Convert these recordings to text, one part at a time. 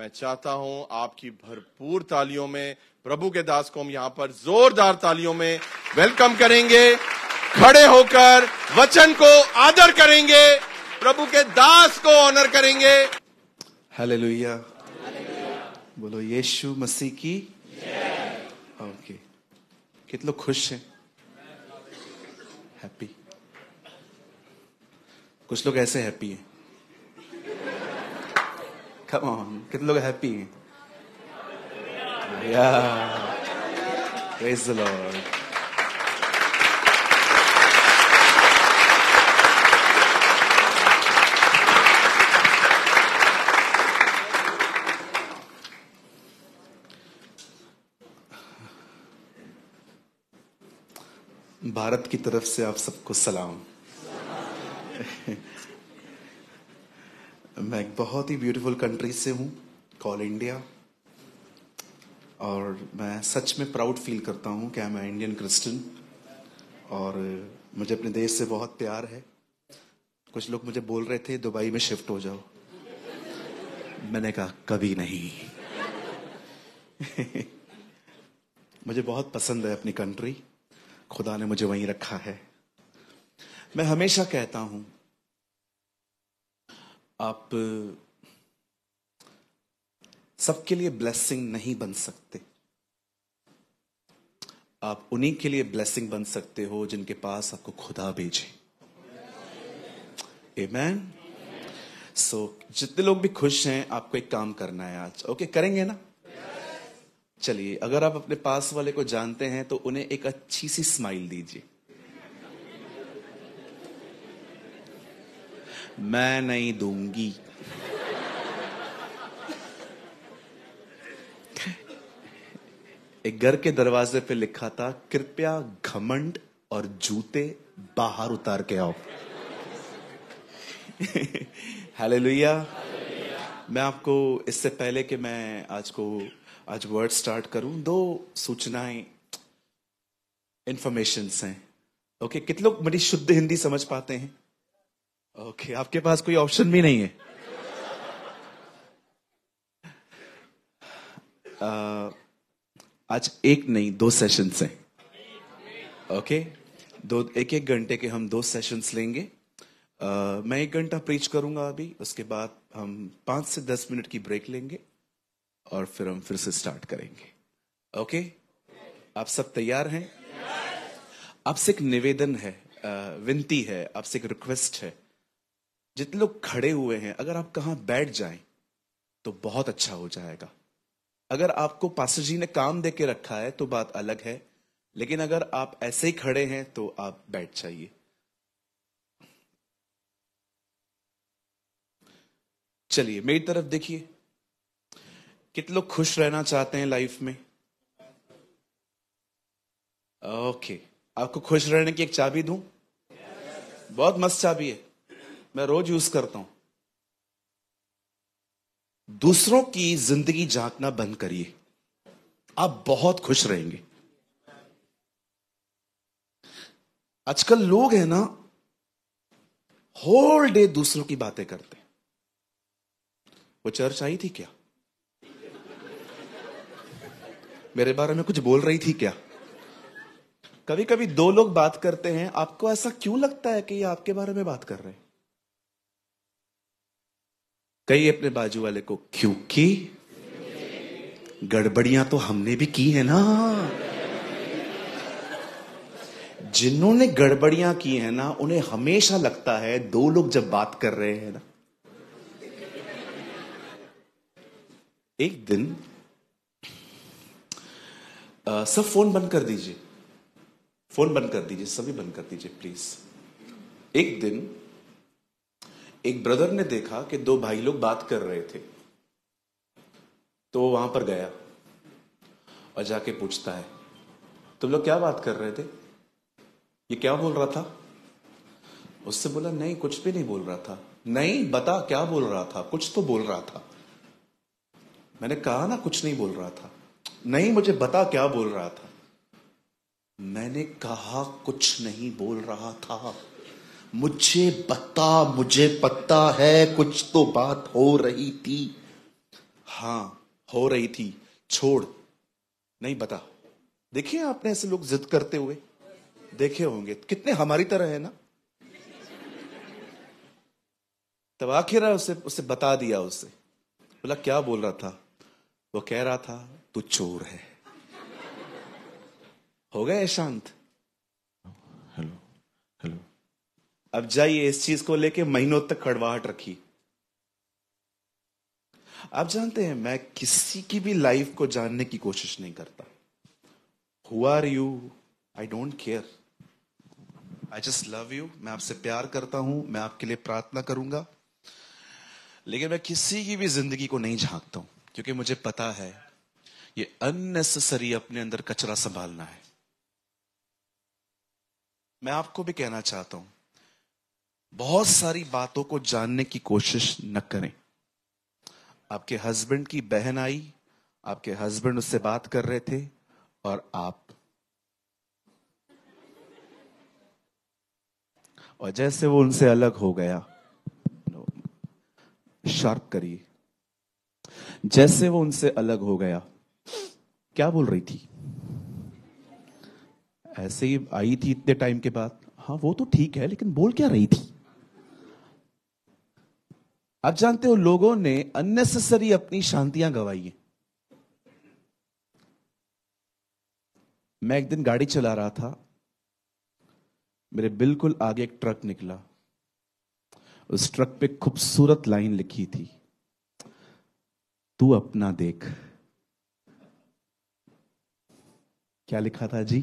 मैं चाहता हूं आपकी भरपूर तालियों में प्रभु के दास को हम यहां पर जोरदार तालियों में वेलकम करेंगे खड़े होकर वचन को आदर करेंगे प्रभु के दास को ऑनर करेंगे हेले बोलो यीशु मसीह की ओके कितने खुश हैं हैप्पी कुछ लोग ऐसे हैप्पी हैं कम कितने लोग हैप्पी या भारत की तरफ से आप सबको सलाम मैं एक बहुत ही ब्यूटीफुल कंट्री से हूँ कॉल इंडिया और मैं सच में प्राउड फील करता हूँ कि मैं इंडियन क्रिश्चियन और मुझे अपने देश से बहुत प्यार है कुछ लोग मुझे बोल रहे थे दुबई में शिफ्ट हो जाओ मैंने कहा कभी नहीं मुझे बहुत पसंद है अपनी कंट्री खुदा ने मुझे वहीं रखा है मैं हमेशा कहता हूँ आप सबके लिए ब्लेसिंग नहीं बन सकते आप उन्हीं के लिए ब्लेसिंग बन सकते हो जिनके पास आपको खुदा भेजे मैन सो जितने लोग भी खुश हैं आपको एक काम करना है आज ओके okay, करेंगे ना yes. चलिए अगर आप अपने पास वाले को जानते हैं तो उन्हें एक अच्छी सी स्माइल दीजिए मैं नहीं दूंगी एक घर के दरवाजे पे लिखा था कृपया घमंड और जूते बाहर उतार के आओ हेलो लुया मैं आपको इससे पहले कि मैं आज को आज वर्ड स्टार्ट करूं दो सूचनाएं इंफॉर्मेशन हैं ओके कितने लोग बड़ी शुद्ध हिंदी समझ पाते हैं ओके okay, आपके पास कोई ऑप्शन भी नहीं है uh, आज एक नहीं दो सेशन हैं ओके okay? दो एक एक घंटे के हम दो सेशंस लेंगे uh, मैं एक घंटा प्रीच करूंगा अभी उसके बाद हम पांच से दस मिनट की ब्रेक लेंगे और फिर हम फिर से स्टार्ट करेंगे ओके okay? आप सब तैयार हैं आपसे एक निवेदन है uh, विनती है आपसे एक रिक्वेस्ट है जितने लोग खड़े हुए हैं अगर आप कहाँ बैठ जाएं तो बहुत अच्छा हो जाएगा अगर आपको पास्टर जी ने काम दे के रखा है तो बात अलग है लेकिन अगर आप ऐसे ही खड़े हैं तो आप बैठ जाइए चलिए मेरी तरफ देखिए कितने लोग खुश रहना चाहते हैं लाइफ में ओके आपको खुश रहने की एक चाबी दूं बहुत मस्त चाबी है मैं रोज यूज करता हूं दूसरों की जिंदगी झांकना बंद करिए आप बहुत खुश रहेंगे आजकल लोग हैं ना होल डे दूसरों की बातें करते हैं वो चर्च आई थी क्या मेरे बारे में कुछ बोल रही थी क्या कभी कभी दो लोग बात करते हैं आपको ऐसा क्यों लगता है कि ये आपके बारे में बात कर रहे हैं कही अपने बाजू वाले को क्योंकि गड़बड़ियां तो हमने भी की है ना जिन्होंने गड़बड़ियां की है ना उन्हें हमेशा लगता है दो लोग जब बात कर रहे हैं ना एक दिन आ, सब फोन बंद कर दीजिए फोन बंद कर दीजिए सभी बंद कर दीजिए प्लीज एक दिन एक ब्रदर ने देखा कि दो भाई लोग बात कर रहे थे तो वो वहां पर गया और जाके पूछता है तुम लोग क्या बात कर रहे थे ये क्या बोल रहा था उससे बोला नहीं कुछ भी नहीं बोल रहा था नहीं बता क्या बोल रहा था कुछ तो बोल रहा था मैंने कहा ना कुछ नहीं बोल रहा था नहीं मुझे बता क्या बोल रहा था मैंने कहा कुछ नहीं बोल रहा था मुझे बता मुझे पता है कुछ तो बात हो रही थी हाँ हो रही थी छोड़ नहीं बता देखिए आपने ऐसे लोग जिद करते हुए देखे होंगे कितने हमारी तरह है ना तब आखिर उसे उसे बता दिया उसे बोला क्या बोल रहा था वो कह रहा था तू चोर है हो गए शांत अब जाइए इस चीज को लेके महीनों तक कड़वाहट रखी आप जानते हैं मैं किसी की भी लाइफ को जानने की कोशिश नहीं करता who are you I don't care I just love you मैं आपसे प्यार करता हूं मैं आपके लिए प्रार्थना करूंगा लेकिन मैं किसी की भी जिंदगी को नहीं झांकता हूं क्योंकि मुझे पता है ये अननेसेसरी अपने अंदर कचरा संभालना है मैं आपको भी कहना चाहता हूं बहुत सारी बातों को जानने की कोशिश न करें आपके हस्बैंड की बहन आई आपके हस्बैंड उससे बात कर रहे थे और आप और जैसे वो उनसे अलग हो गया शार्प करिए जैसे वो उनसे अलग हो गया क्या बोल रही थी ऐसे ही आई थी इतने टाइम के बाद हाँ वो तो ठीक है लेकिन बोल क्या रही थी आप जानते हो लोगों ने अननेसेसरी अपनी शांतियां गवाई हैं मैं एक दिन गाड़ी चला रहा था मेरे बिल्कुल आगे एक ट्रक निकला उस ट्रक पे खूबसूरत लाइन लिखी थी तू अपना देख क्या लिखा था जी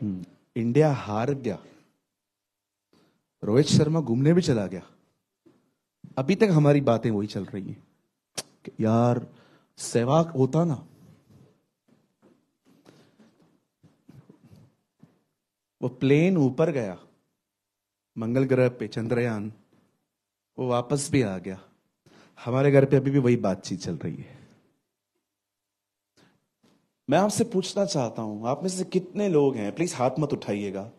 हम्म, इंडिया हार गया रोहित शर्मा घूमने भी चला गया अभी तक हमारी बातें वही चल रही हैं यार सेवा होता ना वो प्लेन ऊपर गया मंगल ग्रह पे चंद्रयान वो वापस भी आ गया हमारे घर पे अभी भी वही बातचीत चल रही है मैं आपसे पूछना चाहता हूं आप में से कितने लोग हैं प्लीज हाथ मत उठाइएगा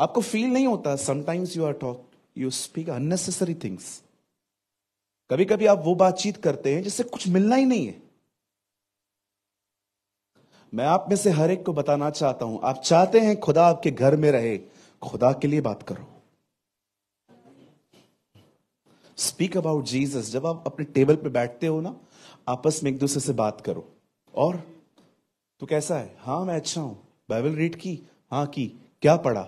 आपको फील नहीं होता sometimes you are talk you speak unnecessary things कभी कभी आप वो बातचीत करते हैं जिससे कुछ मिलना ही नहीं है मैं आप में से हर एक को बताना चाहता हूं आप चाहते हैं खुदा आपके घर में रहे खुदा के लिए बात करो स्पीक अबाउट जीसस जब आप अपने टेबल पे बैठते हो ना आपस में एक दूसरे से बात करो और तू कैसा है हाँ मैं अच्छा हूं बाइबल रीड की हाँ की क्या पढ़ा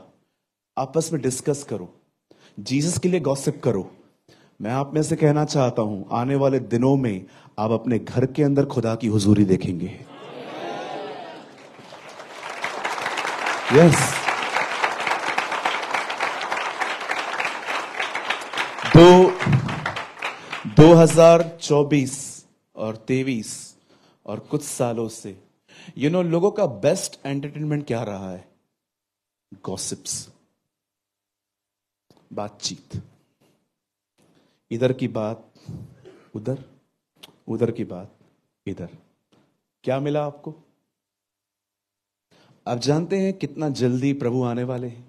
आपस में डिस्कस करो जीसस के लिए गॉसिप करो मैं आप में से कहना चाहता हूं आने वाले दिनों में आप अपने घर के अंदर खुदा की हुजूरी देखेंगे यस दो दो 2024 और 23 और कुछ सालों से यू you नो know, लोगों का बेस्ट एंटरटेनमेंट क्या रहा है गॉसिप्स बातचीत इधर की बात उधर उधर की बात इधर क्या मिला आपको आप जानते हैं कितना जल्दी प्रभु आने वाले हैं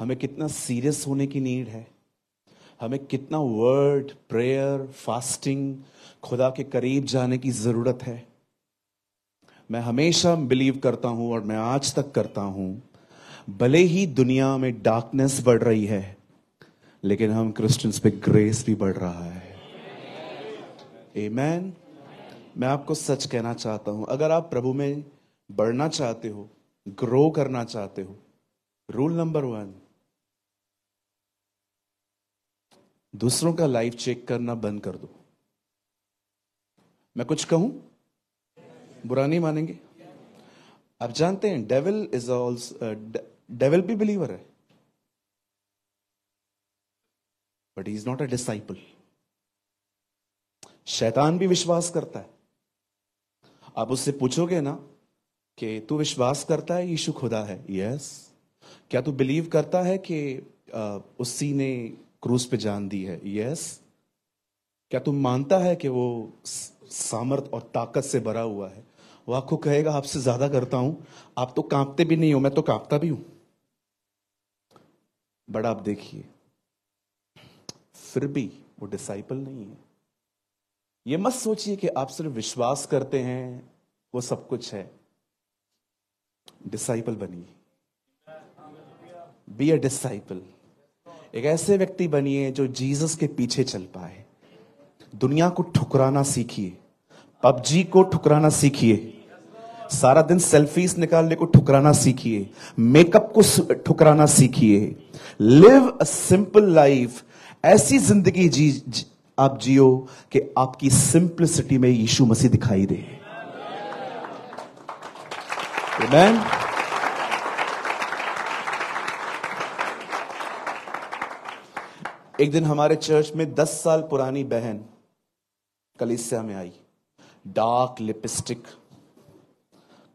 हमें कितना सीरियस होने की नीड है हमें कितना वर्ड प्रेयर फास्टिंग खुदा के करीब जाने की जरूरत है मैं हमेशा बिलीव करता हूं और मैं आज तक करता हूं भले ही दुनिया में डार्कनेस बढ़ रही है लेकिन हम क्रिश्चियंस पे ग्रेस भी बढ़ रहा है एमैन मैं आपको सच कहना चाहता हूं अगर आप प्रभु में बढ़ना चाहते हो ग्रो करना चाहते हो रूल नंबर वन दूसरों का लाइफ चेक करना बंद कर दो मैं कुछ कहूं बुरा नहीं मानेंगे आप जानते हैं डेविल इज ऑल्स डेवल भी बिलीवर है but is not a disciple शैतान भी विश्वास करता है आप उससे पूछोगे ना कि तू विश्वास करता है यीशु खुदा है यस क्या तू बिलीव करता है कि उसी ने क्रूज पे जान दी है यस क्या तू मानता है कि वो सामर्थ और ताकत से भरा हुआ है वो आपको कहेगा आपसे ज्यादा करता हूं आप तो कांपते भी नहीं हो मैं तो कांपता भी हूं बट आप देखिए फिर भी वो डिसाइपल नहीं है ये मत सोचिए कि आप सिर्फ विश्वास करते हैं वो सब कुछ है डिसाइपल बनिए बी अ डिसाइपल एक ऐसे व्यक्ति बनिए जो जीसस के पीछे चल पाए दुनिया को ठुकराना सीखिए पबजी को ठुकराना सीखिए सारा दिन सेल्फीज निकालने को ठुकराना सीखिए मेकअप को ठुकराना सीखिए लिव अ सिंपल लाइफ ऐसी जिंदगी जी, आप जियो कि आपकी सिंपलिसिटी में यीशु मसीह दिखाई दे मैन एक दिन हमारे चर्च में दस साल पुरानी बहन कलिसिया में आई डार्क लिपस्टिक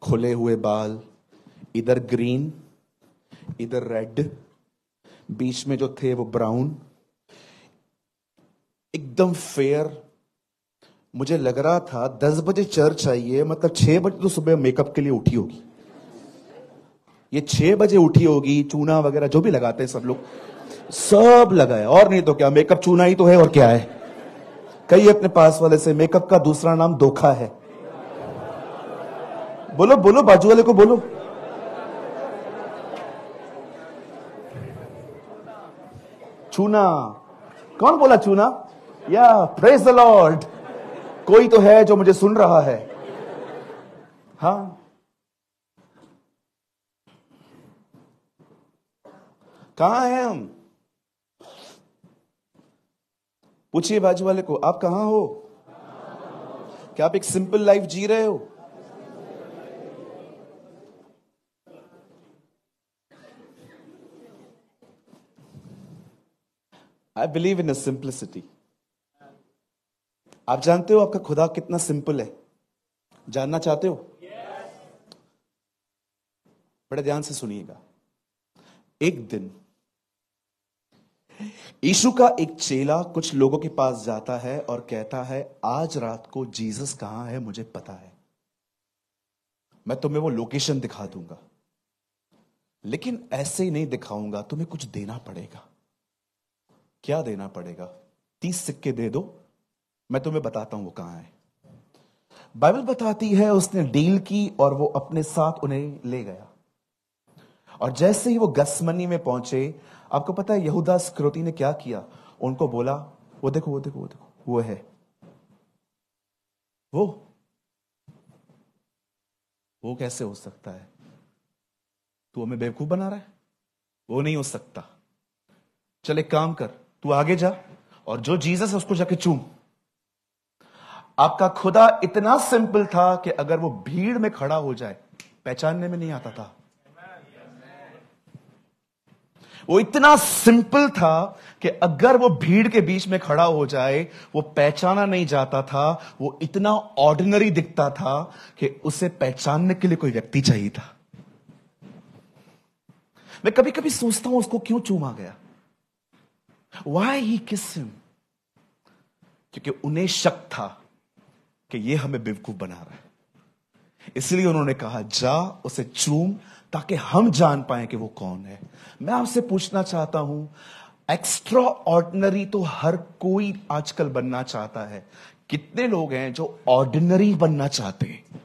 खुले हुए बाल इधर ग्रीन इधर रेड बीच में जो थे वो ब्राउन एकदम फेयर मुझे लग रहा था दस बजे चर्च आइए मतलब छह बजे तो सुबह मेकअप के लिए उठी होगी ये छह बजे उठी होगी चूना वगैरह जो भी लगाते हैं सब लोग सब लगाए और नहीं तो क्या मेकअप चूना ही तो है और क्या है कई अपने पास वाले से मेकअप का दूसरा नाम धोखा है बोलो बोलो बाजू वाले को बोलो चूना कौन बोला चूना या प्रेज द लॉर्ड कोई तो है जो मुझे सुन रहा है हाँ कहा है हम पूछिए बाजू वाले को आप कहा हो क्या आप एक सिंपल लाइफ जी रहे हो आई बिलीव इन सिंपलिसिटी आप जानते हो आपका खुदा कितना सिंपल है जानना चाहते हो yes. बड़े ध्यान से सुनिएगा एक दिन यीशु का एक चेला कुछ लोगों के पास जाता है और कहता है आज रात को जीसस कहां है मुझे पता है मैं तुम्हें वो लोकेशन दिखा दूंगा लेकिन ऐसे ही नहीं दिखाऊंगा तुम्हें कुछ देना पड़ेगा क्या देना पड़ेगा तीस सिक्के दे दो मैं तुम्हें बताता हूं वो कहां है बाइबल बताती है उसने डील की और वो अपने साथ उन्हें ले गया और जैसे ही वो गसमनी में पहुंचे आपको पता है यहूदा स्क्रोती ने क्या किया उनको बोला वो देखो वो देखो वो देखो वो है वो वो कैसे हो सकता है तू हमें बेवकूफ बना रहा है वो नहीं हो सकता चले काम कर तू आगे जा और जो जीसस है उसको जाके चूम आपका खुदा इतना सिंपल था कि अगर वो भीड़ में खड़ा हो जाए पहचानने में नहीं आता था वो इतना सिंपल था कि अगर वो भीड़ के बीच में खड़ा हो जाए वो पहचाना नहीं जाता था वो इतना ऑर्डिनरी दिखता था कि उसे पहचानने के लिए कोई व्यक्ति चाहिए था मैं कभी कभी सोचता हूं उसको क्यों चूमा गया वाई ही किस हिम क्योंकि उन्हें शक था कि ये हमें बेवकूफ बना रहा है इसलिए उन्होंने कहा जा उसे चूम ताकि हम जान पाए कि वो कौन है मैं आपसे पूछना चाहता हूं एक्स्ट्रा ऑर्डनरी तो हर कोई आजकल बनना चाहता है कितने लोग हैं जो ऑर्डिनरी बनना चाहते हैं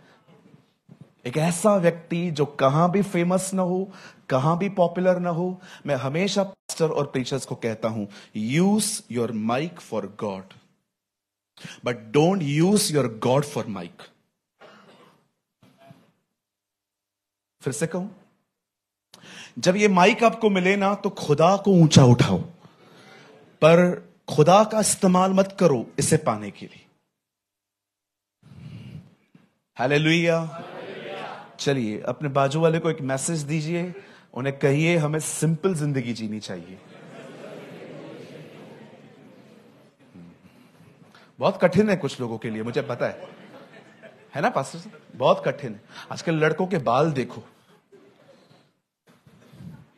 एक ऐसा व्यक्ति जो कहां भी फेमस ना हो कहां भी पॉपुलर ना हो मैं हमेशा पास्टर और प्रीचर्स को कहता हूं use your mic for God but don't use your God for mic फिर से कहूं जब ये माइक आपको मिले ना तो खुदा को ऊंचा उठाओ पर खुदा का इस्तेमाल मत करो इसे पाने के लिए हालेलुया चलिए अपने बाजू वाले को एक मैसेज दीजिए उन्हें कहिए हमें सिंपल जिंदगी जीनी चाहिए बहुत कठिन है कुछ लोगों के लिए मुझे पता है है ना पास्टर साहब बहुत कठिन है आजकल लड़कों के बाल देखो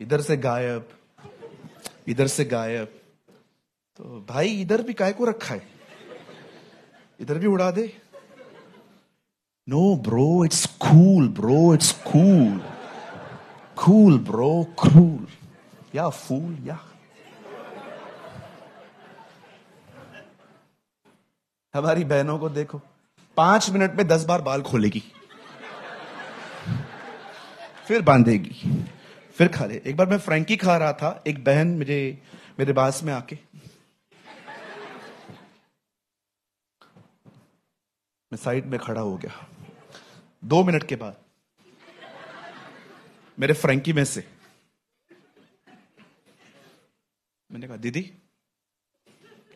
इधर से गायब इधर से गायब तो भाई इधर भी काय को रखा है इधर भी उड़ा दे No, bro, it's cool, bro, it's cool. Cool, bro, cool. Yeah, fool, yeah. हमारी बहनों को देखो पांच मिनट में दस बार बाल खोलेगी फिर बांधेगी फिर खा ले एक बार मैं फ्रेंकी खा रहा था एक बहन मुझे मेरे बास में आके मैं साइड में खड़ा हो गया दो मिनट के बाद मेरे फ्रेंकी में से मैंने कहा दीदी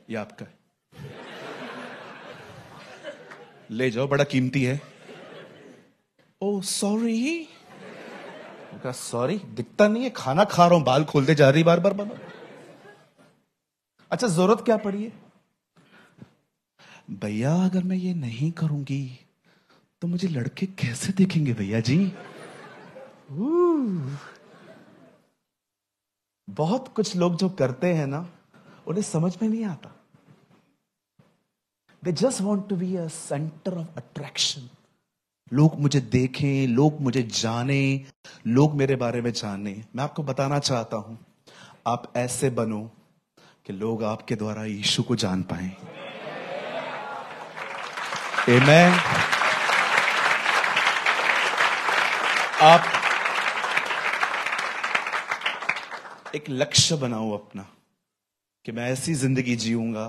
ये आपका है ले जाओ बड़ा कीमती है ओ सॉरी सॉरी दिखता नहीं है खाना खा रहा हूं बाल खोलते जा रही बार बार बनो अच्छा जरूरत क्या पड़ी है भैया अगर मैं ये नहीं करूंगी तो मुझे लड़के कैसे देखेंगे भैया जी बहुत कुछ लोग जो करते हैं ना उन्हें समझ में नहीं आता they just want to be a centre of attraction लोग मुझे देखें लोग मुझे जाने लोग मेरे बारे में जाने मैं आपको बताना चाहता हूं आप ऐसे बनो कि लोग आपके द्वारा यीशु को जान पाए मैं आप एक लक्ष्य बनाओ अपना कि मैं ऐसी जिंदगी जीऊंगा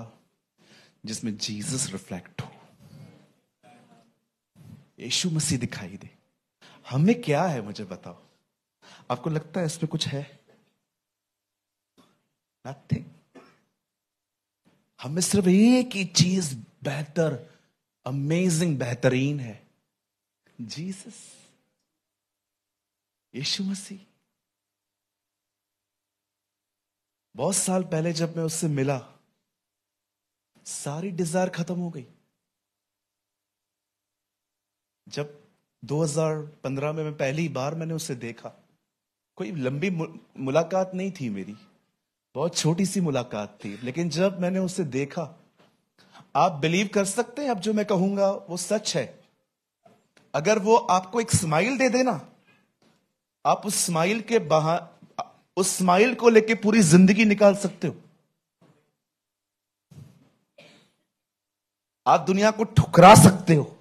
जिसमें जीसस रिफ्लेक्ट हो यीशु मसीह दिखाई दे हमें क्या है मुझे बताओ आपको लगता है इसमें कुछ है नथिंग हमें सिर्फ एक ही चीज बेहतर अमेजिंग बेहतरीन है जीसस यीशु मसीह बहुत साल पहले जब मैं उससे मिला सारी डिजायर खत्म हो गई जब 2015 में मैं पहली बार मैंने उसे देखा कोई लंबी मुलाकात नहीं थी मेरी बहुत छोटी सी मुलाकात थी लेकिन जब मैंने उसे देखा आप बिलीव कर सकते हैं अब जो मैं कहूंगा वो सच है अगर वो आपको एक स्माइल दे देना आप उस स्माइल के बाहर उस स्माइल को लेके पूरी जिंदगी निकाल सकते हो आप दुनिया को ठुकरा सकते हो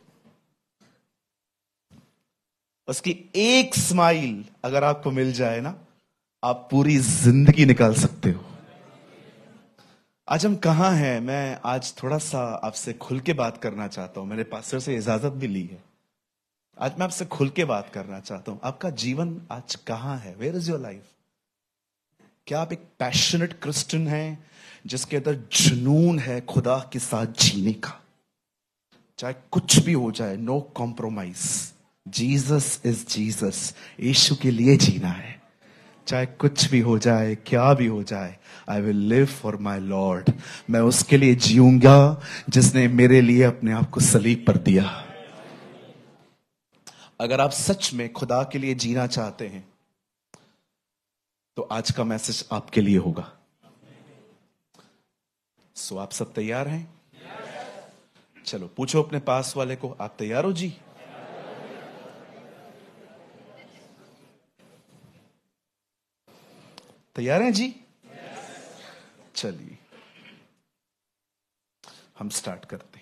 उसकी एक स्माइल अगर आपको मिल जाए ना आप पूरी जिंदगी निकाल सकते हो आज हम कहा हैं मैं आज थोड़ा सा आपसे खुल के बात करना चाहता हूं मेरे पास से इजाजत भी ली है आज मैं आपसे खुल के बात करना चाहता हूं आपका जीवन आज कहा है वेयर इज योर लाइफ क्या आप एक पैशनेट क्रिस्टन हैं जिसके अंदर जुनून है खुदा के साथ जीने का चाहे कुछ भी हो जाए no compromise Jesus is Jesus Yeshu के लिए जीना है चाहे कुछ भी हो जाए क्या भी हो जाए I will live for my Lord मैं उसके लिए जीऊंगा जिसने मेरे लिए अपने आप को सलीब पर दिया अगर आप सच में खुदा के लिए जीना चाहते हैं तो आज का मैसेज आपके लिए होगा सो आप सब तैयार हैं चलो पूछो अपने पास वाले को आप तैयार हो जी तैयार हैं जी चलिए हम स्टार्ट करते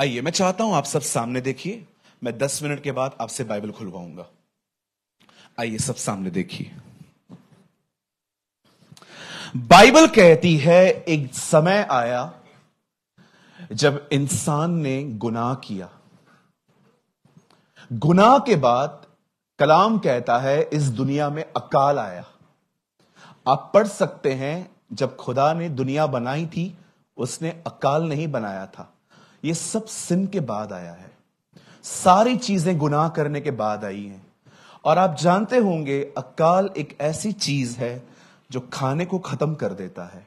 आइए मैं चाहता हूं आप सब सामने देखिए मैं दस मिनट के बाद आपसे बाइबल खुलवाऊंगा आइए सब सामने देखिए बाइबल कहती है एक समय आया जब इंसान ने गुनाह किया गुनाह के बाद कलाम कहता है इस दुनिया में अकाल आया आप पढ़ सकते हैं जब खुदा ने दुनिया बनाई थी उसने अकाल नहीं बनाया था ये सब सिन के बाद आया है सारी चीजें गुनाह करने के बाद आई हैं और आप जानते होंगे अकाल एक ऐसी चीज है जो खाने को खत्म कर देता है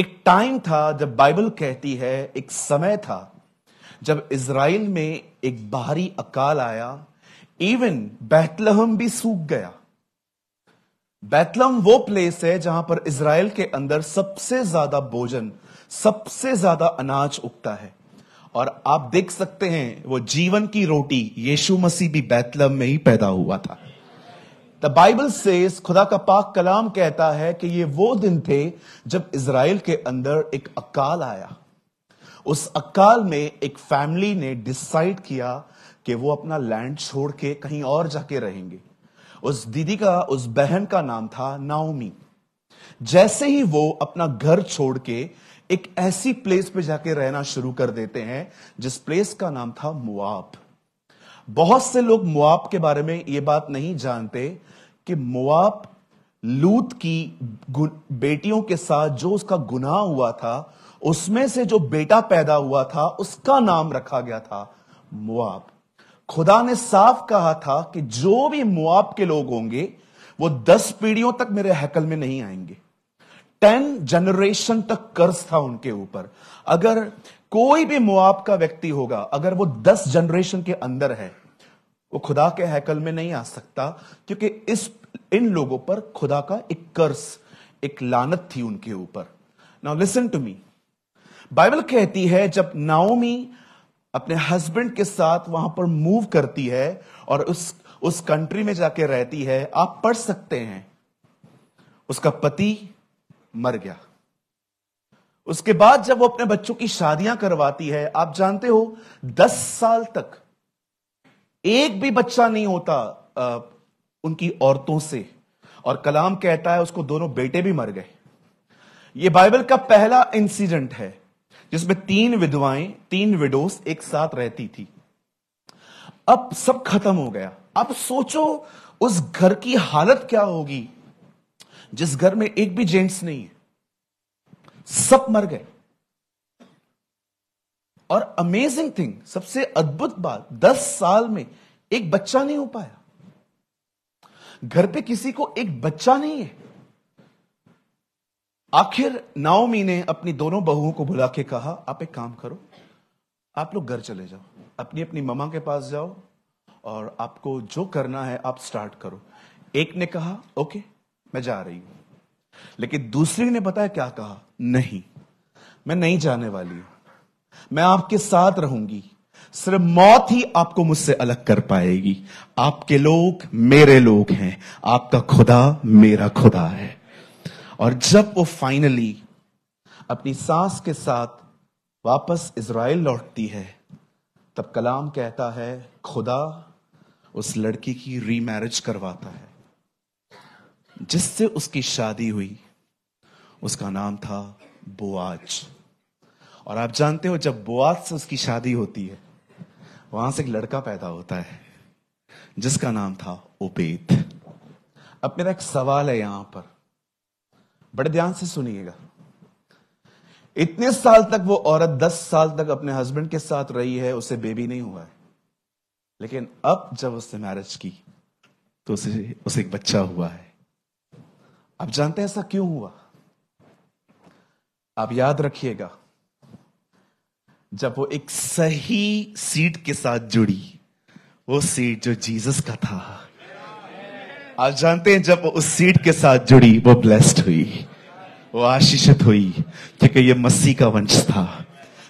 एक टाइम था जब बाइबल कहती है एक समय था जब इसराइल में एक बाहरी अकाल आया इवन बैतलहम भी सूख गया बैतलम वो प्लेस है जहां पर इसराइल के अंदर सबसे ज्यादा भोजन सबसे ज्यादा अनाज उगता है और आप देख सकते हैं वो जीवन की रोटी यीशु मसीह भी बैतलम में ही पैदा हुआ था द बाइबल से खुदा का पाक कलाम कहता है कि ये वो दिन थे जब इसराइल के अंदर एक अकाल आया उस अकाल में एक फैमिली ने डिसाइड किया कि वो अपना लैंड छोड़ के कहीं और जाके रहेंगे उस दीदी का उस बहन का नाम था नाउमी जैसे ही वो अपना घर छोड़ के एक ऐसी प्लेस पे जाके रहना शुरू कर देते हैं जिस प्लेस का नाम था मुआब बहुत से लोग मुआब के बारे में यह बात नहीं जानते कि मुआब लूत की बेटियों के साथ जो उसका गुनाह हुआ था उसमें से जो बेटा पैदा हुआ था उसका नाम रखा गया था मुआब खुदा ने साफ कहा था कि जो भी मुआब के लोग होंगे वो दस पीढ़ियों तक मेरे हैकल में नहीं आएंगे टेन जनरेशन तक कर्ज था उनके ऊपर अगर कोई भी मुआब का व्यक्ति होगा अगर वो दस जनरेशन के अंदर है वो खुदा के हैकल में नहीं आ सकता क्योंकि इस इन लोगों पर खुदा का एक कर्ज एक लानत थी उनके ऊपर now listen to me Bible कहती है जब नाओमी अपने हस्बैंड के साथ वहां पर मूव करती है और उस उस कंट्री में जाके रहती है आप पढ़ सकते हैं उसका पति मर गया उसके बाद जब वो अपने बच्चों की शादियां करवाती है आप जानते हो दस साल तक एक भी बच्चा नहीं होता आ, उनकी औरतों से और कलाम कहता है उसको दोनों बेटे भी मर गए ये बाइबल का पहला इंसिडेंट है जिसमें तीन विधवाएं तीन विडोस एक साथ रहती थी अब सब खत्म हो गया अब सोचो उस घर की हालत क्या होगी जिस घर में एक भी जेंट्स नहीं है सब मर गए और अमेजिंग थिंग सबसे अद्भुत बात दस साल में एक बच्चा नहीं हो पाया घर पे किसी को एक बच्चा नहीं है आखिर नाओमी ने अपनी दोनों बहुओं को बुला के कहा आप एक काम करो आप लोग घर चले जाओ अपनी अपनी ममा के पास जाओ और आपको जो करना है आप स्टार्ट करो एक ने कहा ओके okay, मैं जा रही हूं लेकिन दूसरी ने बताया क्या कहा नहीं मैं नहीं जाने वाली हूं मैं आपके साथ रहूंगी सिर्फ मौत ही आपको मुझसे अलग कर पाएगी आपके लोग मेरे लोग हैं आपका खुदा मेरा खुदा है और जब वो फाइनली अपनी सांस के साथ वापस इज़राइल लौटती है तब कलाम कहता है खुदा उस लड़की की रीमैरिज करवाता है जिससे उसकी शादी हुई उसका नाम था बुआज और आप जानते हो जब बुआज से उसकी शादी होती है वहां से एक लड़का पैदा होता है जिसका नाम था उपेत अब मेरा एक सवाल है यहां पर बड़े ध्यान से सुनिएगा इतने साल तक वो औरत दस साल तक अपने हस्बैंड के साथ रही है उसे बेबी नहीं हुआ है लेकिन अब जब उसने मैरिज की तो उसे उसे एक बच्चा हुआ है आप जानते हैं ऐसा क्यों हुआ आप याद रखिएगा जब वो एक सही सीट के साथ जुड़ी वो सीट जो जीसस का था आप जानते हैं जब उस सीट के साथ जुड़ी वो ब्लेस्ड हुई वो आशीषित हुई क्योंकि ये मसी का वंश था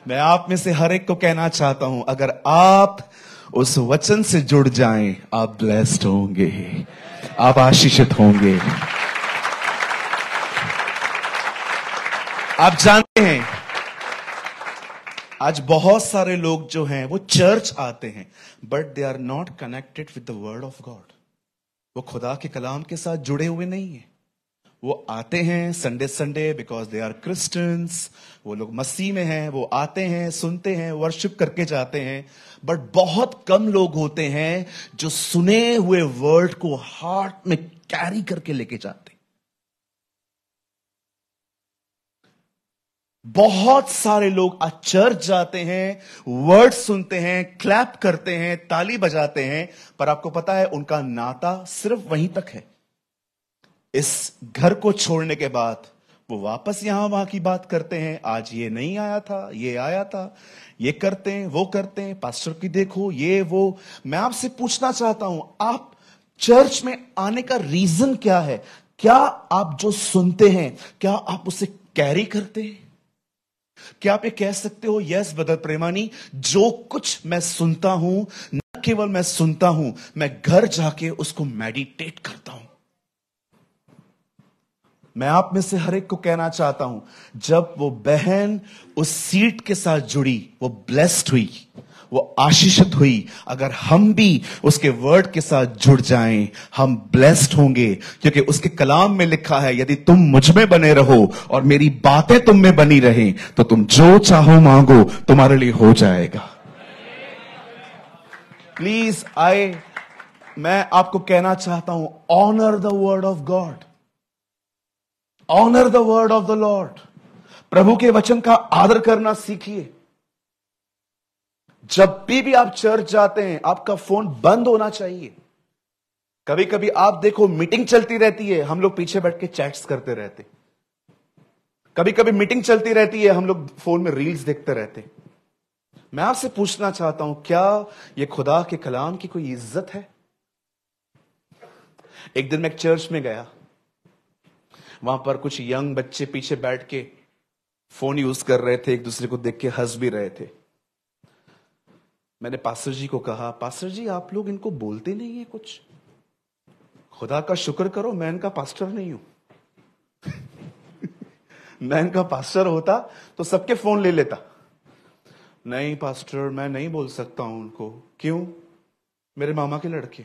मैं आप में से हर एक को कहना चाहता हूं अगर आप उस वचन से जुड़ जाएं आप ब्लेस्ड होंगे आप आशीषित होंगे आप जानते हैं आज बहुत सारे लोग जो हैं वो चर्च आते हैं but they are not connected with the word of God वो खुदा के कलाम के साथ जुड़े हुए नहीं है वो आते हैं Sunday Sunday because they are Christians वो लोग मसीह में हैं वो आते हैं सुनते हैं वर्शिप करके जाते हैं बट बहुत कम लोग होते हैं जो सुने हुए वर्ड को हार्ट में कैरी करके लेके जाते बहुत सारे लोग आज चर्च जाते हैं वर्ड सुनते हैं क्लैप करते हैं ताली बजाते हैं पर आपको पता है उनका नाता सिर्फ वहीं तक है इस घर को छोड़ने के बाद वो वापस यहां वहां की बात करते हैं आज ये नहीं आया था ये आया था ये करते हैं वो करते हैं पास्टर की देखो ये वो मैं आपसे पूछना चाहता हूं आप चर्च में आने का रीजन क्या है क्या आप जो सुनते हैं क्या आप उसे कैरी करते हैं क्या आप ये कह सकते हो यस बदर प्रेमानी जो कुछ मैं सुनता हूं न केवल मैं सुनता हूं मैं घर जाके उसको मेडिटेट करता हूं मैं आप में से हर एक को कहना चाहता हूं जब वो बहन उस सीट के साथ जुड़ी वो ब्लेस्ड हुई वो आशीषित हुई अगर हम भी उसके वर्ड के साथ जुड़ जाएं हम ब्लेस्ड होंगे क्योंकि उसके कलाम में लिखा है यदि तुम मुझ में बने रहो और मेरी बातें तुम में बनी रहे तो तुम जो चाहो मांगो तुम्हारे लिए हो जाएगा प्लीज आई मैं आपको कहना चाहता हूं honour the word of God honour the word of the Lord प्रभु के वचन का आदर करना सीखिए जब भी भी आप चर्च जाते हैं आपका फोन बंद होना चाहिए कभी कभी आप देखो मीटिंग चलती रहती है हम लोग पीछे बैठ के चैट्स करते रहते कभी कभी मीटिंग चलती रहती है हम लोग फोन में रील्स देखते रहते मैं आपसे पूछना चाहता हूं क्या ये खुदा के कलाम की कोई इज्जत है एक दिन मैं एक चर्च में गया वहां पर कुछ यंग बच्चे पीछे बैठ के फोन यूज कर रहे थे एक दूसरे को देख के हंस भी रहे थे मैंने पास्टर जी को कहा पास्टर जी आप लोग इनको बोलते नहीं है कुछ खुदा का शुक्र करो मैं इनका पास्टर नहीं हूं मैं इनका पास्टर होता तो सबके फोन ले लेता नहीं पास्टर मैं नहीं बोल सकता हूं उनको क्यों मेरे मामा के लड़के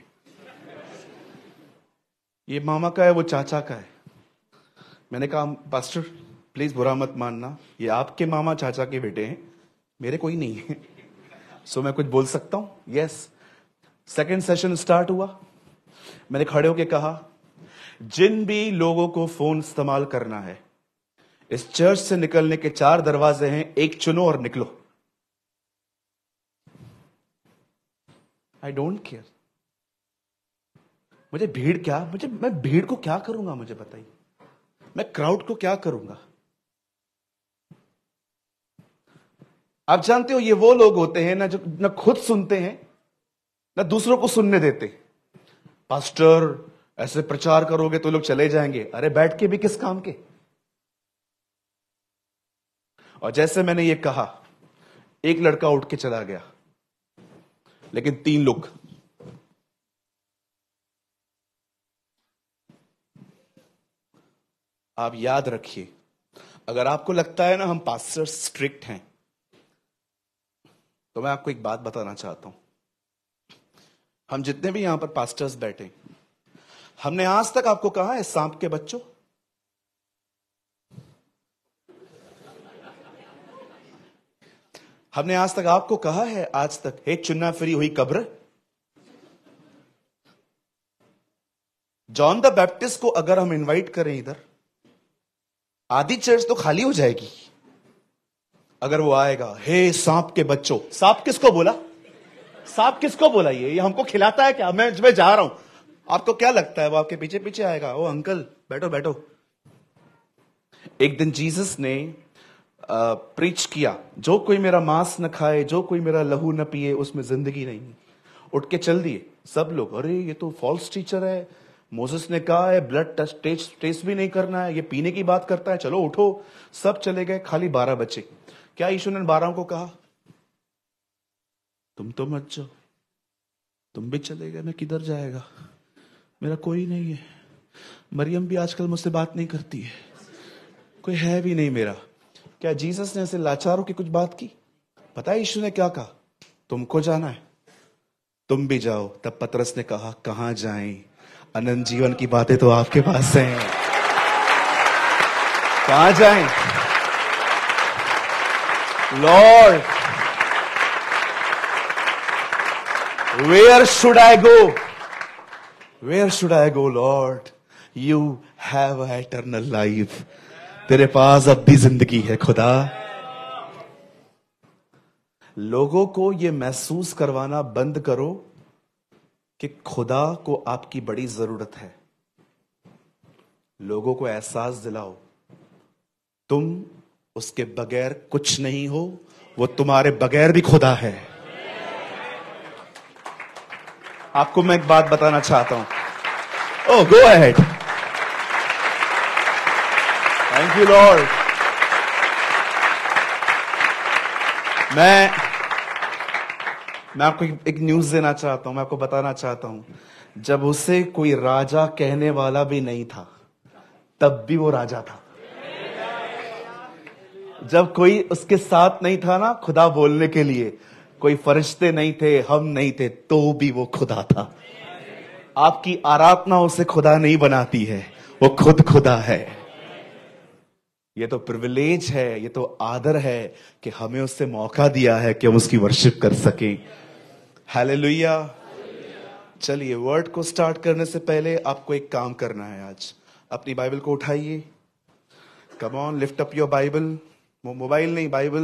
ये मामा का है वो चाचा का है मैंने कहा पास्टर प्लीज बुरा मत मानना ये आपके मामा चाचा के बेटे हैं मेरे कोई नहीं है सो so, मैं कुछ बोल सकता हूं यस सेकेंड सेशन स्टार्ट हुआ मैंने खड़े होकर कहा जिन भी लोगों को फोन इस्तेमाल करना है इस चर्च से निकलने के चार दरवाजे हैं एक चुनो और निकलो आई डोंट केयर मुझे भीड़ क्या मुझे मैं भीड़ को क्या करूंगा मुझे बताइए मैं क्राउड को क्या करूंगा आप जानते हो ये वो लोग होते हैं ना जो ना खुद सुनते हैं ना दूसरों को सुनने देते पास्टर ऐसे प्रचार करोगे तो लोग चले जाएंगे अरे बैठ के भी किस काम के और जैसे मैंने ये कहा एक लड़का उठ के चला गया लेकिन तीन लोग आप याद रखिए अगर आपको लगता है ना हम पास्टर स्ट्रिक्ट हैं तो मैं आपको एक बात बताना चाहता हूं हम जितने भी यहां पर पास्टर्स बैठे हमने आज तक आपको कहा है सांप के बच्चों हमने आज तक आपको कहा है आज तक हे चुन्ना फिरी हुई कब्र जॉन द बैप्टिस्ट को अगर हम इनवाइट करें इधर आधी चर्च तो खाली हो जाएगी अगर वो आएगा हे सांप के बच्चों सांप किसको बोला सांप किसको बोला ये ये हमको खिलाता है क्या मैं मैं जा रहा हूं आपको क्या लगता है वो आपके पीछे पीछे आएगा ओ अंकल बैठो बैठो एक दिन जीसस ने प्रीच किया जो कोई मेरा मांस न खाए जो कोई मेरा लहू न पिए उसमें जिंदगी नहीं उठ के चल दिए सब लोग अरे ये तो फॉल्स टीचर है मोसेस ने कहा है ब्लड टेस्ट टेस्ट टेस्ट भी नहीं करना है ये पीने की बात करता है चलो उठो सब चले गए खाली बारह बच्चे क्या यीशु ने बारह को कहा तुम तो मत जाओ तुम भी चले गए मैं किधर जाएगा मेरा कोई नहीं है मरियम भी आजकल मुझसे बात नहीं करती है कोई है भी नहीं मेरा क्या जीसस ने ऐसे लाचारों की कुछ बात की पता है यीशु ने क्या कहा तुमको जाना है तुम भी जाओ तब पतरस ने कहा कहाँ जाएं अनंत जीवन की बातें तो आपके पास हैं कहा जाएं Lord, where should I go? Where should I go, Lord? You have a eternal life. तेरे पास अब भी जिंदगी है खुदा लोगों को यह महसूस करवाना बंद करो कि खुदा को आपकी बड़ी जरूरत है लोगों को एहसास दिलाओ तुम उसके बगैर कुछ नहीं हो वो तुम्हारे बगैर भी खुदा है आपको मैं एक बात बताना चाहता हूं oh go ahead thank you Lord मैं मैं आपको एक न्यूज देना चाहता हूं मैं आपको बताना चाहता हूं जब उसे कोई राजा कहने वाला भी नहीं था तब भी वो राजा था जब कोई उसके साथ नहीं था ना खुदा बोलने के लिए कोई फरिश्ते नहीं थे हम नहीं थे तो भी वो खुदा था आपकी आराधना उसे खुदा नहीं बनाती है वो खुद खुदा है ये तो प्रिविलेज है ये तो आदर है कि हमें उससे मौका दिया है कि हम उसकी वर्शिप कर सकें हालेलुया चलिए वर्ड को स्टार्ट करने से पहले आपको एक काम करना है आज अपनी बाइबल को उठाइए come on lift up your Bible mobile नहीं बाइबल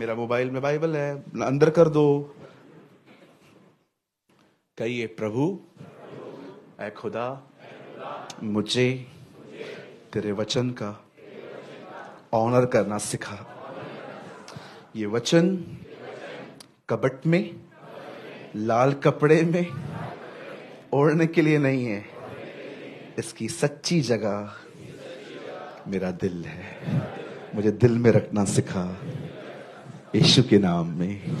मेरा मोबाइल में बाइबल है अंदर कर दो कहिए प्रभु ए खुदा मुझे तेरे वचन का ऑनर करना सिखा ये वचन कबट में लाल कपड़े में ओढ़ने के लिए नहीं है इसकी सच्ची जगह मेरा दिल है मुझे दिल में रखना सिखा यीशु के नाम में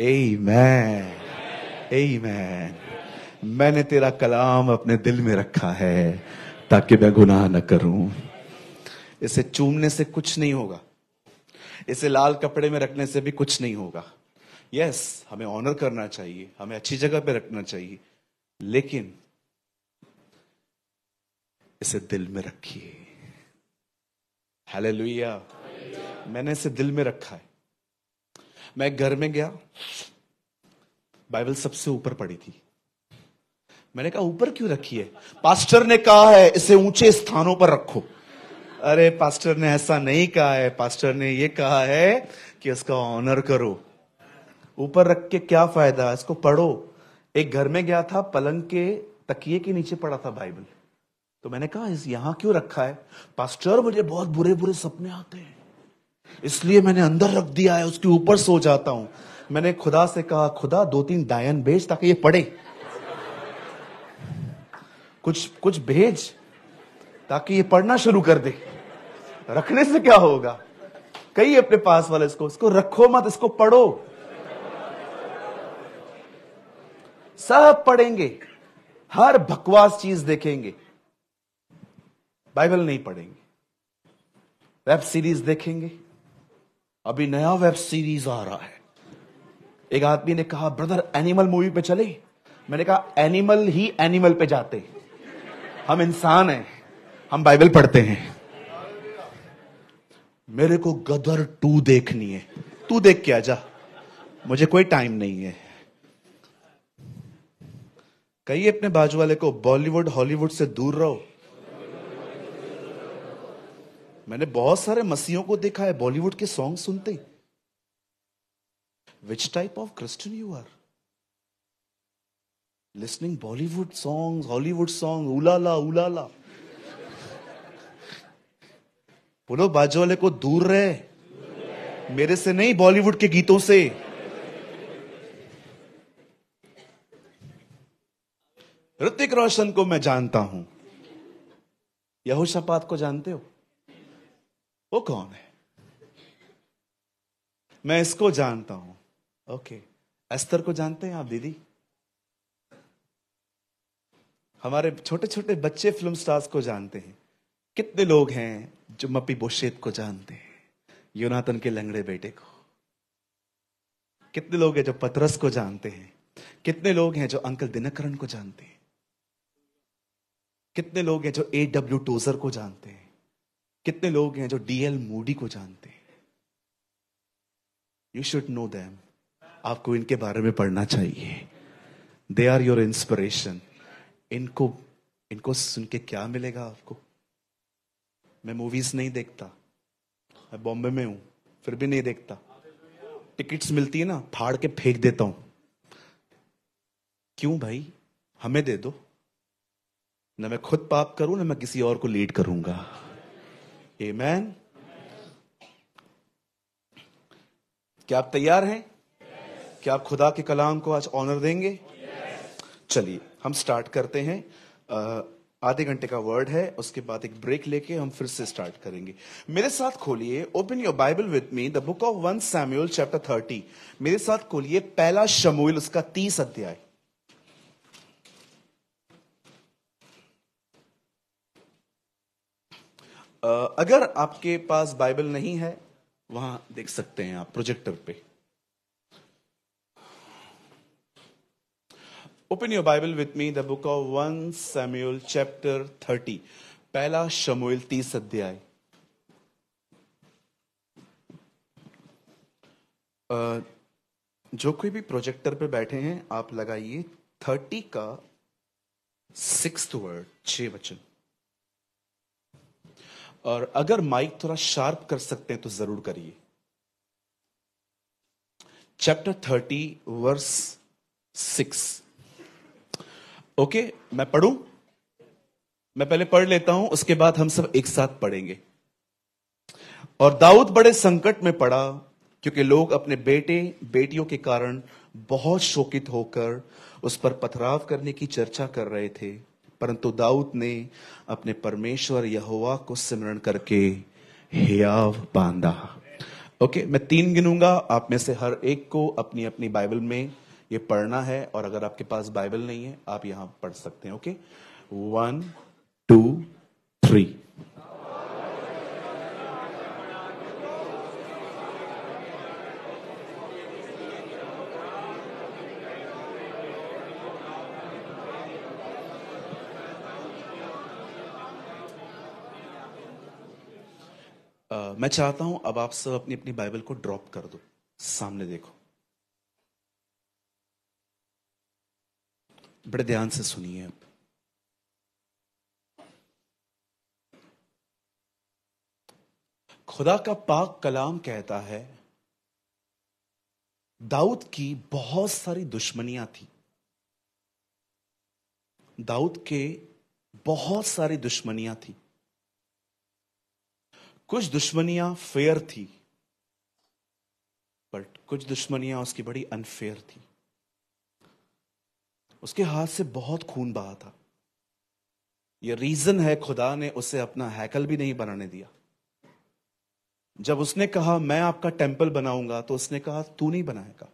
ए मैन ए मैं मैंने तेरा कलाम अपने दिल में रखा है ताकि मैं गुनाह न करूं इसे चूमने से कुछ नहीं होगा इसे लाल कपड़े में रखने से भी कुछ नहीं होगा यस yes, हमें ऑनर करना चाहिए हमें अच्छी जगह पे रखना चाहिए लेकिन इसे दिल में रखिए हेले मैंने इसे दिल में रखा है मैं घर में गया बाइबल सबसे ऊपर पड़ी थी मैंने कहा ऊपर क्यों रखी है पास्टर ने कहा है इसे ऊंचे स्थानों पर रखो अरे पास्टर ने ऐसा नहीं कहा है पास्टर ने यह कहा है कि इसका ऑनर करो ऊपर रख के क्या फायदा इसको पढ़ो एक घर में गया था पलंग के तकिए के नीचे पड़ा था बाइबल तो मैंने कहा इस यहां क्यों रखा है पास्टर मुझे बहुत बुरे बुरे सपने आते हैं इसलिए मैंने अंदर रख दिया है उसके ऊपर सो जाता हूं मैंने खुदा से कहा खुदा दो तीन डायन भेज ताकि ये पढ़े कुछ कुछ भेज ताकि ये पढ़ना शुरू कर दे रखने से क्या होगा कही अपने पास वाले इसको इसको रखो मत इसको पढ़ो सब पढ़ेंगे हर बकवास चीज देखेंगे बाइबल नहीं पढ़ेंगे वेब सीरीज देखेंगे अभी नया वेब सीरीज आ रहा है एक आदमी ने कहा ब्रदर एनिमल मूवी पे चले मैंने कहा एनिमल ही एनिमल पे जाते हम इंसान हैं हम बाइबल पढ़ते हैं मेरे को गदर टू देखनी है तू देख के आजा मुझे कोई टाइम नहीं है कहिए अपने बाजू वाले को बॉलीवुड हॉलीवुड से दूर रहो मैंने बहुत सारे मसीहों को देखा है बॉलीवुड के सॉन्ग सुनते which type of Christian you are listening Bollywood song Hollywood song उलाला उलाला बोलो बाजू वाले को दूर रहे मेरे से नहीं बॉलीवुड के गीतों से ऋतिक रोशन को मैं जानता हूं यहोशापात को जानते हो वो कौन है मैं इसको जानता हूं ओके अस्तर को जानते हैं आप दीदी हमारे छोटे छोटे बच्चे फिल्म स्टार्स को जानते हैं कितने लोग हैं जो मपी बोशेत को जानते हैं यूनातन के लंगड़े बेटे को कितने लोग हैं जो पतरस को जानते हैं कितने लोग हैं जो अंकल दिनकरण को जानते हैं कितने लोग हैं जो ए डब्ल्यू टोजर को जानते हैं कितने लोग हैं जो डीएल मूडी को जानते हैं यू शुड नो दैम आपको इनके बारे में पढ़ना चाहिए दे आर योर इंस्पिरेशन इनको इनको सुन के क्या मिलेगा आपको मैं मूवीज नहीं देखता मैं बॉम्बे में हूं फिर भी नहीं देखता टिकट्स मिलती है ना फाड़ के फेंक देता हूं क्यों भाई हमें दे दो ना मैं खुद पाप करूं ना मैं किसी और को लीड करूंगा Amen. क्या आप तैयार हैं yes. क्या आप खुदा के कलाम को आज ऑनर देंगे yes. चलिए हम स्टार्ट करते हैं आधे घंटे का वर्ड है उसके बाद एक ब्रेक लेके हम फिर से स्टार्ट करेंगे मेरे साथ खोलिए open your Bible with me the book of one Samuel chapter thirty मेरे साथ खोलिए पहला शमूल उसका तीस अध्याय अगर आपके पास बाइबल नहीं है वहां देख सकते हैं आप प्रोजेक्टर पे open your Bible with me the book of one Samuel chapter thirty पहला शमूल तीस अध्याय जो कोई भी प्रोजेक्टर पे बैठे हैं आप लगाइए थर्टी का सिक्स वर्ड छह वचन और अगर माइक थोड़ा शार्प कर सकते हैं तो जरूर करिए chapter thirty verse six okay मैं पढ़ू मैं पहले पढ़ लेता हूं उसके बाद हम सब एक साथ पढ़ेंगे और दाऊद बड़े संकट में पड़ा क्योंकि लोग अपने बेटे बेटियों के कारण बहुत शोकित होकर उस पर पथराव करने की चर्चा कर रहे थे परंतु दाऊद ने अपने परमेश्वर यहोवा को सिमरण करके हियाव बांधा ओके okay, मैं तीन गिनूंगा आप में से हर एक को अपनी अपनी बाइबल में ये पढ़ना है और अगर आपके पास बाइबल नहीं है आप यहां पढ़ सकते हैं ओके वन टू थ्री मैं चाहता हूं अब आप सब अपनी अपनी बाइबल को ड्रॉप कर दो सामने देखो बड़े ध्यान से सुनिए आप खुदा का पाक कलाम कहता है दाऊद की बहुत सारी दुश्मनियां थी दाऊद के बहुत सारी दुश्मनियां थी कुछ दुश्मनियां फेयर थी बट कुछ दुश्मनियां उसकी बड़ी अनफेयर थी उसके हाथ से बहुत खून बहा था यह रीजन है खुदा ने उसे अपना हैकल भी नहीं बनाने दिया जब उसने कहा मैं आपका टेम्पल बनाऊंगा तो उसने कहा तू नहीं बनाएगा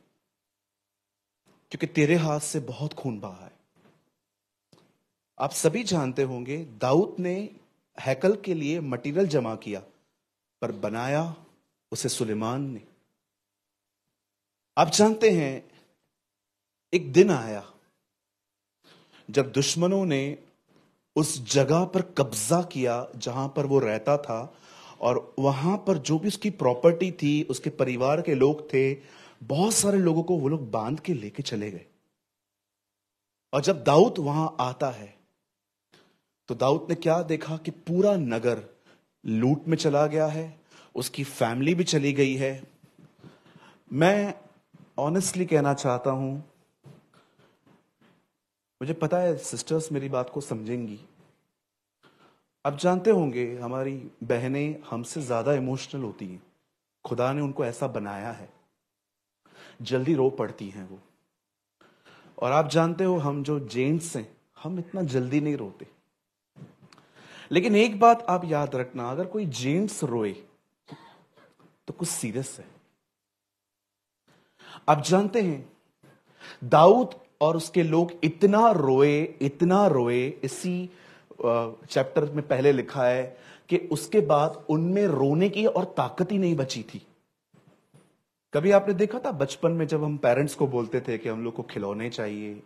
क्योंकि तेरे हाथ से बहुत खून बहा है आप सभी जानते होंगे दाऊद ने हैकल के लिए मटेरियल जमा किया पर बनाया उसे सुलेमान ने आप जानते हैं एक दिन आया जब दुश्मनों ने उस जगह पर कब्जा किया जहां पर वो रहता था और वहां पर जो भी उसकी प्रॉपर्टी थी उसके परिवार के लोग थे बहुत सारे लोगों को वो लोग बांध के लेके चले गए और जब दाऊद वहां आता है तो दाऊद ने क्या देखा कि पूरा नगर लूट में चला गया है उसकी फैमिली भी चली गई है मैं ऑनेस्टली कहना चाहता हूं मुझे पता है सिस्टर्स मेरी बात को समझेंगी आप जानते होंगे हमारी बहनें हमसे ज्यादा इमोशनल होती हैं खुदा ने उनको ऐसा बनाया है जल्दी रो पड़ती हैं वो और आप जानते हो हम जो जेंट्स हैं हम इतना जल्दी नहीं रोते लेकिन एक बात आप याद रखना अगर कोई जेंट्स रोए तो कुछ सीरियस है आप जानते हैं दाऊद और उसके लोग इतना रोए इतना रोए इसी चैप्टर में पहले लिखा है कि उसके बाद उनमें रोने की और ताकत ही नहीं बची थी कभी आपने देखा था बचपन में जब हम पेरेंट्स को बोलते थे कि हम लोग को खिलौने चाहिए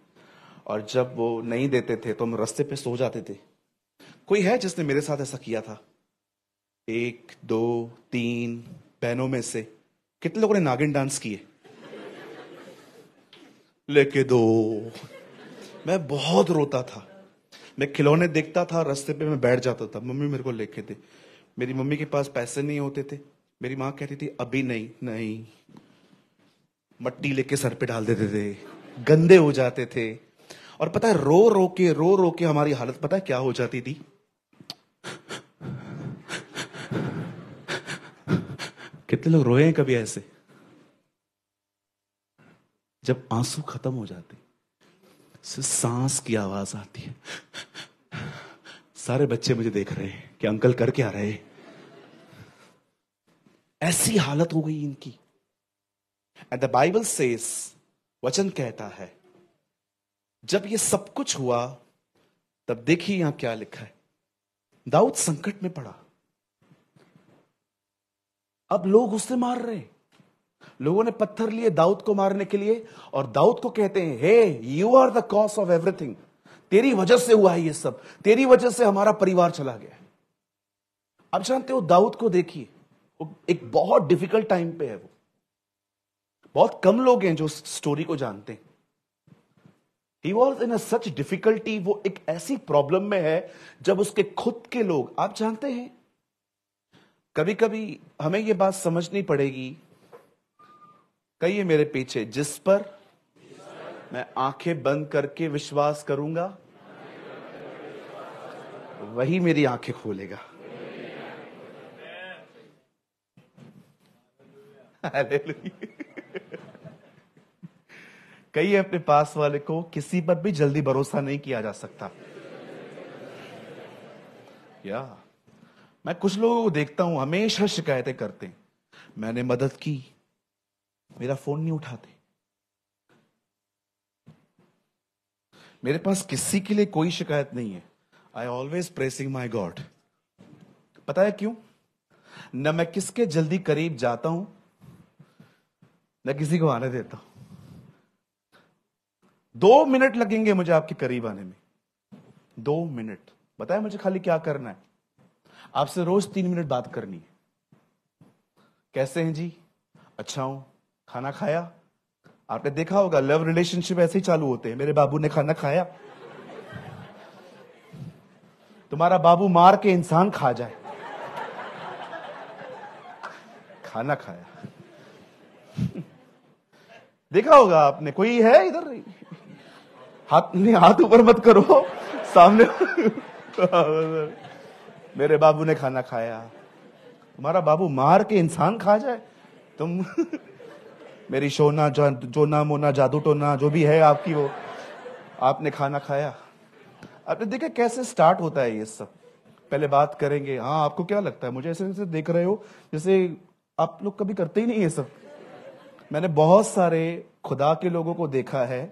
और जब वो नहीं देते थे तो हम रस्ते पे सो जाते थे कोई है जिसने मेरे साथ ऐसा किया था एक दो तीन बहनों में से कितने लोगों ने नागिन डांस किए लेके दो मैं बहुत रोता था मैं खिलौने देखता था रास्ते पे मैं बैठ जाता था मम्मी मेरे को लेके दे मेरी मम्मी के पास पैसे नहीं होते थे मेरी माँ कहती थी अभी नहीं नहीं मट्टी लेके सर पे डाल देते थे गंदे हो जाते थे और पता है रो रो के रो रो के हमारी हालत पता है क्या हो जाती थी कितने लोग रोए हैं कभी ऐसे जब आंसू खत्म हो जाते सांस की आवाज आती है सारे बच्चे मुझे देख रहे हैं कि अंकल कर क्या रहे ऐसी हालत हो गई इनकी एंड द बाइबल सेस वचन कहता है जब ये सब कुछ हुआ तब देखिए यहां क्या लिखा है दाऊद संकट में पड़ा अब लोग उससे मार रहे लोगों ने पत्थर लिए दाऊद को मारने के लिए और दाऊद को कहते हैं hey you are the cause of everything तेरी वजह से हुआ है ये सब तेरी वजह से हमारा परिवार चला गया आप जानते हो दाऊद को देखिए वो एक बहुत डिफिकल्ट टाइम पे है वो बहुत कम लोग हैं जो स्टोरी को जानते हैं he was in such difficulty वो एक ऐसी प्रॉब्लम में है जब उसके खुद के लोग आप जानते हैं कभी कभी हमें यह बात समझनी पड़ेगी है मेरे पीछे जिस पर मैं आंखें बंद करके विश्वास करूंगा वही मेरी आंखें खोलेगा कही अपने पास वाले को किसी पर भी जल्दी भरोसा नहीं किया जा सकता या yeah. मैं कुछ लोगों को देखता हूं हमेशा शिकायतें करते हैं मैंने मदद की मेरा फोन नहीं उठाते मेरे पास किसी के लिए कोई शिकायत नहीं है I always praising my God पता है क्यों न मैं किसके जल्दी करीब जाता हूं न किसी को आने देता हूं दो मिनट लगेंगे मुझे आपके करीब आने में दो मिनट बताया मुझे खाली क्या करना है आपसे रोज तीन मिनट बात करनी है कैसे हैं जी अच्छा हूं खाना खाया आपने देखा होगा लव रिलेशनशिप ऐसे ही चालू होते हैं मेरे बाबू ने खाना खाया तुम्हारा बाबू मार के इंसान खा जाए खाना खाया देखा होगा आपने कोई है इधर हाथ नहीं हाथ ऊपर मत करो सामने मेरे बाबू ने खाना खाया तुम्हारा बाबू मार के इंसान खा जाए तुम मेरी शोना जोना मोना जादू टोना जो भी है आपकी वो आपने खाना खाया आपने देखा कैसे स्टार्ट होता है ये सब पहले बात करेंगे हाँ आपको क्या लगता है मुझे ऐसे ऐसे देख रहे हो जैसे आप लोग कभी करते ही नहीं ये सब मैंने बहुत सारे खुदा के लोगों को देखा है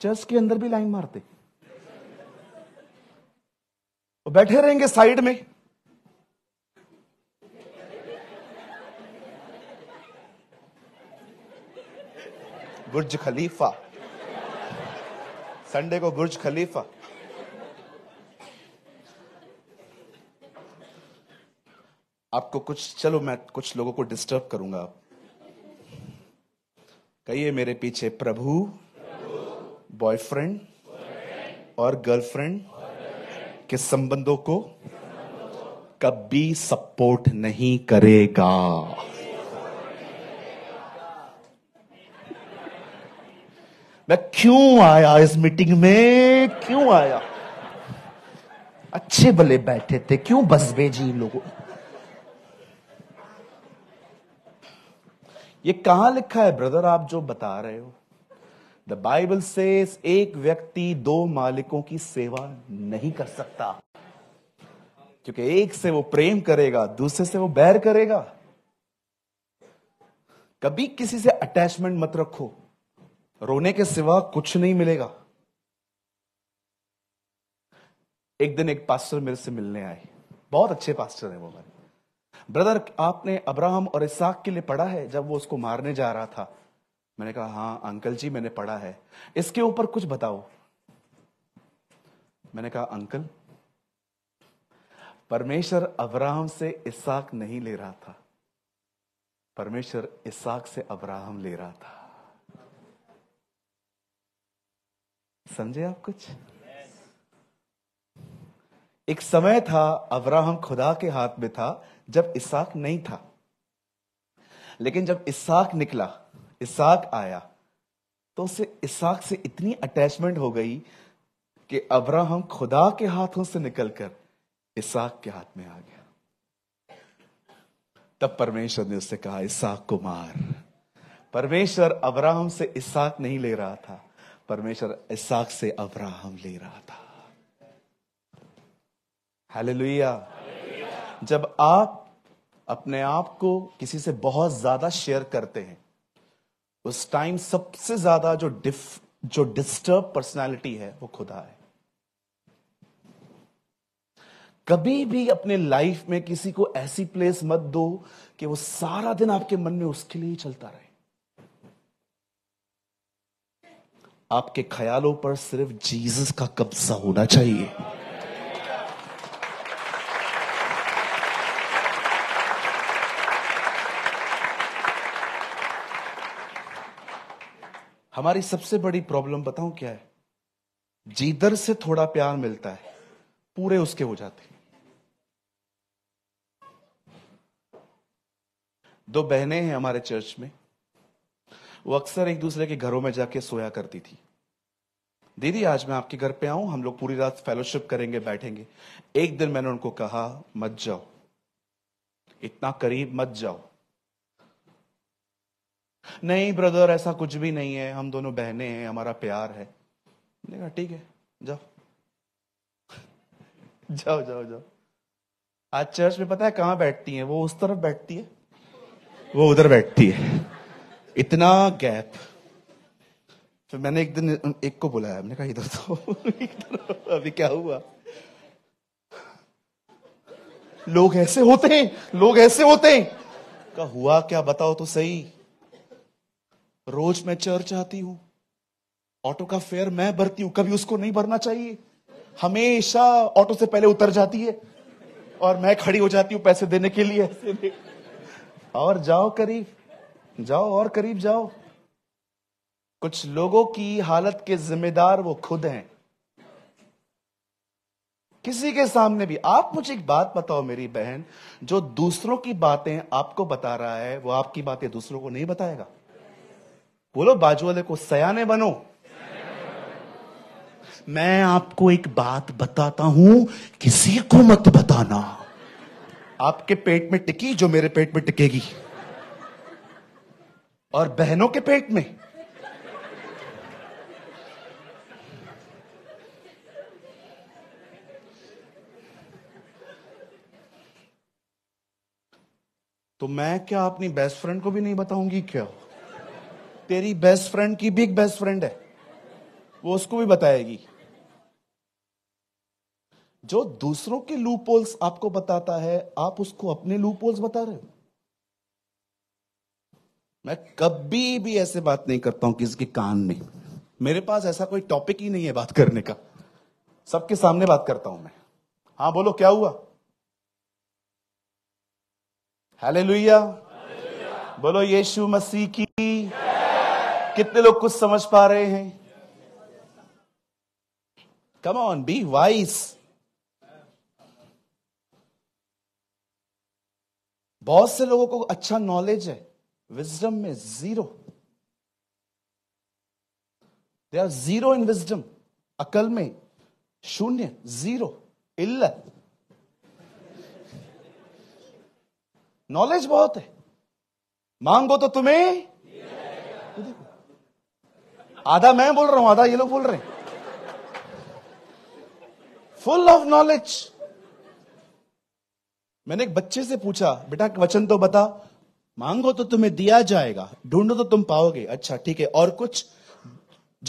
चर्च के अंदर भी लाइन मारते वो बैठे रहेंगे साइड में बुर्ज खलीफा संडे को बुर्ज खलीफा आपको कुछ चलो मैं कुछ लोगों को डिस्टर्ब करूंगा आप कहिए मेरे पीछे प्रभु बॉयफ्रेंड और गर्लफ्रेंड के संबंधों को कभी सपोर्ट नहीं करेगा मैं क्यों आया इस मीटिंग में क्यों आया अच्छे भले बैठे थे क्यों बस भेजी लोगों ये कहां लिखा है ब्रदर आप जो बता रहे हो द बाइबल से एक व्यक्ति दो मालिकों की सेवा नहीं कर सकता क्योंकि एक से वो प्रेम करेगा दूसरे से वो बैर करेगा कभी किसी से अटैचमेंट मत रखो रोने के सिवा कुछ नहीं मिलेगा एक दिन एक पास्टर मेरे से मिलने आए बहुत अच्छे पास्टर हैं वो मेरे ब्रदर आपने अब्राहम और इसाक के लिए पढ़ा है जब वो उसको मारने जा रहा था मैंने कहा हाँ अंकल जी मैंने पढ़ा है इसके ऊपर कुछ बताओ मैंने कहा अंकल परमेश्वर अब्राहम से इसाक नहीं ले रहा था परमेश्वर इसाक से अब्राहम ले रहा था समझे आप कुछ एक समय था अब्राहम खुदा के हाथ में था जब इसाक नहीं था लेकिन जब इसाक निकला इसाक आया तो उसे इसाक से इतनी अटैचमेंट हो गई कि अब्राहम खुदा के हाथों से निकलकर इसाक के हाथ में आ गया तब परमेश्वर ने उससे कहा इसाक को मार परमेश्वर अब्राहम से इसाक नहीं ले रहा था परमेश्वर इसाक से अब्राहम ले रहा था हालेलुया जब आप अपने आप को किसी से बहुत ज्यादा शेयर करते हैं उस टाइम सबसे ज्यादा जो डिफ जो डिस्टर्ब पर्सनालिटी है वो खुदा है कभी भी अपने लाइफ में किसी को ऐसी प्लेस मत दो कि वो सारा दिन आपके मन में उसके लिए ही चलता रहे आपके ख्यालों पर सिर्फ जीसस का कब्जा होना चाहिए हमारी सबसे बड़ी प्रॉब्लम बताऊं क्या है जिधर से थोड़ा प्यार मिलता है पूरे उसके हो जाते हैं दो बहनें हैं हमारे चर्च में वो अक्सर एक दूसरे के घरों में जाके सोया करती थी दीदी आज मैं आपके घर पे आऊं हम लोग पूरी रात फेलोशिप करेंगे बैठेंगे एक दिन मैंने उनको कहा मत जाओ इतना करीब मत जाओ नहीं ब्रदर ऐसा कुछ भी नहीं है हम दोनों बहने हैं हमारा प्यार है देखा कहा ठीक है जाओ जाओ जाओ जाओ आज चर्च में पता है कहाँ बैठती है वो उस तरफ बैठती है वो उधर बैठती है इतना गैप फिर मैंने एक दिन एक को बुलाया मैंने कहा इधर तो, तो अभी क्या हुआ लोग ऐसे होते हैं लोग ऐसे होते हैं का हुआ क्या बताओ तो सही रोज मैं चर्च आती हूं ऑटो का फेयर मैं भरती हूं कभी उसको नहीं भरना चाहिए हमेशा ऑटो से पहले उतर जाती है और मैं खड़ी हो जाती हूं पैसे देने के लिए ऐसे और जाओ करीब जाओ और करीब जाओ कुछ लोगों की हालत के जिम्मेदार वो खुद हैं किसी के सामने भी आप मुझे एक बात बताओ मेरी बहन जो दूसरों की बातें आपको बता रहा है वो आपकी बातें दूसरों को नहीं बताएगा बोलो बाजू वाले को सयाने बनो मैं आपको एक बात बताता हूं किसी को मत बताना आपके पेट में टिकी जो मेरे पेट में टिकेगी और बहनों के पेट में तो मैं क्या अपनी बेस्ट फ्रेंड को भी नहीं बताऊंगी क्या तेरी बेस्ट फ्रेंड की बिग बेस्ट फ्रेंड है वो उसको भी बताएगी जो दूसरों के लूप होल्स आपको बताता है आप उसको अपने लूप होल्स बता रहे हो मैं कभी भी ऐसे बात नहीं करता हूं किसी के कान में मेरे पास ऐसा कोई टॉपिक ही नहीं है बात करने का सबके सामने बात करता हूं मैं हां बोलो क्या हुआ हेले बोलो यीशु मसीह की कितने लोग कुछ समझ पा रहे हैं कम ऑन बी वाइस बहुत से लोगों को अच्छा नॉलेज है विजडम में zero they are zero in wisdom अकल में शून्य जीरो इल नॉलेज बहुत है मांगो तो तुम्हें आधा मैं बोल रहा हूं आधा ये लोग बोल रहे हैं फुल ऑफ नॉलेज मैंने एक बच्चे से पूछा बेटा वचन तो बता मांगो तो तुम्हें दिया जाएगा ढूंढो तो तुम पाओगे अच्छा ठीक है और कुछ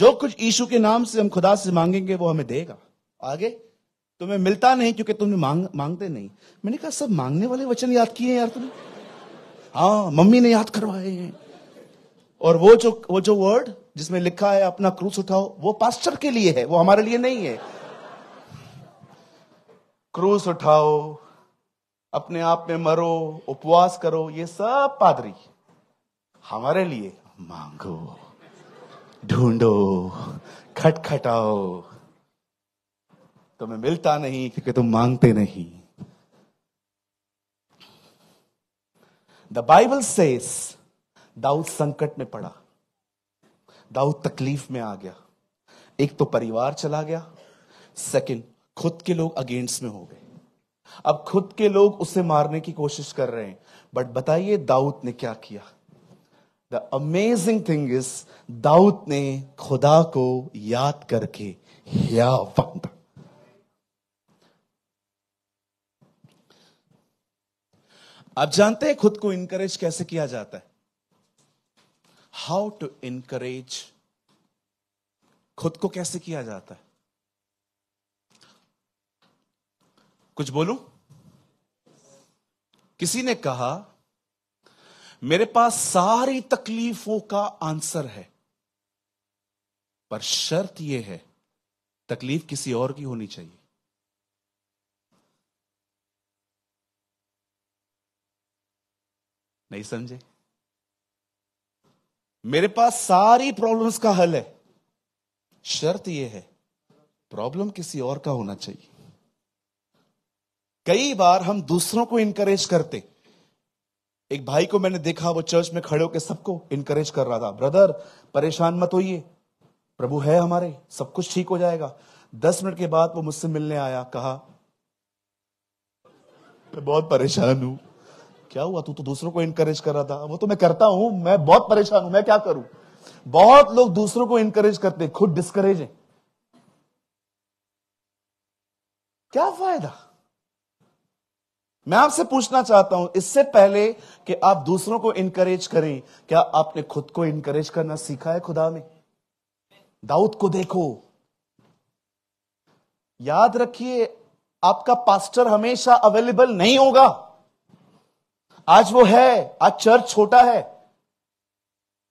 जो कुछ ईशु के नाम से हम खुदा से मांगेंगे वो हमें देगा आगे तुम्हें मिलता नहीं क्योंकि तुमने मांग मांगते नहीं मैंने कहा सब मांगने वाले वचन याद किए यार तुमने हाँ मम्मी ने याद करवाए हैं और वो जो वो जो वर्ड जिसमें लिखा है अपना क्रूस उठाओ वो पास्टर के लिए है वो हमारे लिए नहीं है क्रूस उठाओ अपने आप में मरो उपवास करो ये सब पादरी हमारे लिए मांगो ढूंढो खटखटाओ तुम्हें मिलता नहीं क्योंकि तुम मांगते नहीं द बाइबल सेस दाऊद संकट में पड़ा दाऊद तकलीफ में आ गया एक तो परिवार चला गया सेकंड खुद के लोग अगेंस्ट में हो गए अब खुद के लोग उसे मारने की कोशिश कर रहे हैं बट बताइए दाऊद ने क्या किया द अमेजिंग थिंग इज दाऊद ने खुदा को याद करके या वक्त आप जानते हैं खुद को इनकरेज कैसे किया जाता है हाउ टू इनकरेज खुद को कैसे किया जाता है कुछ बोलू किसी ने कहा मेरे पास सारी तकलीफों का आंसर है पर शर्त यह है तकलीफ किसी और की होनी चाहिए नहीं समझे मेरे पास सारी प्रॉब्लम्स का हल है शर्त यह है प्रॉब्लम किसी और का होना चाहिए कई बार हम दूसरों को इनकरेज करते एक भाई को मैंने देखा वो चर्च में खड़े होकर सबको इनकरेज कर रहा था ब्रदर परेशान मत होइए प्रभु है हमारे सब कुछ ठीक हो जाएगा दस मिनट के बाद वो मुझसे मिलने आया कहा मैं बहुत परेशान हूं क्या हुआ तू तो दूसरों को इनकरेज कर रहा था वो तो मैं करता हूं मैं बहुत परेशान हूं मैं क्या करूं बहुत लोग दूसरों को इनकरेज करते खुद डिस्करेज है क्या फायदा मैं आपसे पूछना चाहता हूं इससे पहले कि आप दूसरों को इनकरेज करें क्या आपने खुद को इनकरेज करना सीखा है खुदा में दाऊद को देखो याद रखिए आपका पास्टर हमेशा अवेलेबल नहीं होगा आज वो है आज चर्च छोटा है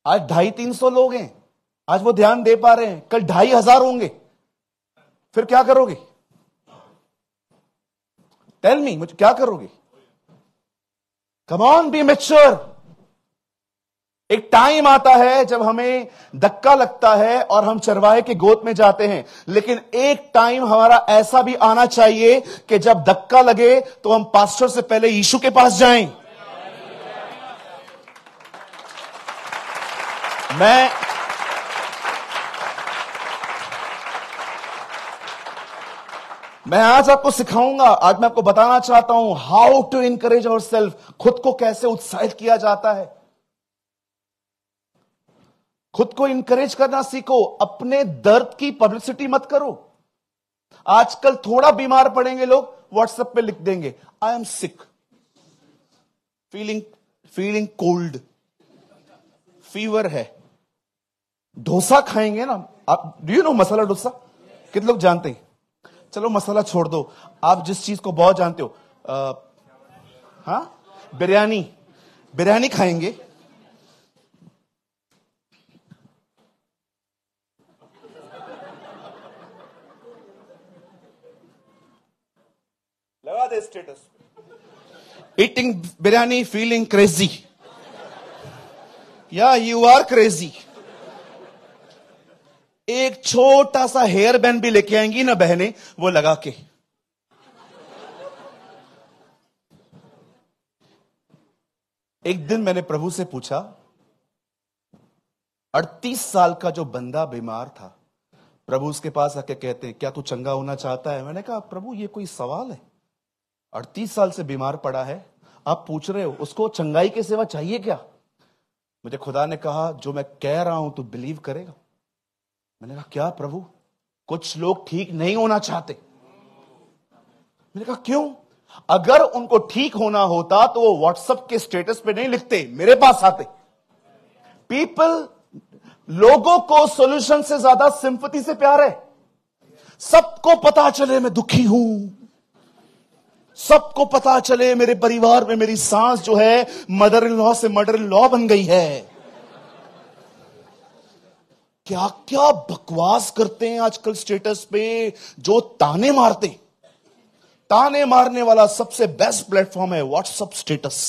आज ढाई तीन सौ लोग हैं आज वो ध्यान दे पा रहे हैं कल ढाई हजार होंगे फिर क्या करोगे टेल मी मुझे क्या करोगे कमॉन बी मेच्योर एक टाइम आता है जब हमें धक्का लगता है और हम चरवाहे के गोद में जाते हैं लेकिन एक टाइम हमारा ऐसा भी आना चाहिए कि जब धक्का लगे तो हम पास्टर से पहले यीशु के पास जाएं मैं मैं आज आपको सिखाऊंगा आज मैं आपको बताना चाहता हूं how to encourage our self खुद को कैसे उत्साहित किया जाता है खुद को इनकरेज करना सीखो अपने दर्द की पब्लिसिटी मत करो आजकल थोड़ा बीमार पड़ेंगे लोग व्हाट्सएप पे लिख देंगे I am sick feeling feeling cold fever है डोसा खाएंगे ना आप do you know masala dosa कितने लोग जानते हैं चलो मसाला छोड़ दो आप जिस चीज को बहुत जानते हो हाँ बिरयानी बिरयानी खाएंगे लगा दे status eating biryani feeling crazy या यू आर क्रेजी एक छोटा सा हेयर बैंड भी लेके आएंगी ना बहने वो लगा के एक दिन मैंने प्रभु से पूछा 38 साल का जो बंदा बीमार था प्रभु उसके पास आके कहते हैं क्या तू चंगा होना चाहता है मैंने कहा प्रभु ये कोई सवाल है अड़तीस साल से बीमार पड़ा है आप पूछ रहे हो उसको चंगाई के सेवा चाहिए क्या मुझे खुदा ने कहा जो मैं कह रहा हूं तू बिलीव करेगा मैंने कहा क्या प्रभु कुछ लोग ठीक नहीं होना चाहते मैंने कहा क्यों अगर उनको ठीक होना होता तो वो व्हाट्सएप के स्टेटस पे नहीं लिखते मेरे पास आते पीपल लोगों को सॉल्यूशन से ज्यादा सिंपति से प्यार है सबको पता चले मैं दुखी हूं सबको पता चले मेरे परिवार में मेरी सांस जो है मदर इन लॉ से मर्डर इन लॉ बन गई है क्या क्या बकवास करते हैं आजकल स्टेटस पे जो ताने मारते ताने मारने वाला सबसे बेस्ट प्लेटफॉर्म है व्हाट्सएप स्टेटस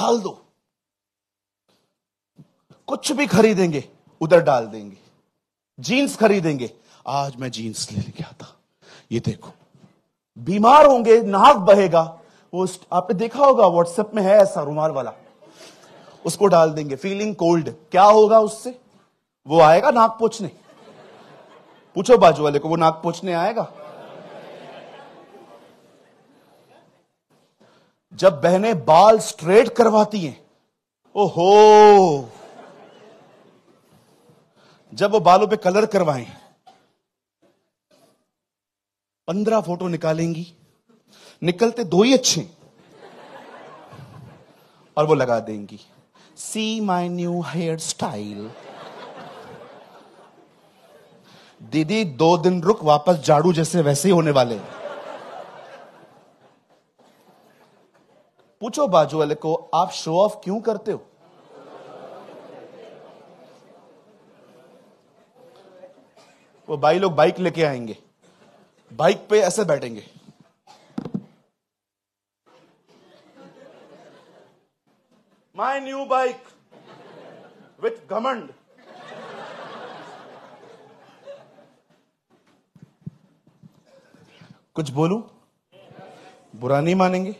डाल दो कुछ भी खरीदेंगे उधर डाल देंगे जीन्स खरीदेंगे आज मैं जीन्स ले लेके आता ये देखो बीमार होंगे नाक बहेगा वो आपने देखा होगा व्हाट्सएप में है ऐसा रुमाल वाला उसको डाल देंगे फीलिंग कोल्ड क्या होगा उससे वो आएगा नाक पोछने पूछो बाजू वाले को वो नाक पोछने आएगा जब बहनें बाल स्ट्रेट करवाती हैं ओहो जब वो बालों पे कलर करवाए पंद्रह फोटो निकालेंगी निकलते दो ही अच्छे और वो लगा देंगी see my new hair style दीदी दो दिन रुक वापस झाड़ू जैसे वैसे ही होने वाले पूछो बाजू वाले को आप शो ऑफ क्यों करते हो वो भाई लोग बाइक लेके आएंगे बाइक पे ऐसे बैठेंगे माई न्यू बाइक विथ घमंड कुछ बोलूं बुरा नहीं मानेंगे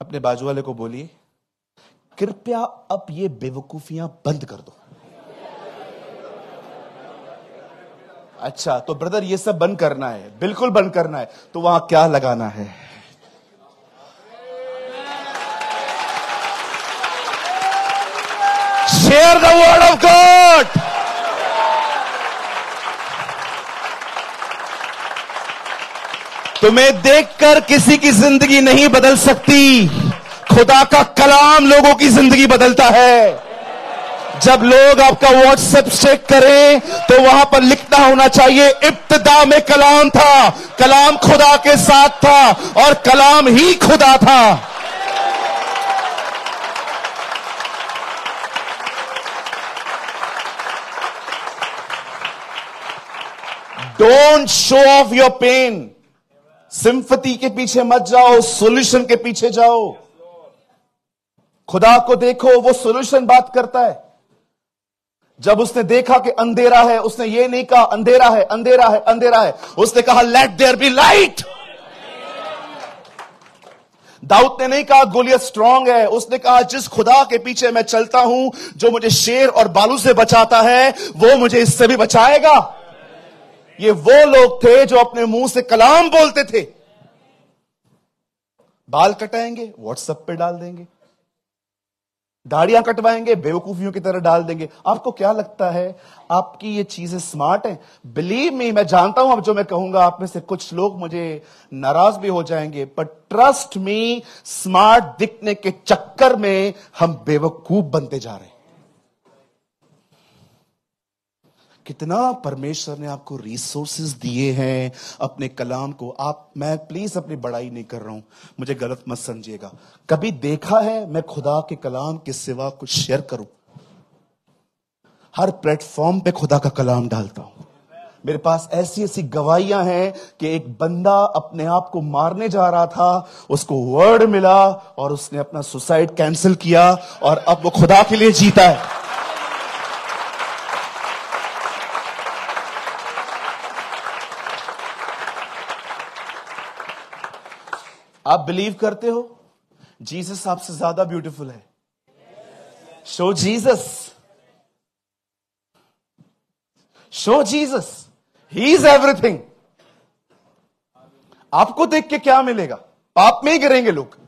अपने बाजू वाले को बोलिए कृपया अब ये बेवकूफियां बंद कर दो अच्छा तो ब्रदर ये सब बंद करना है बिल्कुल बंद करना है तो वहां क्या लगाना है share the word of God तुम्हें देखकर किसी की जिंदगी नहीं बदल सकती खुदा का कलाम लोगों की जिंदगी बदलता है जब लोग आपका व्हाट्सएप चेक करें तो वहां पर लिखना होना चाहिए इब्तदा में कलाम था कलाम खुदा के साथ था और कलाम ही खुदा था don't show off your pen सिंफती के पीछे मत जाओ सॉल्यूशन के पीछे जाओ खुदा को देखो वो सॉल्यूशन बात करता है जब उसने देखा कि अंधेरा है उसने ये नहीं कहा अंधेरा है अंधेरा है अंधेरा है उसने कहा लेट देयर बी लाइट दाऊद ने नहीं कहा गोलियत स्ट्रांग है उसने कहा जिस खुदा के पीछे मैं चलता हूं जो मुझे शेर और बालू से बचाता है वो मुझे इससे भी बचाएगा ये वो लोग थे जो अपने मुंह से कलाम बोलते थे बाल कटाएंगे व्हाट्सएप पे डाल देंगे दाढ़ियां कटवाएंगे बेवकूफियों की तरह डाल देंगे आपको क्या लगता है आपकी ये चीजें स्मार्ट हैं बिलीव मी मैं जानता हूं अब जो मैं कहूंगा आप में से कुछ लोग मुझे नाराज भी हो जाएंगे बट ट्रस्ट मी स्मार्ट दिखने के चक्कर में हम बेवकूफ बनते जा रहे हैं कितना परमेश्वर ने आपको रिसोर्सेज दिए हैं अपने कलाम को आप मैं प्लीज अपनी बड़ाई नहीं कर रहा हूं मुझे गलत मत समझिएगा कभी देखा है मैं खुदा के कलाम के सिवा कुछ शेयर करूं हर प्लेटफॉर्म पे खुदा का कलाम डालता हूं मेरे पास ऐसी ऐसी गवाहियां हैं कि एक बंदा अपने आप को मारने जा रहा था उसको वर्ड मिला और उसने अपना सुसाइड कैंसिल किया और अब वो खुदा के लिए जीता है आप बिलीव करते हो जीसस आपसे ज्यादा ब्यूटीफुल है show Jesus show Jesus he is everything आपको देख के क्या मिलेगा पाप में ही गिरेंगे लोग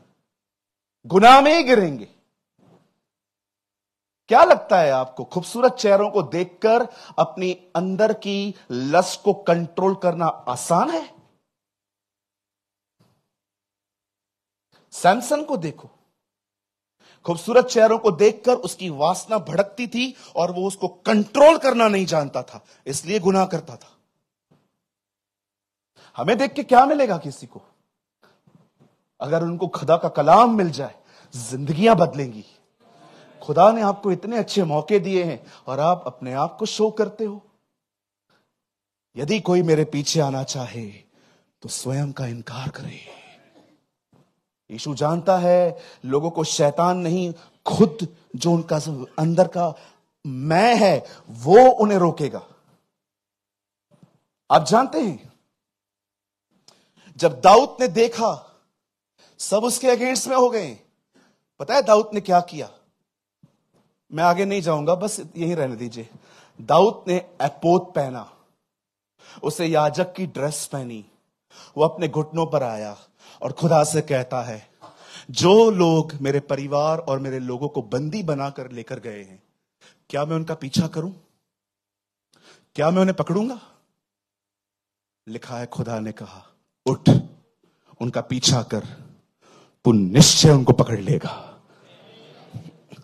गुनाह में ही गिरेंगे क्या लगता है आपको खूबसूरत चेहरों को देखकर अपनी अंदर की लस को कंट्रोल करना आसान है सैमसन को देखो खूबसूरत चेहरों को देखकर उसकी वासना भड़कती थी और वो उसको कंट्रोल करना नहीं जानता था इसलिए गुनाह करता था हमें देख के क्या मिलेगा किसी को अगर उनको खुदा का कलाम मिल जाए जिंदगियां बदलेंगी खुदा ने आपको इतने अच्छे मौके दिए हैं और आप अपने आप को शो करते हो यदि कोई मेरे पीछे आना चाहे तो स्वयं का इनकार करे यीशु जानता है लोगों को शैतान नहीं खुद जो उनका अंदर का मैं है वो उन्हें रोकेगा आप जानते हैं जब दाऊद ने देखा सब उसके अगेंस्ट में हो गए पता है दाऊद ने क्या किया मैं आगे नहीं जाऊंगा बस यही रहने दीजिए दाऊद ने एपोत पहना उसे याजक की ड्रेस पहनी वो अपने घुटनों पर आया और खुदा से कहता है जो लोग मेरे परिवार और मेरे लोगों को बंदी बनाकर लेकर गए हैं क्या मैं उनका पीछा करूं क्या मैं उन्हें पकड़ूंगा लिखा है खुदा ने कहा उठ उनका पीछा कर तू निश्चय उनको पकड़ लेगा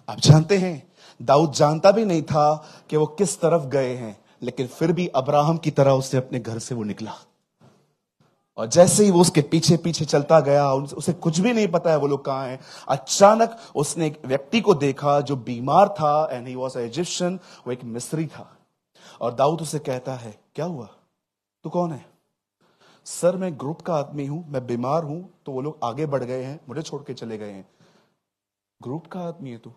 आप जानते हैं दाऊद जानता भी नहीं था कि वो किस तरफ गए हैं लेकिन फिर भी अब्राहम की तरह उसने अपने घर से वो निकला और जैसे ही वो उसके पीछे पीछे चलता गया उसे कुछ भी नहीं पता है वो लोग कहाँ हैं अचानक उसने एक व्यक्ति को देखा जो बीमार था एंड ही वॉज इजिप्शियन वो एक मिस्री था और दाऊद उसे कहता है क्या हुआ तू कौन है सर मैं ग्रुप का आदमी हूं मैं बीमार हूं तो वो लोग आगे बढ़ गए हैं मुझे छोड़ के चले गए हैं ग्रुप का आदमी है तू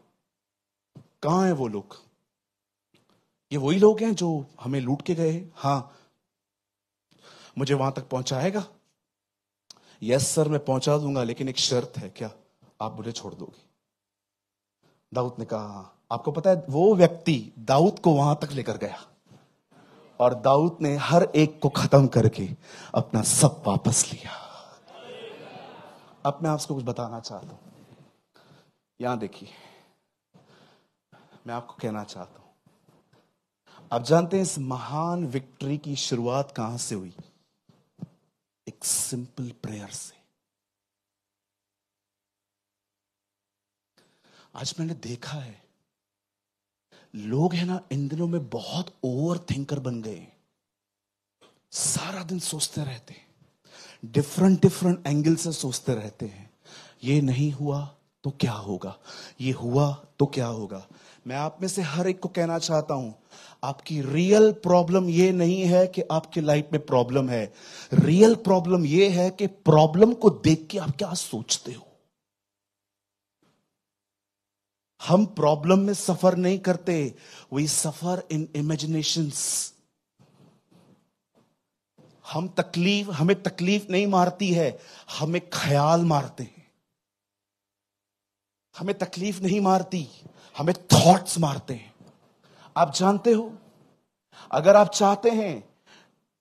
कहाँ है वो लोग ये वही लोग हैं जो हमें लूट के गए हैं हाँ मुझे वहां तक पहुंचाएगा यस सर मैं पहुंचा दूंगा लेकिन एक शर्त है क्या आप मुझे छोड़ दोगे दाऊद ने कहा आपको पता है वो व्यक्ति दाऊद को वहां तक लेकर गया और दाऊद ने हर एक को खत्म करके अपना सब वापस लिया अब मैं आपको कुछ बताना चाहता हूं यहां देखिए मैं आपको कहना चाहता हूं आप जानते हैं इस महान विक्ट्री की शुरुआत कहां से हुई एक सिंपल प्रेयर से आज मैंने देखा है लोग है ना इन दिनों में बहुत ओवर थिंकर बन गए सारा दिन सोचते रहते हैं डिफरेंट डिफरेंट एंगल से सोचते रहते हैं ये नहीं हुआ तो क्या होगा ये हुआ तो क्या होगा मैं आप में से हर एक को कहना चाहता हूं आपकी रियल प्रॉब्लम यह नहीं है कि आपके लाइफ में प्रॉब्लम है रियल प्रॉब्लम यह है कि प्रॉब्लम को देख के आप क्या सोचते हो हम प्रॉब्लम में सफर नहीं करते वी सफर इन इमेजिनेशन हम तकलीफ हमें तकलीफ नहीं मारती है हमें ख्याल मारते हैं हमें तकलीफ नहीं मारती हमें थॉट्स मारते हैं आप जानते हो अगर आप चाहते हैं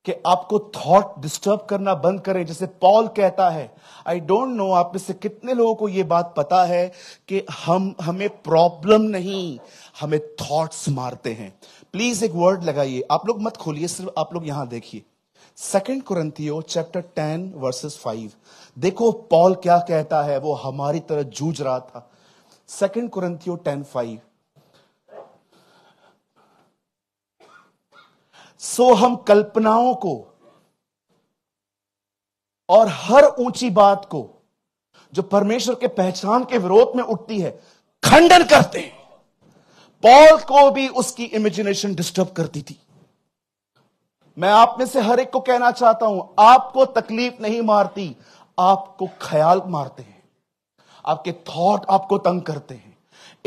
कि आपको थॉट डिस्टर्ब करना बंद करें जैसे पॉल कहता है आई डोंट नो आप में से कितने लोगों को यह बात पता है कि हम हमें प्रॉब्लम नहीं हमें थॉट्स मारते हैं प्लीज एक वर्ड लगाइए आप लोग मत खोलिए सिर्फ आप लोग यहां देखिए सेकेंड कुरंथियो चैप्टर टेन वर्सेस फाइव देखो पॉल क्या कहता है वो हमारी तरह जूझ रहा था सेकेंड कुरंथियो टेन फाइव सो हम कल्पनाओं को और हर ऊंची बात को जो परमेश्वर के पहचान के विरोध में उठती है खंडन करते हैं पॉल को भी उसकी इमेजिनेशन डिस्टर्ब करती थी मैं आप में से हर एक को कहना चाहता हूं आपको तकलीफ नहीं मारती आपको ख्याल मारते हैं आपके थॉट आपको तंग करते हैं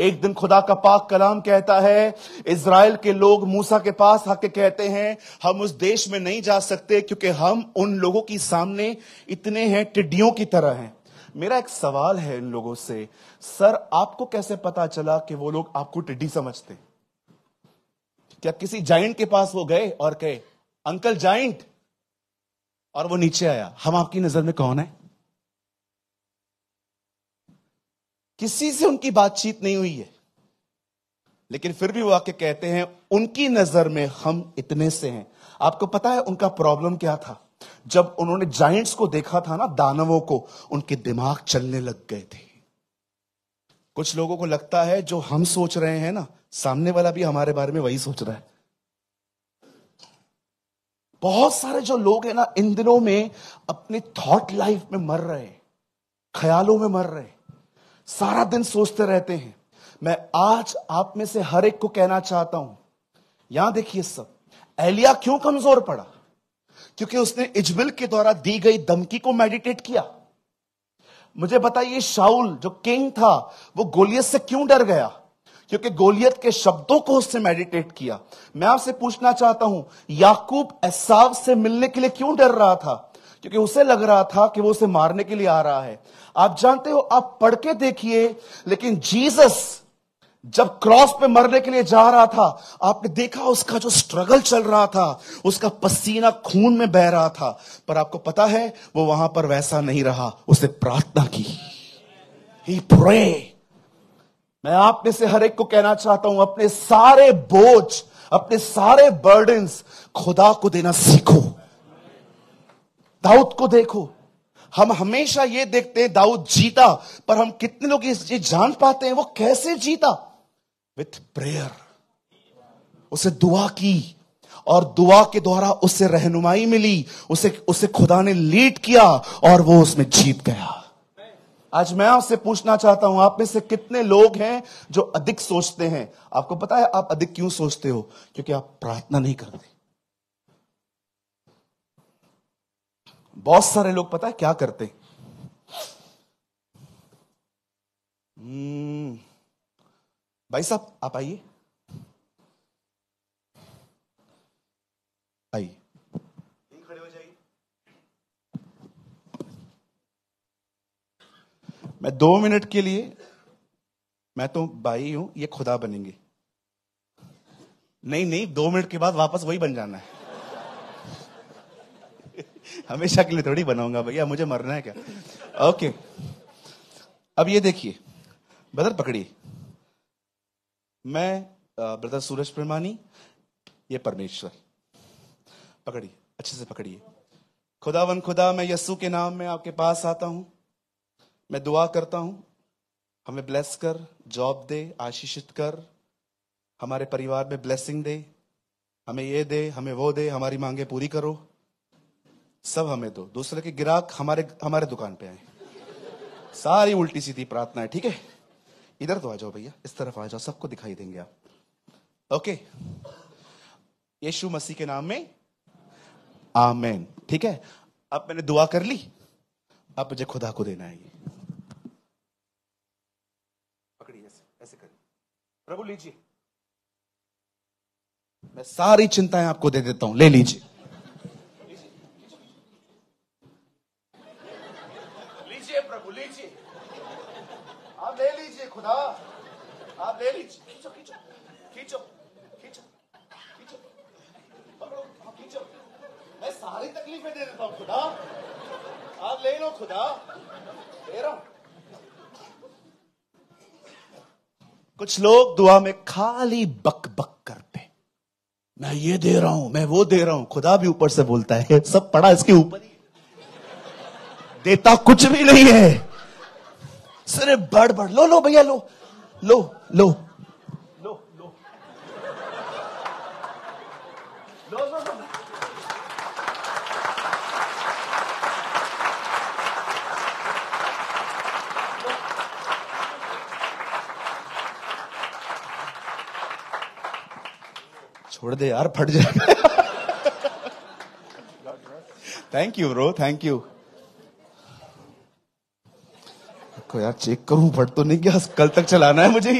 एक दिन खुदा का पाक कलाम कहता है इसराइल के लोग मूसा के पास आके कहते हैं हम उस देश में नहीं जा सकते क्योंकि हम उन लोगों के सामने इतने हैं टिड्डियों की तरह हैं मेरा एक सवाल है इन लोगों से सर आपको कैसे पता चला कि वो लोग आपको टिड्डी समझते क्या किसी जाइंट के पास वो गए और कहे अंकल जाइंट और वो नीचे आया हम आपकी नजर में कौन है किसी से उनकी बातचीत नहीं हुई है लेकिन फिर भी वो आके कहते हैं उनकी नजर में हम इतने से हैं आपको पता है उनका प्रॉब्लम क्या था जब उन्होंने जाइंट्स को देखा था ना दानवों को उनके दिमाग चलने लग गए थे कुछ लोगों को लगता है जो हम सोच रहे हैं ना सामने वाला भी हमारे बारे में वही सोच रहा है बहुत सारे जो लोग हैं ना इन दिनों में अपने थॉट लाइफ में मर रहे हैं ख्यालों में मर रहे हैं सारा दिन सोचते रहते हैं मैं आज आप में से हर एक को कहना चाहता हूं यहां देखिए सब एलिया क्यों कमजोर पड़ा क्योंकि उसने इजबिल के द्वारा दी गई धमकी को मेडिटेट किया मुझे बताइए शाउल जो किंग था वो गोलियत से क्यों डर गया क्योंकि गोलियत के शब्दों को उसने मेडिटेट किया मैं आपसे पूछना चाहता हूं याकूब एसाव से मिलने के लिए क्यों डर रहा था क्योंकि उसे लग रहा था कि वो उसे मारने के लिए आ रहा है आप जानते हो आप पढ़ के देखिए लेकिन जीसस जब क्रॉस पे मरने के लिए जा रहा था आपने देखा उसका जो स्ट्रगल चल रहा था उसका पसीना खून में बह रहा था पर आपको पता है वो वहां पर वैसा नहीं रहा उसने प्रार्थना की ही प्रे मैं आप में से हर एक को कहना चाहता हूं अपने सारे बोझ अपने सारे बर्डन्स खुदा को देना सीखो दाऊद को देखो हम हमेशा ये देखते हैं दाऊद जीता पर हम कितने लोग ये जान पाते हैं वो कैसे जीता विथ प्रेयर उसे दुआ की और दुआ के द्वारा उससे रहनुमाई मिली उसे उसे खुदा ने लीड किया और वो उसमें जीत गया आज मैं आपसे पूछना चाहता हूं आप में से कितने लोग हैं जो अधिक सोचते हैं आपको पता है आप अधिक क्यों सोचते हो क्योंकि आप प्रार्थना नहीं करते बहुत सारे लोग पता है क्या करते हम्म, भाई साहब आप आइए आइए खड़े हो जाइए मैं दो मिनट के लिए मैं तो भाई हूं ये खुदा बनेंगे नहीं नहीं दो मिनट के बाद वापस वही बन जाना है हमेशा के लिए थोड़ी बनाऊंगा भैया मुझे मरना है क्या ओके okay. अब ये देखिए ब्रदर पकड़िए मैं ब्रदर सूरज प्रेमानी ये परमेश्वर पकड़िए अच्छे से पकड़िए खुदा वन खुदा मैं यस्सु के नाम में आपके पास आता हूं मैं दुआ करता हूं हमें ब्लेस कर जॉब दे आशीषित कर हमारे परिवार में ब्लेसिंग दे हमें ये दे हमें वो दे हमारी मांगे पूरी करो सब हमें दो दूसरे के गिराक हमारे हमारे दुकान पे आए सारी उल्टी सीधी प्रार्थना है ठीक है इधर तो आ जाओ भैया इस तरफ आ जाओ सबको दिखाई देंगे आप ओके यीशु मसीह के नाम में आमेन ठीक है अब मैंने दुआ कर ली अब मुझे खुदा को देना है ये पकड़िए ऐसे ऐसे करिए प्रभु लीजिए मैं सारी चिंताएं आपको दे देता हूं ले लीजिए करता हूं खुदा आप ले लो खुदा ले रहा हूं कुछ लोग दुआ में खाली बक बक करते मैं ये दे रहा हूं मैं वो दे रहा हूं खुदा भी ऊपर से बोलता है सब पड़ा इसके ऊपर ही देता कुछ भी नहीं है सिर्फ बड़ बड़ लो लो भैया लो लो लो छोड़ दे यार फट जाए thank you bro thank you को यार चेक करूं फट तो नहीं गया कल तक चलाना है मुझे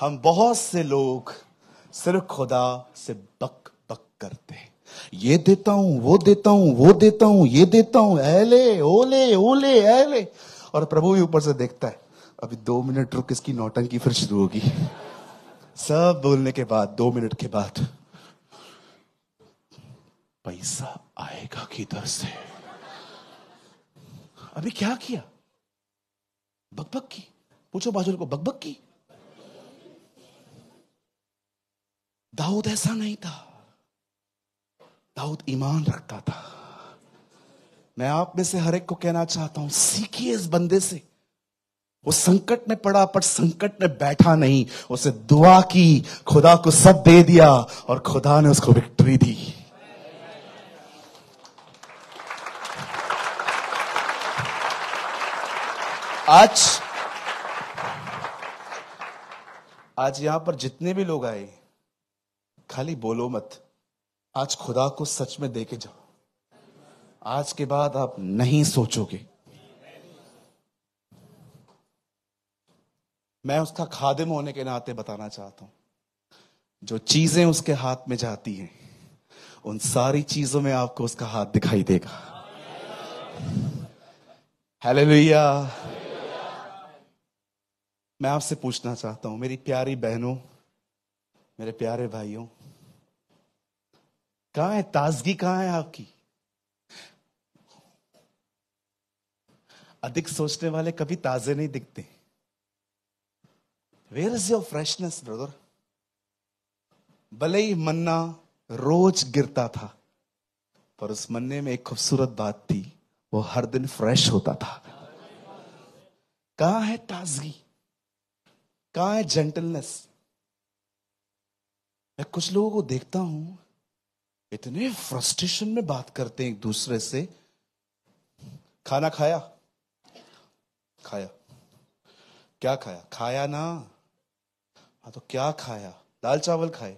हम बहुत से लोग सिर्फ खुदा से बक बक करते हैं ये देता हूं वो देता हूं वो देता हूं ये देता हूं एले ओले ओले एले और प्रभु भी ऊपर से देखता है अभी दो मिनट रुक इसकी नौटंकी फिर शुरू होगी सब बोलने के बाद दो मिनट के बाद पैसा आएगा किधर से अभी क्या किया बकबक की पूछो बाजुल को बकबक की दाऊद ऐसा नहीं था दाऊद ईमान रखता था मैं आप में से हर एक को कहना चाहता हूं सीखिए इस बंदे से वो संकट में पड़ा पर संकट में बैठा नहीं उसे दुआ की खुदा को सब दे दिया और खुदा ने उसको विक्ट्री दी आज आज यहां पर जितने भी लोग आए खाली बोलो मत आज खुदा को सच में दे के जाओ आज के बाद आप नहीं सोचोगे मैं उसका खादिम होने के नाते बताना चाहता हूं जो चीजें उसके हाथ में जाती हैं उन सारी चीजों में आपको उसका हाथ दिखाई देगा हेलो लोहिया मैं आपसे पूछना चाहता हूं मेरी प्यारी बहनों मेरे प्यारे भाइयों कहा है ताजगी कहां है आपकी अधिक सोचने वाले कभी ताजे नहीं दिखते Where is your freshness, brother? भले ही मन्ना रोज गिरता था पर उस मन्ने में एक खूबसूरत बात थी वो हर दिन फ्रेश होता था कहा है ताजगी कहा है जेंटलनेस मैं कुछ लोगों को देखता हूं इतने फ्रस्ट्रेशन में बात करते हैं एक दूसरे से खाना खाया खाया क्या खाया खाया ना हाँ तो क्या खाया दाल चावल खाए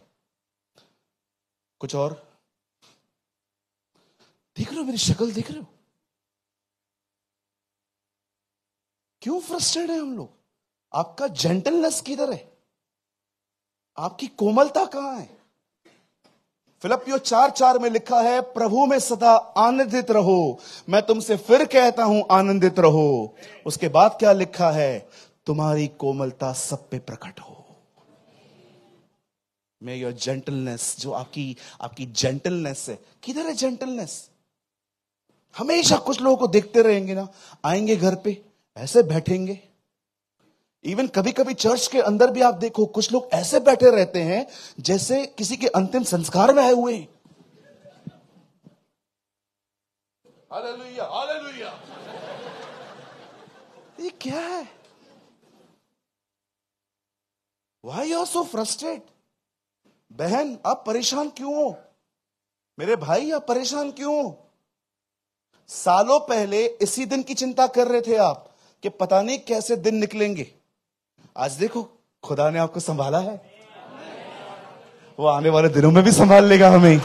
कुछ और देख रहे हो मेरी शक्ल देख रहे हो क्यों फ्रस्ट्रेट है हम लोग आपका जेंटलनेस किधर है आपकी कोमलता कहां है फिलपियो चार चार में लिखा है प्रभु में सदा आनंदित रहो मैं तुमसे फिर कहता हूं आनंदित रहो उसके बाद क्या लिखा है तुम्हारी कोमलता सब पे प्रकट हो मे योर जेंटलनेस जो आपकी आपकी जेंटलनेस है किधर है जेंटलनेस हमेशा कुछ लोगों को देखते रहेंगे ना आएंगे घर पे ऐसे बैठेंगे इवन कभी कभी चर्च के अंदर भी आप देखो कुछ लोग ऐसे बैठे रहते हैं जैसे किसी के अंतिम संस्कार में आए हुए हैं ये क्या है वाई आर सो फ्रस्ट्रेट बहन आप परेशान क्यों हो मेरे भाई आप परेशान क्यों हो सालों पहले इसी दिन की चिंता कर रहे थे आप कि पता नहीं कैसे दिन निकलेंगे आज देखो खुदा ने आपको संभाला है वो आने वाले दिनों में भी संभाल लेगा हमें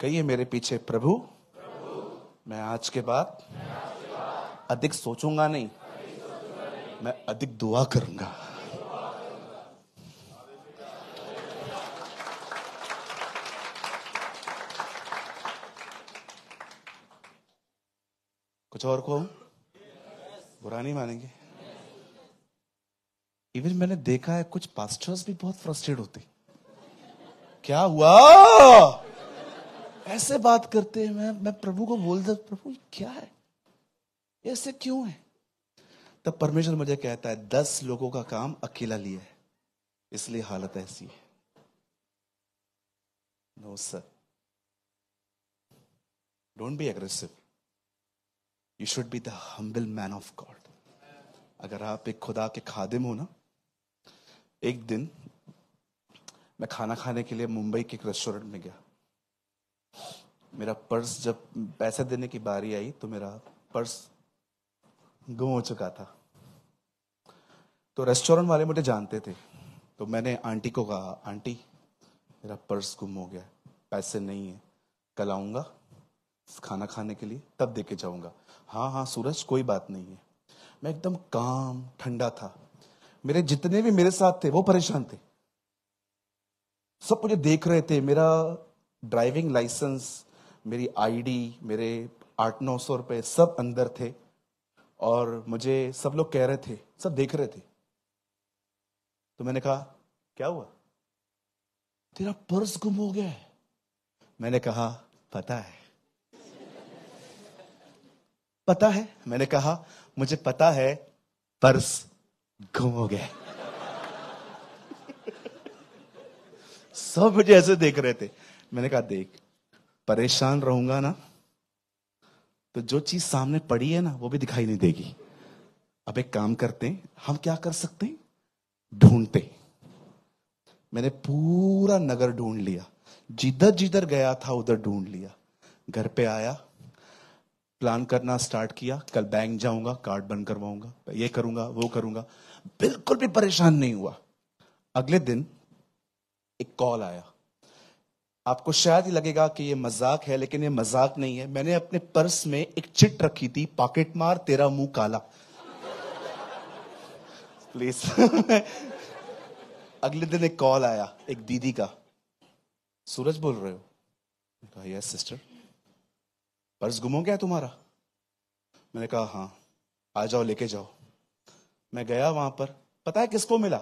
कहिए मेरे पीछे प्रभु मैं आज के बाद अधिक सोचूंगा नहीं मैं अधिक दुआ करूंगा कुछ और को बुरा नहीं मानेंगे इवन मैंने देखा है कुछ पास्टर्स भी बहुत फ्रस्ट्रेट होते क्या हुआ ऐसे बात करते हैं मैं मैं प्रभु को बोल दे प्रभु क्या है ऐसे क्यों है तब परमेश्वर मुझे कहता है दस लोगों का काम अकेला लिया है इसलिए हालत ऐसी है no sir don't be aggressive you should be the humble man of God अगर आप एक खुदा के खादिम हो ना एक दिन मैं खाना खाने के लिए मुंबई के एक रेस्टोरेंट में गया मेरा पर्स जब पैसे देने की बारी आई तो मेरा पर्स गुम हो चुका था तो रेस्टोरेंट वाले मुझे जानते थे तो मैंने आंटी को कहा आंटी मेरा पर्स गुम हो गया पैसे नहीं है कल आऊंगा खाना खाने के लिए तब दे के जाऊंगा हाँ हाँ सूरज कोई बात नहीं है मैं एकदम काम ठंडा था मेरे जितने भी मेरे साथ थे वो परेशान थे सब मुझे देख रहे थे मेरा ड्राइविंग लाइसेंस मेरी आईडी मेरे आठ नौ सौ रुपये सब अंदर थे और मुझे सब लोग कह रहे थे सब देख रहे थे तो मैंने कहा क्या हुआ तेरा पर्स गुम हो गया है मैंने कहा पता है पता है मैंने कहा मुझे पता है पर्स गुम हो गया सब मुझे ऐसे देख रहे थे मैंने कहा देख परेशान रहूंगा ना तो जो चीज सामने पड़ी है ना वो भी दिखाई नहीं देगी अब एक काम करते हैं हम क्या कर सकते हैं ढूंढते मैंने पूरा नगर ढूंढ लिया जिधर जिधर गया था उधर ढूंढ लिया घर पे आया प्लान करना स्टार्ट किया कल बैंक जाऊंगा कार्ड बंद करवाऊंगा ये करूंगा वो करूंगा बिल्कुल भी परेशान नहीं हुआ अगले दिन एक कॉल आया आपको शायद ही लगेगा कि ये मजाक है लेकिन ये मजाक नहीं है मैंने अपने पर्स में एक चिट रखी थी पॉकेट मार तेरा मुंह काला प्लीज अगले दिन एक कॉल आया एक दीदी का सूरज बोल रहे हो कहा यस सिस्टर पर्स गुम हो गया तुम्हारा मैंने कहा हाँ आ जाओ लेके जाओ मैं गया वहां पर पता है किसको मिला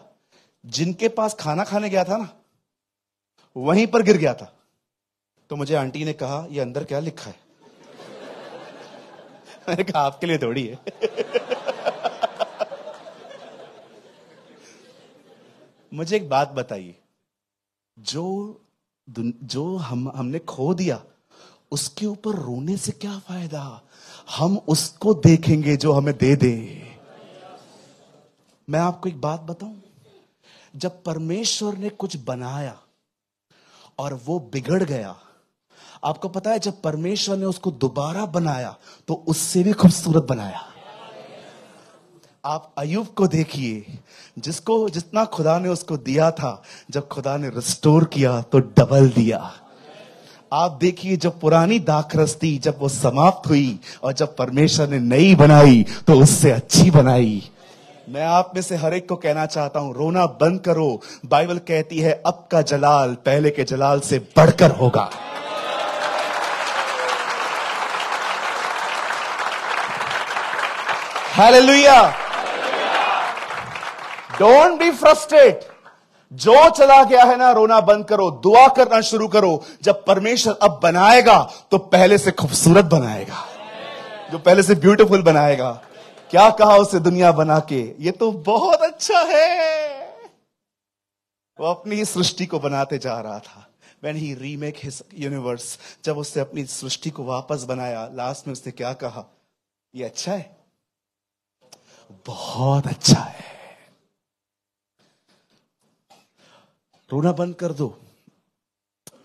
जिनके पास खाना खाने गया था ना वहीं पर गिर गया था तो मुझे आंटी ने कहा ये अंदर क्या लिखा है मैंने कहा आपके लिए थोड़ी है मुझे एक बात बताइए जो जो हम हमने खो दिया उसके ऊपर रोने से क्या फायदा हम उसको देखेंगे जो हमें दे दे मैं आपको एक बात बताऊं जब परमेश्वर ने कुछ बनाया और वो बिगड़ गया आपको पता है जब परमेश्वर ने उसको दोबारा बनाया तो उससे भी खूबसूरत बनाया आप अयुब को देखिए जिसको जितना खुदा ने उसको दिया था जब खुदा ने रिस्टोर किया तो डबल दिया आप देखिए जब पुरानी दाखरस थी जब वो समाप्त हुई और जब परमेश्वर ने नई बनाई तो उससे अच्छी बनाई मैं आप में से हर एक को कहना चाहता हूं रोना बंद करो बाइबल कहती है अब का जलाल पहले के जलाल से बढ़कर होगा हालेलुया डोंट बी फ्रस्ट्रेट जो चला गया है ना रोना बंद करो दुआ करना शुरू करो जब परमेश्वर अब बनाएगा तो पहले से खूबसूरत बनाएगा जो पहले से ब्यूटीफुल बनाएगा क्या कहा उसे दुनिया बना के ये तो बहुत अच्छा है वो अपनी ही सृष्टि को बनाते जा रहा था when he remake his universe जब उसने अपनी सृष्टि को वापस बनाया लास्ट में उसने क्या कहा ये अच्छा है बहुत अच्छा है रोना बंद कर दो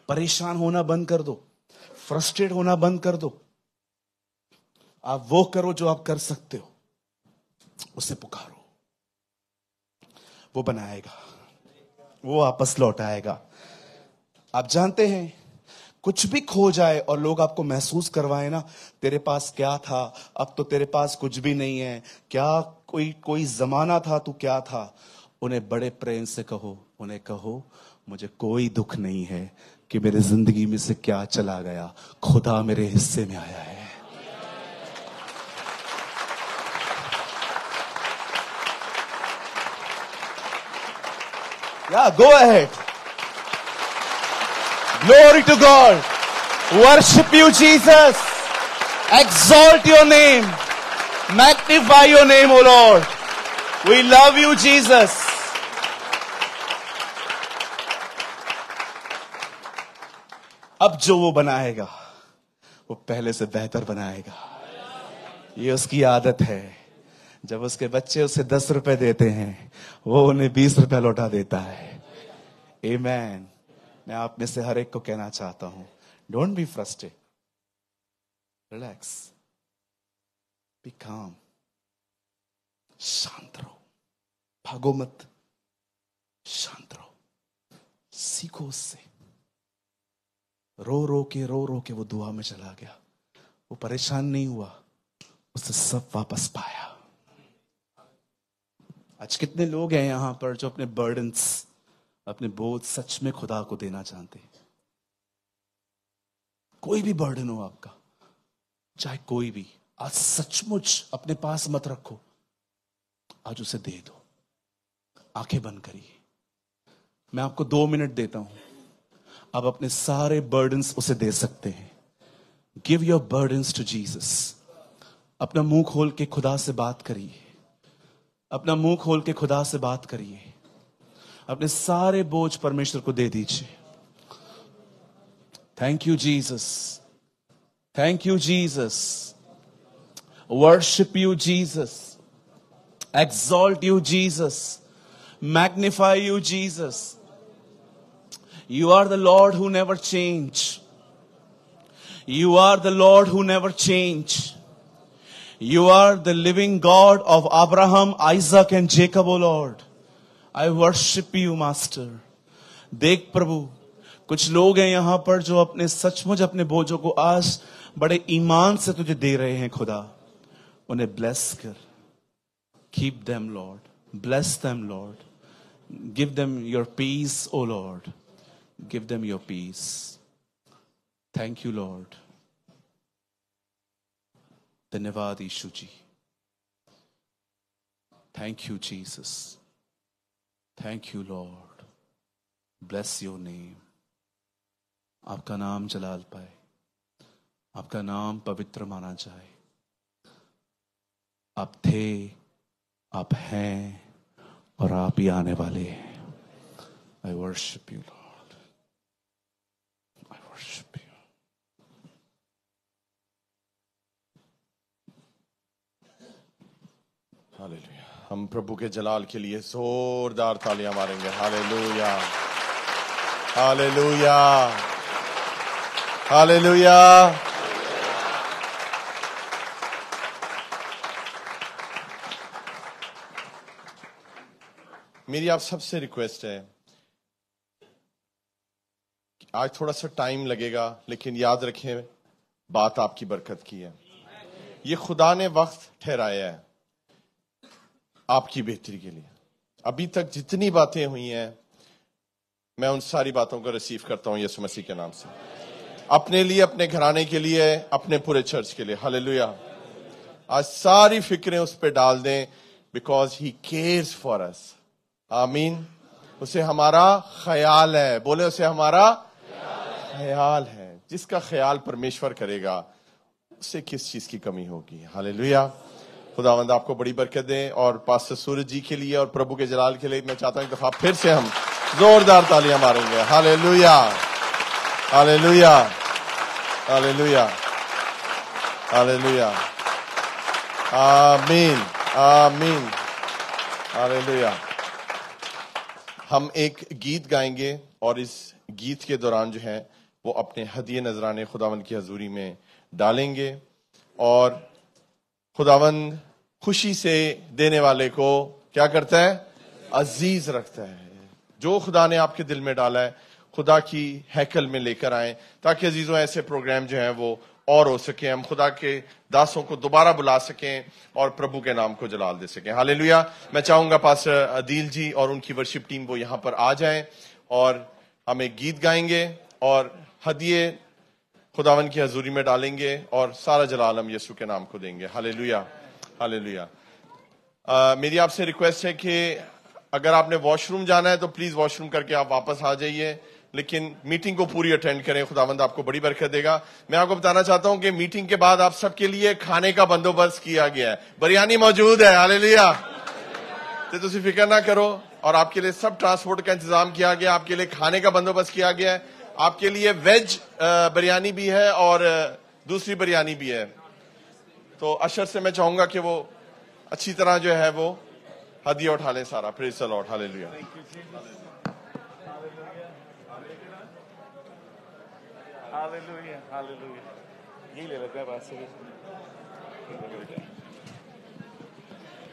परेशान होना बंद कर दो फ्रस्ट्रेट होना बंद कर दो आप वो करो जो आप कर सकते हो उसे पुकारो वो बनाएगा वो वापस लौट आएगा आप जानते हैं कुछ भी खो जाए और लोग आपको महसूस करवाए ना तेरे पास क्या था अब तो तेरे पास कुछ भी नहीं है क्या कोई कोई जमाना था तू क्या था उन्हें बड़े प्रेम से कहो उन्हें कहो मुझे कोई दुख नहीं है कि मेरे जिंदगी में से क्या चला गया खुदा मेरे हिस्से में आया है Yeah, go ahead. Glory to God. Worship you, Jesus. Exalt your name. Magnify your name, O Lord. We love you, Jesus. अब जो वो बनाएगा वो पहले से बेहतर बनाएगा ये उसकी आदत है जब उसके बच्चे उसे दस रुपए देते हैं वो उन्हें बीस रुपए लौटा देता है ए मैन मैं आप में से हर एक को कहना चाहता हूं don't be frustrated relax be calm शांत रहो भागो मत शांत रहो सीखो उससे रो रो के रो रो के वो दुआ में चला गया वो परेशान नहीं हुआ उसे सब वापस पाया आज कितने लोग हैं यहां पर जो अपने बर्डन्स अपने बोझ सच में खुदा को देना चाहते हैं कोई भी बर्डन हो आपका चाहे कोई भी आज सचमुच अपने पास मत रखो आज उसे दे दो आंखें बंद करिए मैं आपको दो मिनट देता हूं आप अपने सारे बर्डन्स उसे दे सकते हैं give your burdens to Jesus अपना मुंह खोल के खुदा से बात करिए अपना मुंह खोल के खुदा से बात करिए अपने सारे बोझ परमेश्वर को दे दीजिए thank you Jesus thank you Jesus worship you Jesus exalt you Jesus magnify you Jesus you are the Lord who never change you are the Lord who never change You are the living God of Abraham, Isaac and Jacob, O Lord. I worship you, Master. देख प्रभु कुछ लोग हैं यहां पर जो अपने सचमुच अपने बोझों को आज बड़े ईमान से तुझे दे रहे हैं खुदा उन्हें ब्लेस कर keep them Lord bless them Lord give them your peace oh Lord give them your peace thank you Lord धन्यवाद Yeshu ji thank you Jesus thank you Lord bless your name आपका नाम जलाल पाए आपका नाम पवित्र माना जाए आप थे आप हैं और आप ही आने वाले हैं I worship you Lord hallelujah हम प्रभु के जलाल के लिए जोरदार तालियां मारेंगे हालेलुया हालेलुया हालेलुया मेरी आप सबसे रिक्वेस्ट है आज थोड़ा सा टाइम लगेगा लेकिन याद रखें बात आपकी बरकत की है ये खुदा ने वक्त ठहराया है आपकी बेहतरी के लिए अभी तक जितनी बातें हुई हैं मैं उन सारी बातों को रिसीव करता हूं यीशु मसीह के नाम से अपने लिए अपने घराने के लिए अपने पूरे चर्च के लिए हले आज सारी फिक्रें उस पर डाल दें because he cares for us आमीन उसे हमारा ख्याल है बोले उसे हमारा ख्याल है जिसका ख्याल परमेश्वर करेगा उसे किस चीज की कमी होगी हाल खुदावंद आपको बड़ी बरकत दें और से सूरज जी के लिए और प्रभु के जलाल के लिए मैं चाहता हूं एक दफा फिर से हम जोरदार तालियां मारेंगे हाले लुया हाले लुया हाले लुया हाले लुया आमीन आमीन हाले लुया हम एक गीत गाएंगे और इस गीत के दौरान जो है वो अपने हदिय नजराने खुदावन की हजूरी में डालेंगे और खुदावंद खुशी से देने वाले को क्या करता है अजीज रखता है जो खुदा ने आपके दिल में डाला है खुदा की हैकल में लेकर आए ताकि अजीजों ऐसे प्रोग्राम जो है वो और हो सके हम खुदा के दासों को दोबारा बुला सकें और प्रभु के नाम को जलाल दे सकें हाल मैं चाहूंगा पास अदील जी और उनकी वर्शिप टीम वो यहाँ पर आ जाए और हम एक गीत गाएंगे और हदिये खुदावन की हजूरी में डालेंगे और सारा जलाल हम यसु के नाम को देंगे हाल हालेलुया मेरी आपसे रिक्वेस्ट है कि अगर आपने वॉशरूम जाना है तो प्लीज वॉशरूम करके आप वापस आ जाइए लेकिन मीटिंग को पूरी अटेंड करें खुदावंद आपको बड़ी बरकत देगा मैं आपको बताना चाहता हूं कि मीटिंग के बाद आप सबके लिए खाने का बंदोबस्त किया गया है बिरयानी मौजूद है हाले लिया तो तुम फिक्र ना करो और आपके लिए सब ट्रांसपोर्ट का इंतजाम किया गया आपके लिए खाने का बंदोबस्त किया गया है आपके लिए वेज बिरयानी भी है और दूसरी बिरयानी भी है तो अशर से मैं चाहूंगा कि वो अच्छी तरह जो है वो हदिया उठा ले सारा फिर द ले लिया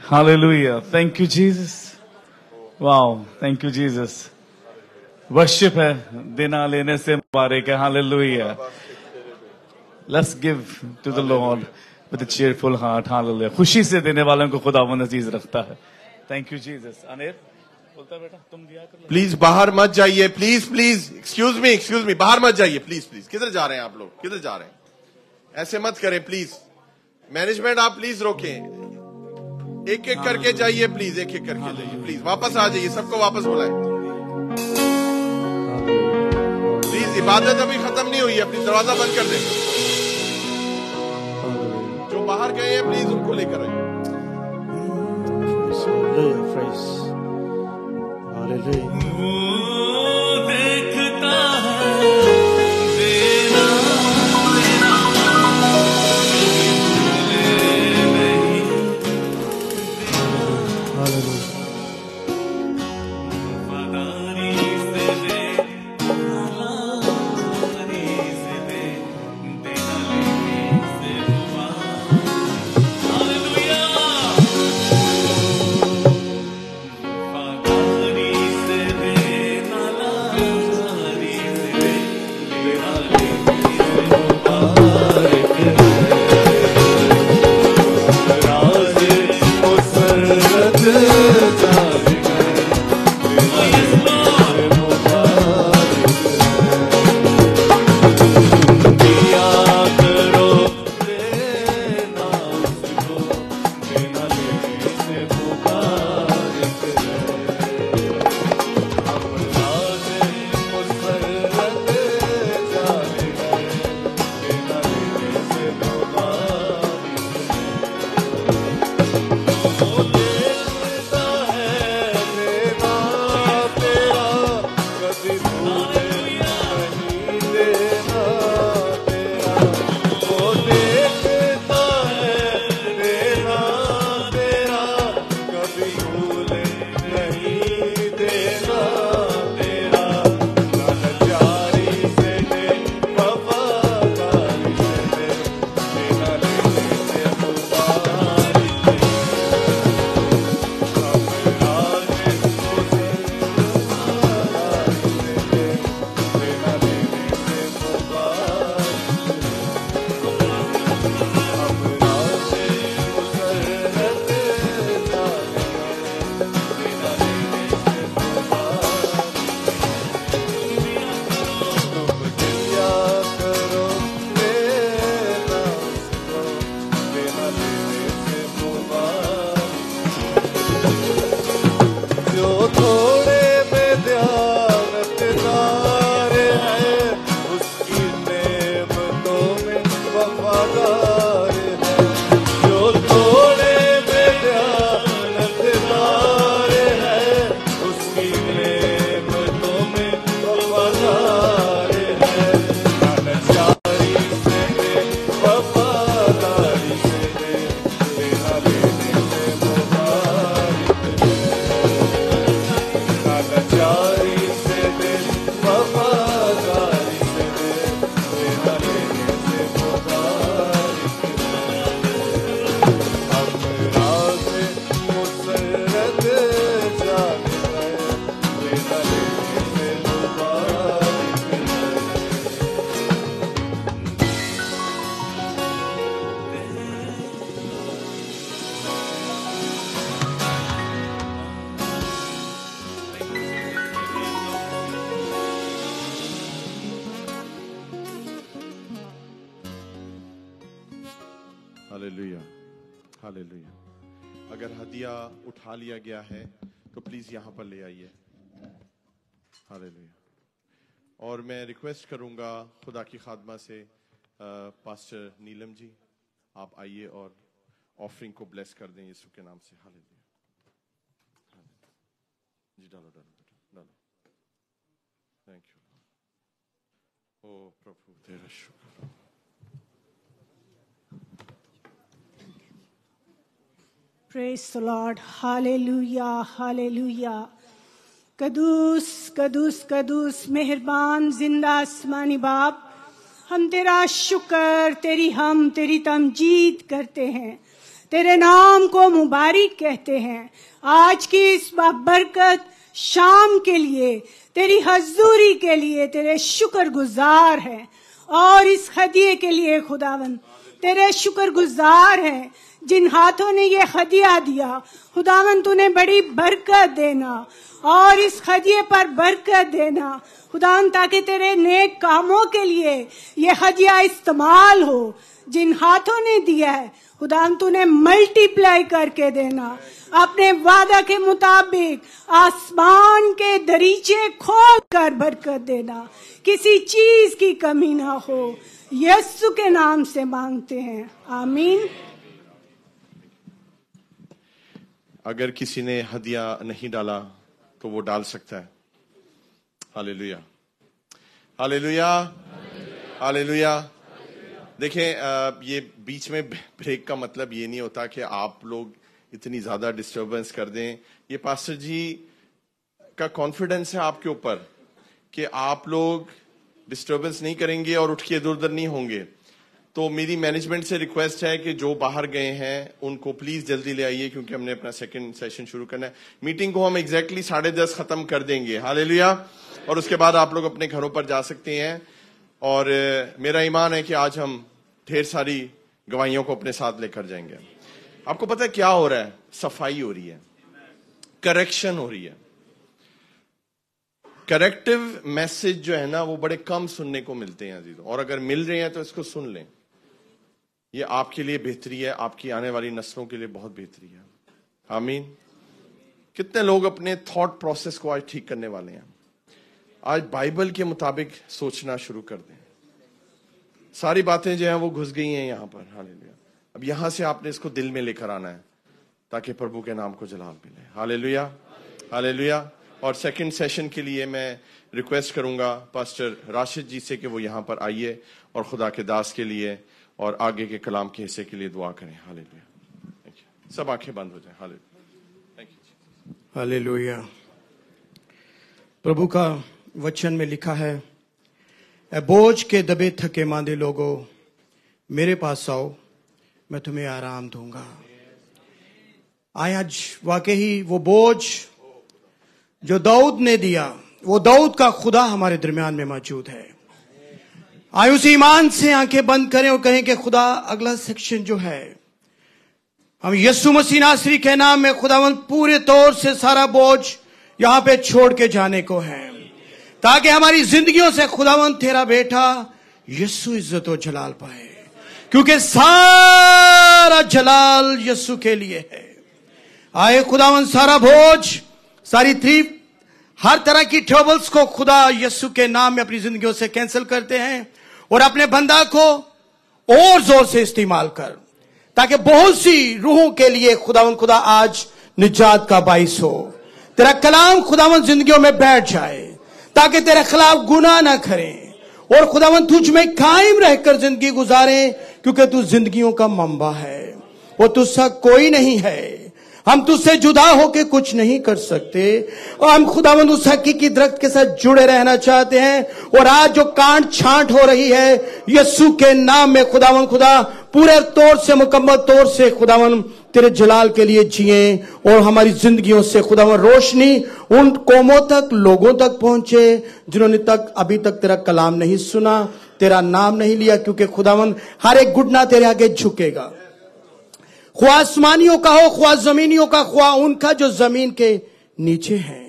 हाले बात thank you Jesus you, thank you Thank worship है देना लेने से मुबारक है hallelujah Let's give to the Lord with cheerful heart हाल खुशी से देने वालों को खुदा नजीज रखता है थैंक यू जीसस अनिल बोलता बेटा तुम दिया कर प्लीज बाहर मत जाइए please please excuse me excuse me बाहर मत जाइए प्लीज प्लीज किधर जा रहे हैं आप लोग किधर जा रहे हैं ऐसे मत करें प्लीज मैनेजमेंट आप प्लीज रोके एक एक करके जाइए प्लीज एक एक करके जाइए प्लीज वापस आ जाइए सबको वापस बुलाए प्लीज इबादत अभी खत्म नहीं हुई है अपनी दरवाजा बंद कर दे बाहर गए हैं प्लीज उनको लेकर आइए Hallelujah. Hmm. करूंगा खुदा की खादमा से पास्टर नीलम जी आप आइए और ऑफरिंग को ब्लेस कर दें यीशु के नाम से हाल जी डालो डालो बेटा डालो थैंक यू ओ प्रभु तेरा शुक्र Praise the Lord. Hallelujah. Hallelujah. कदूस कदूस कदूस मेहरबान जिंदा आसमानी बाप हम तेरा शुक्र तेरी हम तेरी तमजीद करते हैं तेरे नाम को मुबारक कहते हैं आज की इस बरकत शाम के लिए तेरी हजूरी के लिए तेरे शुक्र गुजार है और इस हदिये के लिए खुदावन तेरे शुक्र गुजार है जिन हाथों ने ये हदिया दिया खुदावन तूने बड़ी बरकत देना और इस हजिए पर बरकत देना खुदा ताकि तेरे नेक कामों के लिए ये हदिया इस्तेमाल हो जिन हाथों ने दिया है खुदा तूने मल्टीप्लाई करके देना अपने वादा के मुताबिक आसमान के दरीचे खोल कर बरकत देना किसी चीज की कमी ना हो यस्सु के नाम से मांगते हैं आमीन अगर किसी ने हदिया नहीं डाला तो वो डाल सकता है हाले लुया हाले लुया हाले लुया देखे ये बीच में ब्रेक का मतलब ये नहीं होता कि आप लोग इतनी ज्यादा डिस्टर्बेंस कर दें ये पास्टर जी का कॉन्फिडेंस है आपके ऊपर कि आप लोग डिस्टर्बेंस नहीं करेंगे और उठ के इधर उधर नहीं होंगे तो मेरी मैनेजमेंट से रिक्वेस्ट है कि जो बाहर गए हैं उनको प्लीज जल्दी ले आइए क्योंकि हमने अपना सेकंड सेशन शुरू करना है मीटिंग को हम एग्जैक्टली साढ़े दस खत्म कर देंगे हाल और उसके बाद आप लोग अपने घरों पर जा सकते हैं और मेरा ईमान है कि आज हम ढेर सारी गवाहियों को अपने साथ लेकर जाएंगे आपको पता है क्या हो रहा है सफाई हो रही है करेक्शन हो रही है करेक्टिव मैसेज जो है ना वो बड़े कम सुनने को मिलते हैं अजीजों और अगर मिल रहे हैं तो इसको सुन लें ये आपके लिए बेहतरी है आपकी आने वाली नस्लों के लिए बहुत बेहतरी है आमीन कितने लोग अपने थॉट प्रोसेस को आज ठीक करने वाले हैं आज बाइबल के मुताबिक सोचना शुरू कर दें सारी बातें जो हैं वो घुस गई हैं यहाँ पर हाल अब यहां से आपने इसको दिल में लेकर आना है ताकि प्रभु के नाम को जलाल मिले हाल लुया हाल लुया और सेकेंड सेशन के लिए मैं रिक्वेस्ट करूंगा पास्टर राशिद जी से कि वो यहाँ पर आइए और खुदा के दास के लिए और आगे के कलाम के हिस्से के लिए दुआ करें हाल सब आंखें बंद हो जाए हाले हाले लोहिया प्रभु का वचन में लिखा है बोझ के दबे थके मांदे लोगों मेरे पास आओ मैं तुम्हें आराम दूंगा आए आज वाकई ही वो बोझ जो दाऊद ने दिया वो दाऊद का खुदा हमारे दरमियान में मौजूद है आयुष ईमान से आंखें बंद करें और कहें कि खुदा अगला सेक्शन जो है हम यस्सु मसीह नासरी के नाम में खुदावंत पूरे तौर से सारा बोझ यहां पे छोड़ के जाने को है ताकि हमारी जिंदगियों से खुदावंत तेरा बेटा यस्सु इज्जत और जलाल पाए क्योंकि सारा जलाल यस्सु के लिए है आए खुदावंत सारा भोज सारी थ्री हर तरह की ट्रबल्स को खुदा यस्सु के नाम में अपनी जिंदगियों से कैंसिल करते हैं और अपने बंदा को और जोर से इस्तेमाल कर ताकि बहुत सी रूहों के लिए खुदावन खुदा आज निजात का बाइस हो तेरा कलाम खुदावन जिंदगियों में बैठ जाए ताकि तेरे खिलाफ गुना ना करें और खुदावन तुझ में कायम रहकर जिंदगी गुजारे क्योंकि तू जिंदगियों का मंबा है वो तुझसा कोई नहीं है हम तुझसे जुदा होके कुछ नहीं कर सकते और हम मंद उस हकी की दरख्त के साथ जुड़े रहना चाहते हैं और आज जो कांड छांट हो रही है यस्सु के नाम में खुदावन खुदा पूरे तौर से मुकम्मल तौर से खुदावन तेरे जलाल के लिए जिए और हमारी जिंदगियों से खुदावन रोशनी उन कोमों तक लोगों तक पहुंचे जिन्होंने तक अभी तक तेरा कलाम नहीं सुना तेरा नाम नहीं लिया क्योंकि खुदावन हर एक गुडना तेरे आगे झुकेगा ख्वा आसमानियों का हो ख्वा जमीनियों का ख्वा उनका जो जमीन के नीचे है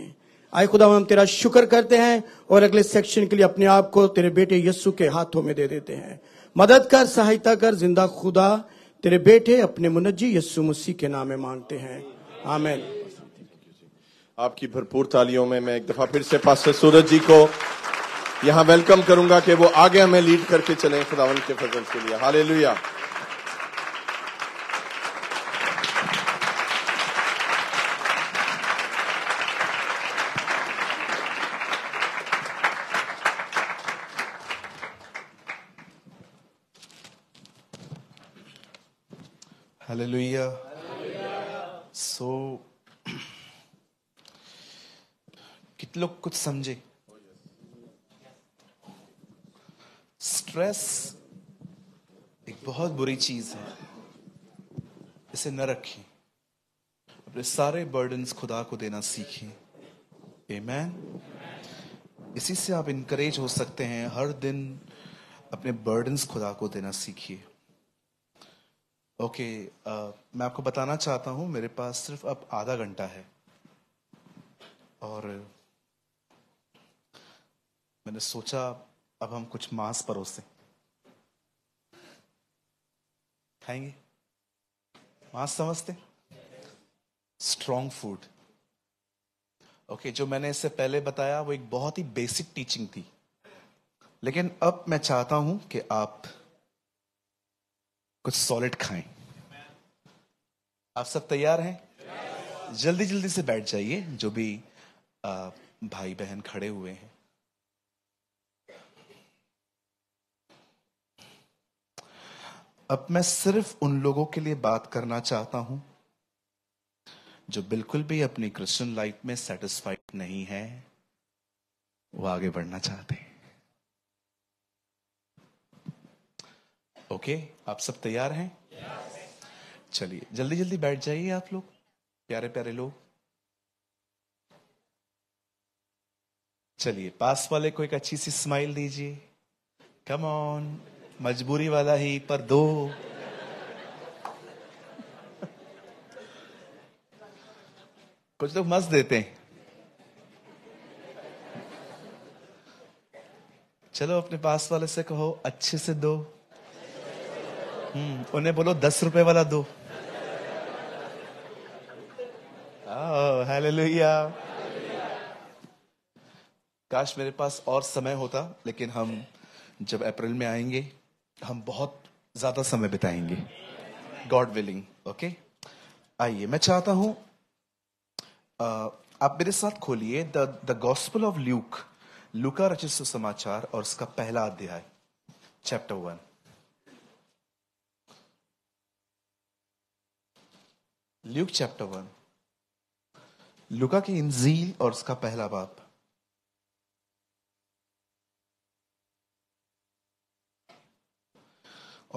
आए खुदा हम तेरा शुक्र करते हैं और अगले सेक्शन के लिए अपने आप को तेरे बेटे यस्सु के हाथों में दे देते हैं मदद कर सहायता कर जिंदा खुदा तेरे बेटे अपने मुनजी यस्सु मसीह के नाम में मांगते हैं आमेन आपकी भरपूर तालियों में मैं एक दफा फिर से पास सूरज जी को यहाँ वेलकम करूंगा कि वो आगे हमें लीड करके चले खुदावन के फजल के लिए हालेलुया Hallelujah. सो So, कित लोग कुछ समझे स्ट्रेस एक बहुत बुरी चीज है इसे न रखें अपने सारे बर्डन्स खुदा को देना सीखें मैन इसी से आप इनकरेज हो सकते हैं हर दिन अपने बर्डन्स खुदा को देना सीखिए ओके okay, uh, मैं आपको बताना चाहता हूँ मेरे पास सिर्फ अब आधा घंटा है और मैंने सोचा अब हम कुछ मांस परोसे खाएंगे मांस समझते स्ट्रॉन्ग फूड ओके जो मैंने इससे पहले बताया वो एक बहुत ही बेसिक टीचिंग थी लेकिन अब मैं चाहता हूं कि आप कुछ सॉलिड खाएं आप सब तैयार हैं जल्दी जल्दी से बैठ जाइए जो भी भाई बहन खड़े हुए हैं अब मैं सिर्फ उन लोगों के लिए बात करना चाहता हूं जो बिल्कुल भी अपनी क्रिश्चियन लाइफ में सेटिस्फाइड नहीं है वो आगे बढ़ना चाहते हैं ओके आप सब तैयार हैं चलिए जल्दी जल्दी बैठ जाइए आप लोग प्यारे प्यारे लोग चलिए पास वाले को एक अच्छी सी स्माइल दीजिए कम ऑन मजबूरी वाला ही पर दो कुछ लोग मस्त देते हैं चलो अपने पास वाले से कहो अच्छे से दो हम्म उन्हें बोलो दस रुपए वाला दो हालेलुया काश मेरे पास और समय होता लेकिन हम जब अप्रैल में आएंगे हम बहुत ज्यादा समय बिताएंगे गॉड विलिंग ओके आइए मैं चाहता हूं आप मेरे साथ खोलिए the the gospel of Luke लुका रचित समाचार और उसका पहला अध्याय chapter one Luke chapter one लुका की इंजील और उसका पहला बाप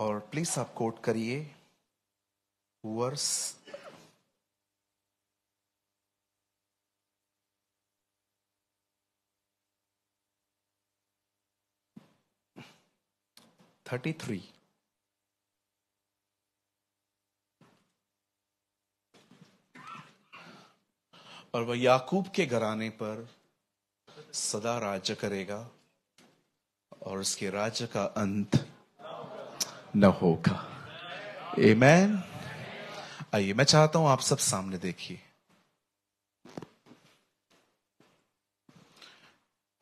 और प्लीज आप कोट करिए वर्स थर्टी थ्री और वह याकूब के घराने पर सदा राज्य करेगा और उसके राज्य का अंत न होगा ए मैन आइए मैं चाहता हूं आप सब सामने देखिए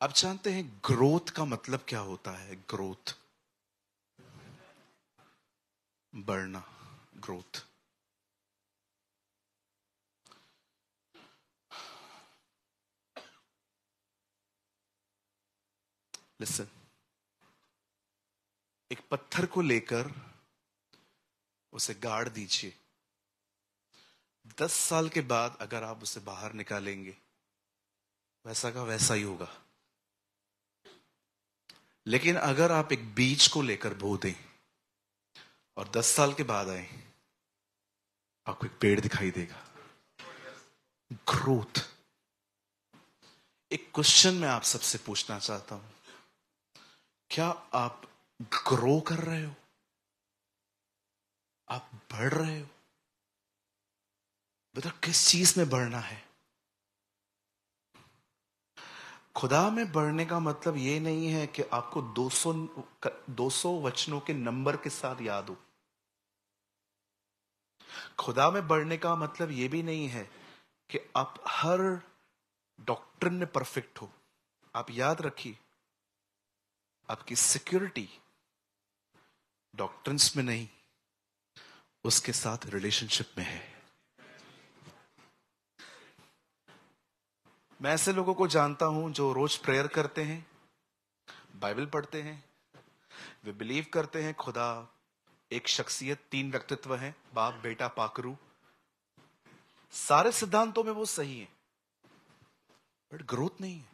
आप जानते हैं ग्रोथ का मतलब क्या होता है ग्रोथ बढ़ना ग्रोथ लिसन एक पत्थर को लेकर उसे गाड़ दीजिए दस साल के बाद अगर आप उसे बाहर निकालेंगे वैसा का वैसा ही होगा लेकिन अगर आप एक बीज को लेकर बो दें और दस साल के बाद आए आपको एक पेड़ दिखाई देगा ग्रोथ एक क्वेश्चन मैं आप सबसे पूछना चाहता हूं क्या आप ग्रो कर रहे हो आप बढ़ रहे हो बता किस चीज में बढ़ना है खुदा में बढ़ने का मतलब यह नहीं है कि आपको 200 200 वचनों के नंबर के साथ याद हो खुदा में बढ़ने का मतलब यह भी नहीं है कि आप हर डॉक्टर में परफेक्ट हो आप याद रखिए आपकी सिक्योरिटी डॉक्टर्स में नहीं उसके साथ रिलेशनशिप में है मैं ऐसे लोगों को जानता हूं जो रोज प्रेयर करते हैं बाइबल पढ़ते हैं वे बिलीव करते हैं खुदा एक शख्सियत तीन व्यक्तित्व है बाप बेटा पाकरू सारे सिद्धांतों में वो सही है बट ग्रोथ नहीं है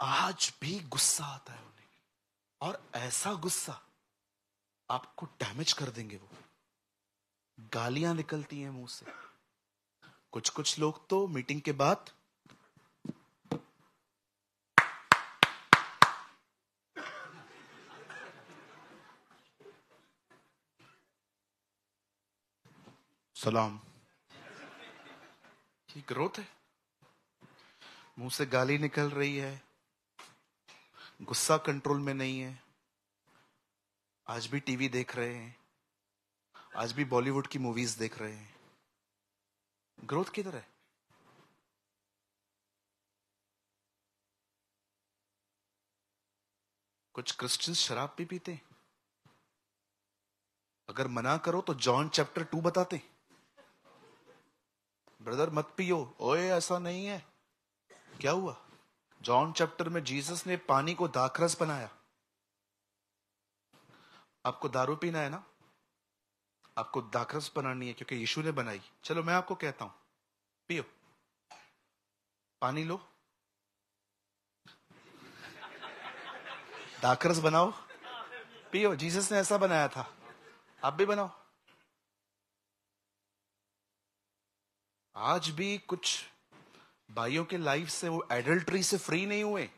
आज भी गुस्सा आता है उन्हें और ऐसा गुस्सा आपको डैमेज कर देंगे वो गालियां निकलती हैं मुंह से कुछ कुछ लोग तो मीटिंग के बाद सलाम ये ग्रोथ है मुंह से गाली निकल रही है गुस्सा कंट्रोल में नहीं है आज भी टीवी देख रहे हैं आज भी बॉलीवुड की मूवीज देख रहे हैं ग्रोथ किधर है कुछ क्रिश्चियन शराब भी पीते अगर मना करो तो जॉन चैप्टर टू बताते ब्रदर मत पियो ओए ऐसा नहीं है क्या हुआ जॉन चैप्टर में जीसस ने पानी को दाखरस बनाया आपको दारू पीना है ना आपको दाखरस बनानी है क्योंकि यीशु ने बनाई चलो मैं आपको कहता हूं पियो पानी लो दाखरस बनाओ पियो जीसस ने ऐसा बनाया था आप भी बनाओ आज भी कुछ भाइयों के लाइफ से वो एडल्ट्री से फ्री नहीं हुए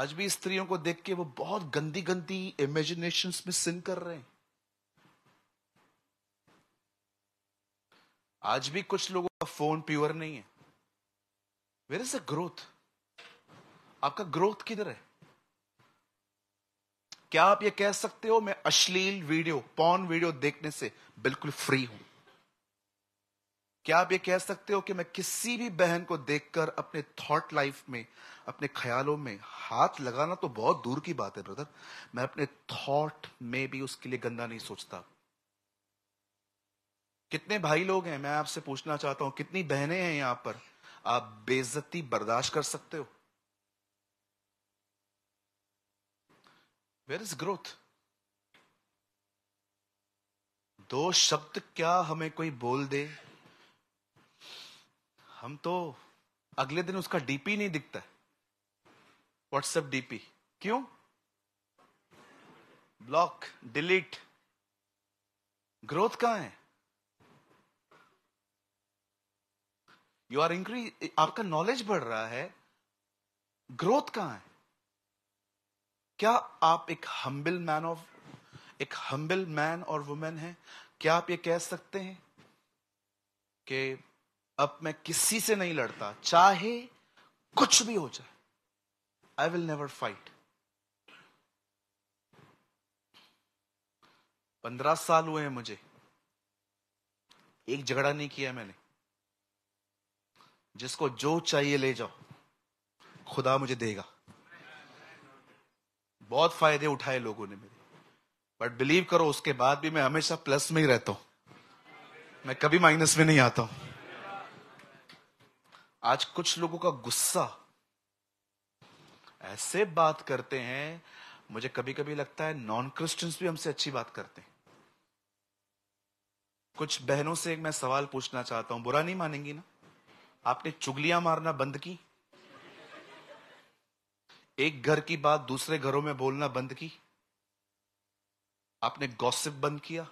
आज भी स्त्रियों को देख के वो बहुत गंदी गंदी इमेजिनेशन में सिन कर रहे हैं आज भी कुछ लोगों का फोन प्योर नहीं है वेर इज अ ग्रोथ आपका ग्रोथ किधर है क्या आप ये कह सकते हो मैं अश्लील वीडियो पॉन वीडियो देखने से बिल्कुल फ्री हूं क्या आप ये कह सकते हो कि मैं किसी भी बहन को देखकर अपने थॉट लाइफ में अपने ख्यालों में हाथ लगाना तो बहुत दूर की बात है ब्रदर मैं अपने थॉट में भी उसके लिए गंदा नहीं सोचता कितने भाई लोग हैं मैं आपसे पूछना चाहता हूं कितनी बहनें हैं यहां पर आप बेजती बर्दाश्त कर सकते हो वेर इज ग्रोथ दो शब्द क्या हमें कोई बोल दे हम तो अगले दिन उसका डीपी नहीं दिखता व्हाट्सएप डीपी क्यों ब्लॉक डिलीट ग्रोथ कहां है यू आर इंक्रीज आपका नॉलेज बढ़ रहा है ग्रोथ कहां है क्या आप एक हम्बिल मैन ऑफ एक हम्बिल मैन और वुमेन है क्या आप ये कह सकते हैं कि अब मैं किसी से नहीं लड़ता चाहे कुछ भी हो जाए आई विल नेवर फाइट पंद्रह साल हुए हैं मुझे एक झगड़ा नहीं किया मैंने जिसको जो चाहिए ले जाओ खुदा मुझे देगा बहुत फायदे उठाए लोगों ने मेरे बट बिलीव करो उसके बाद भी मैं हमेशा प्लस में ही रहता हूं मैं कभी माइनस में नहीं आता हूं आज कुछ लोगों का गुस्सा ऐसे बात करते हैं मुझे कभी कभी लगता है नॉन क्रिस्टियंस भी हमसे अच्छी बात करते हैं कुछ बहनों से एक मैं सवाल पूछना चाहता हूं बुरा नहीं मानेंगी ना आपने चुगलियां मारना बंद की एक घर की बात दूसरे घरों में बोलना बंद की आपने गॉसिप बंद किया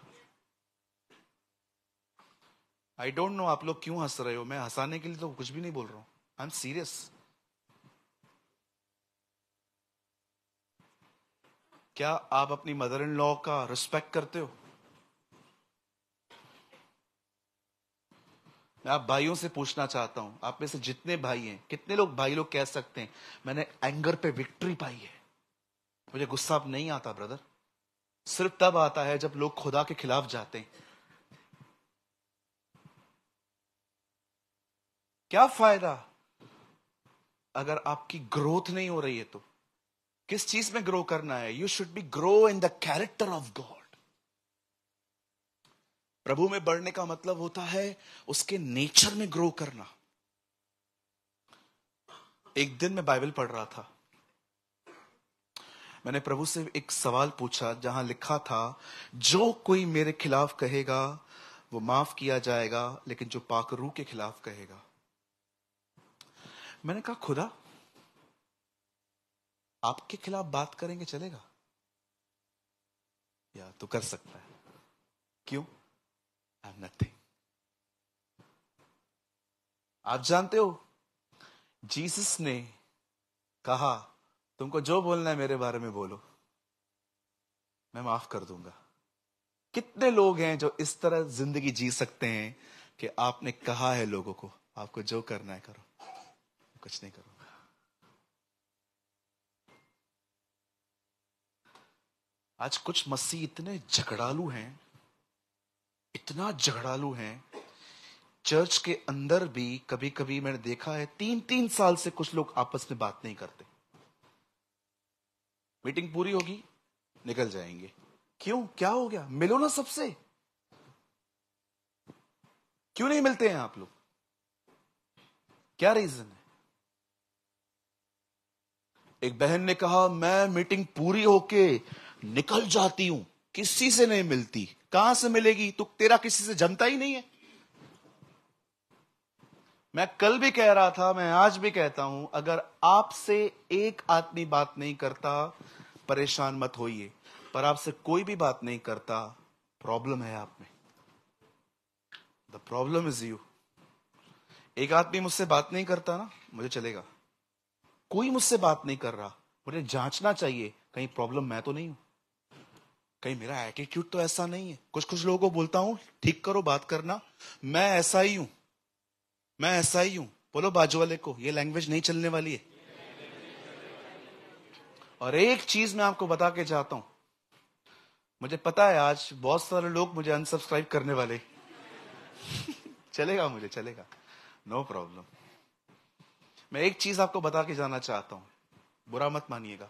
आई डोंट नो आप लोग क्यों हंस रहे हो मैं हंसाने के लिए तो कुछ भी नहीं बोल रहा हूं आई एम सीरियस क्या आप अपनी मदर इन लॉ का रिस्पेक्ट करते हो मैं आप भाइयों से पूछना चाहता हूं आप में से जितने भाई हैं कितने लोग भाई लोग कह सकते हैं मैंने एंगर पे विक्ट्री पाई है मुझे गुस्सा अब नहीं आता ब्रदर सिर्फ तब आता है जब लोग खुदा के खिलाफ जाते हैं क्या फायदा अगर आपकी ग्रोथ नहीं हो रही है तो किस चीज में ग्रो करना है you should be grow in the character of God प्रभु में बढ़ने का मतलब होता है उसके नेचर में ग्रो करना एक दिन मैं बाइबल पढ़ रहा था मैंने प्रभु से एक सवाल पूछा जहां लिखा था जो कोई मेरे खिलाफ कहेगा वो माफ किया जाएगा लेकिन जो पाकरू के खिलाफ कहेगा मैंने कहा खुदा आपके खिलाफ बात करेंगे चलेगा या तो कर सकता है क्यों आई एम नथिंग आप जानते हो जीसस ने कहा तुमको जो बोलना है मेरे बारे में बोलो मैं माफ कर दूंगा कितने लोग हैं जो इस तरह जिंदगी जी सकते हैं कि आपने कहा है लोगों को आपको जो करना है करो कुछ नहीं करूंगा आज कुछ मसीह इतने झगड़ालू हैं इतना झगड़ालू हैं चर्च के अंदर भी कभी कभी मैंने देखा है तीन तीन साल से कुछ लोग आपस में बात नहीं करते मीटिंग पूरी होगी निकल जाएंगे क्यों क्या हो गया मिलो ना सबसे क्यों नहीं मिलते हैं आप लोग क्या रीजन है एक बहन ने कहा मैं मीटिंग पूरी होके निकल जाती हूं किसी से नहीं मिलती कहां से मिलेगी तो तेरा किसी से जमता ही नहीं है मैं कल भी कह रहा था मैं आज भी कहता हूं अगर आपसे एक आदमी बात नहीं करता परेशान मत होइए पर आपसे कोई भी बात नहीं करता प्रॉब्लम है आप में द प्रॉब्लम इज यू एक आदमी मुझसे बात नहीं करता ना मुझे चलेगा कोई मुझसे बात नहीं कर रहा मुझे जांचना चाहिए कहीं प्रॉब्लम मैं तो नहीं हूं कहीं मेरा एटीट्यूड तो ऐसा नहीं है कुछ कुछ लोगों को बोलता हूं ठीक करो बात करना मैं ऐसा ही हूं मैं ऐसा ही हूं बोलो बाजू वाले को ये लैंग्वेज नहीं चलने वाली है और एक चीज मैं आपको बता के जाता हूं मुझे पता है आज बहुत सारे लोग मुझे अनसब्सक्राइब करने वाले चलेगा मुझे चलेगा नो प्रॉब्लम मैं एक चीज आपको बता के जाना चाहता हूं बुरा मत मानिएगा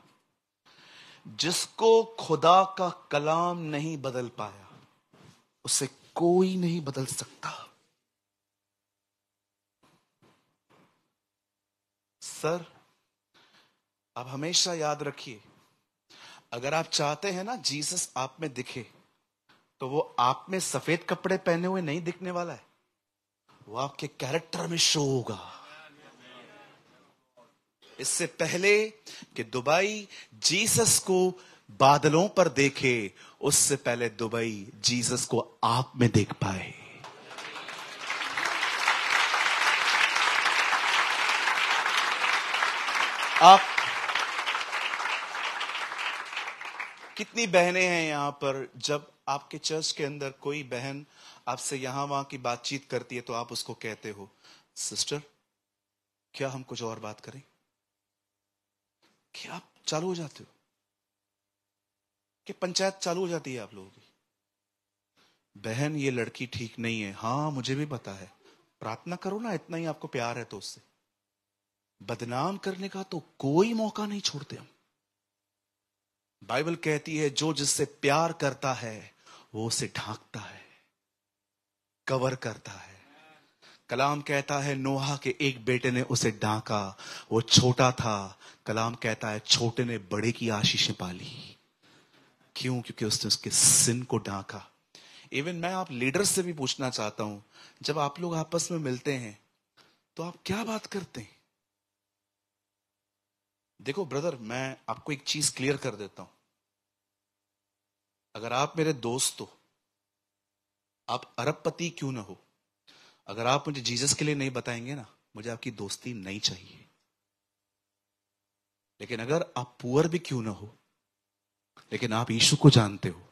जिसको खुदा का कलाम नहीं बदल पाया उसे कोई नहीं बदल सकता सर आप हमेशा याद रखिए अगर आप चाहते हैं ना जीसस आप में दिखे तो वो आप में सफेद कपड़े पहने हुए नहीं दिखने वाला है वो आपके कैरेक्टर में शो होगा इससे पहले कि दुबई जीसस को बादलों पर देखे उससे पहले दुबई जीसस को आप में देख पाए आप कितनी बहनें हैं यहां पर जब आपके चर्च के अंदर कोई बहन आपसे यहां वहां की बातचीत करती है तो आप उसको कहते हो सिस्टर क्या हम कुछ और बात करें कि आप चालू हो जाते हो कि पंचायत चालू हो जाती है आप लोगों की बहन ये लड़की ठीक नहीं है हां मुझे भी पता है प्रार्थना करो ना इतना ही आपको प्यार है तो उससे बदनाम करने का तो कोई मौका नहीं छोड़ते हम बाइबल कहती है जो जिससे प्यार करता है वो उसे ढांकता है कवर करता है कलाम कहता है नोहा के एक बेटे ने उसे डांका वो छोटा था कलाम कहता है छोटे ने बड़े की आशीषें पाली क्यों क्योंकि उसने उसके सिन को डांका इवन मैं आप लीडर से भी पूछना चाहता हूं जब आप लोग आपस में मिलते हैं तो आप क्या बात करते हैं देखो ब्रदर मैं आपको एक चीज क्लियर कर देता हूं अगर आप मेरे दोस्त हो आप अरबपति क्यों ना हो अगर आप मुझे जीसस के लिए नहीं बताएंगे ना मुझे आपकी दोस्ती नहीं चाहिए लेकिन अगर आप पुअर भी क्यों ना हो लेकिन आप यीशु को जानते हो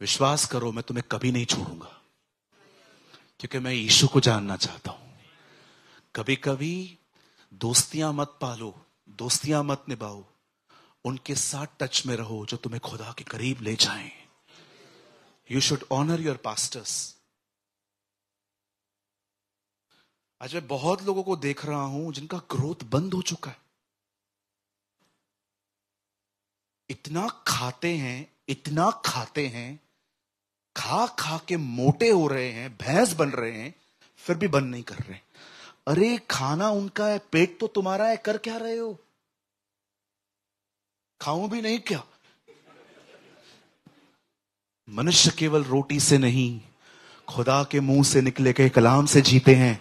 विश्वास करो मैं तुम्हें कभी नहीं छोड़ूंगा क्योंकि मैं यीशु को जानना चाहता हूं कभी कभी दोस्तियां मत पालो दोस्तियां मत निभाओ उनके साथ टच में रहो जो तुम्हें खुदा के करीब ले जाए you should honour your pastors आज मैं बहुत लोगों को देख रहा हूं जिनका ग्रोथ बंद हो चुका है इतना खाते हैं इतना खाते हैं खा खा के मोटे हो रहे हैं भैंस बन रहे हैं फिर भी बंद नहीं कर रहे अरे खाना उनका है पेट तो तुम्हारा है कर क्या रहे हो खाऊं भी नहीं क्या मनुष्य केवल रोटी से नहीं खुदा के मुंह से निकले के कलाम से जीते हैं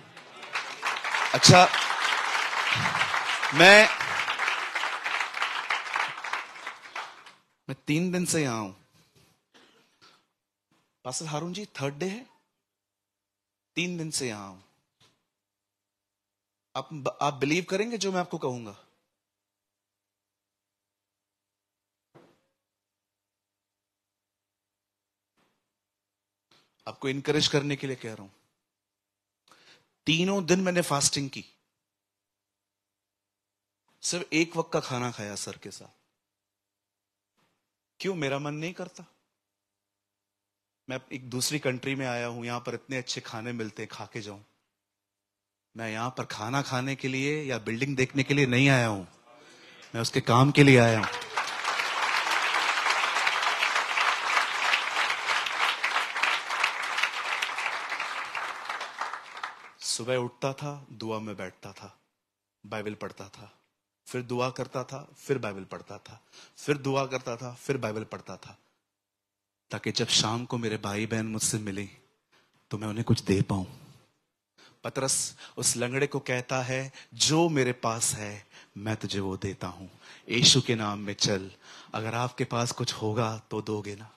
अच्छा मैं मैं तीन दिन से यहां हूं पास हारून जी थर्ड डे है तीन दिन से यहां हूं आप आप बिलीव करेंगे जो मैं आपको कहूंगा आपको इनकरेज करने के लिए कह रहा हूं तीनों दिन मैंने फास्टिंग की सिर्फ एक वक्त का खाना खाया सर के साथ क्यों मेरा मन नहीं करता मैं एक दूसरी कंट्री में आया हूं यहां पर इतने अच्छे खाने मिलते हैं खा के जाऊं मैं यहां पर खाना खाने के लिए या बिल्डिंग देखने के लिए नहीं आया हूं मैं उसके काम के लिए आया हूं सुबह उठता था दुआ में बैठता था बाइबल पढ़ता था फिर दुआ करता था फिर बाइबल पढ़ता था फिर दुआ करता था फिर बाइबल पढ़ता था ताकि जब शाम को मेरे भाई बहन मुझसे मिले तो मैं उन्हें कुछ दे पाऊं पतरस उस लंगड़े को कहता है जो मेरे पास है मैं तुझे वो देता हूं यीशु के नाम में चल अगर आपके पास कुछ होगा तो दोगे ना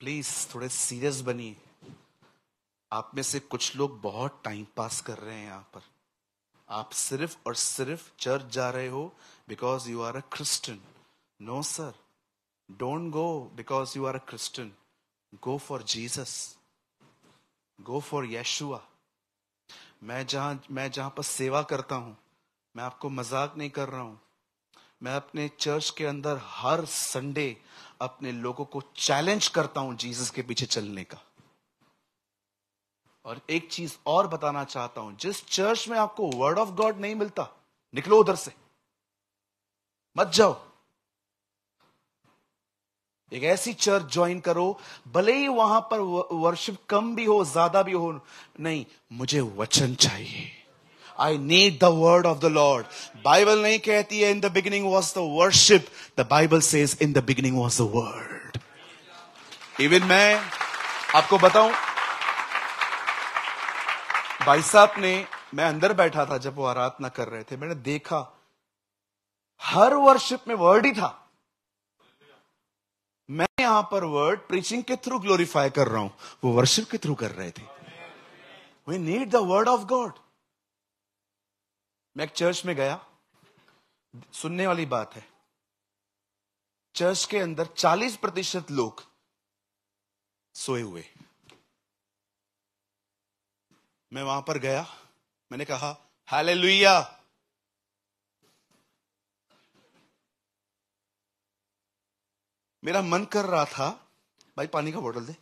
प्लीज थोड़े सीरियस बनिए आप में से कुछ लोग बहुत टाइम पास कर रहे हैं यहाँ पर आप सिर्फ और सिर्फ चर्च जा रहे हो because you are a Christian no sir don't go because you are a Christian go for Jesus go for Yeshua मैं जहां मैं जहां पर सेवा करता हूं मैं आपको मजाक नहीं कर रहा हूं मैं अपने चर्च के अंदर हर संडे अपने लोगों को चैलेंज करता हूं जीसस के पीछे चलने का और एक चीज और बताना चाहता हूं जिस चर्च में आपको वर्ड ऑफ गॉड नहीं मिलता निकलो उधर से मत जाओ एक ऐसी चर्च ज्वाइन करो भले ही वहां पर वर्शिप कम भी हो ज्यादा भी हो नहीं मुझे वचन चाहिए I need the word of the Lord Bible नहीं कहती है in the beginning was the worship the Bible says in the beginning was the word even मैं आपको बताऊं भाई साहब ने मैं अंदर बैठा था जब वो आराधना कर रहे थे मैंने देखा हर वर्शिप में वर्ड ही था मैं यहां पर वर्ड प्रीचिंग के थ्रू ग्लोरीफाई कर रहा हूं वो वर्शिप के थ्रू कर रहे थे we need the word of God मैं एक चर्च में गया सुनने वाली बात है चर्च के अंदर 40 प्रतिशत लोग सोए हुए मैं वहां पर गया मैंने कहा हाले लुइया मेरा मन कर रहा था भाई पानी का बोतल दे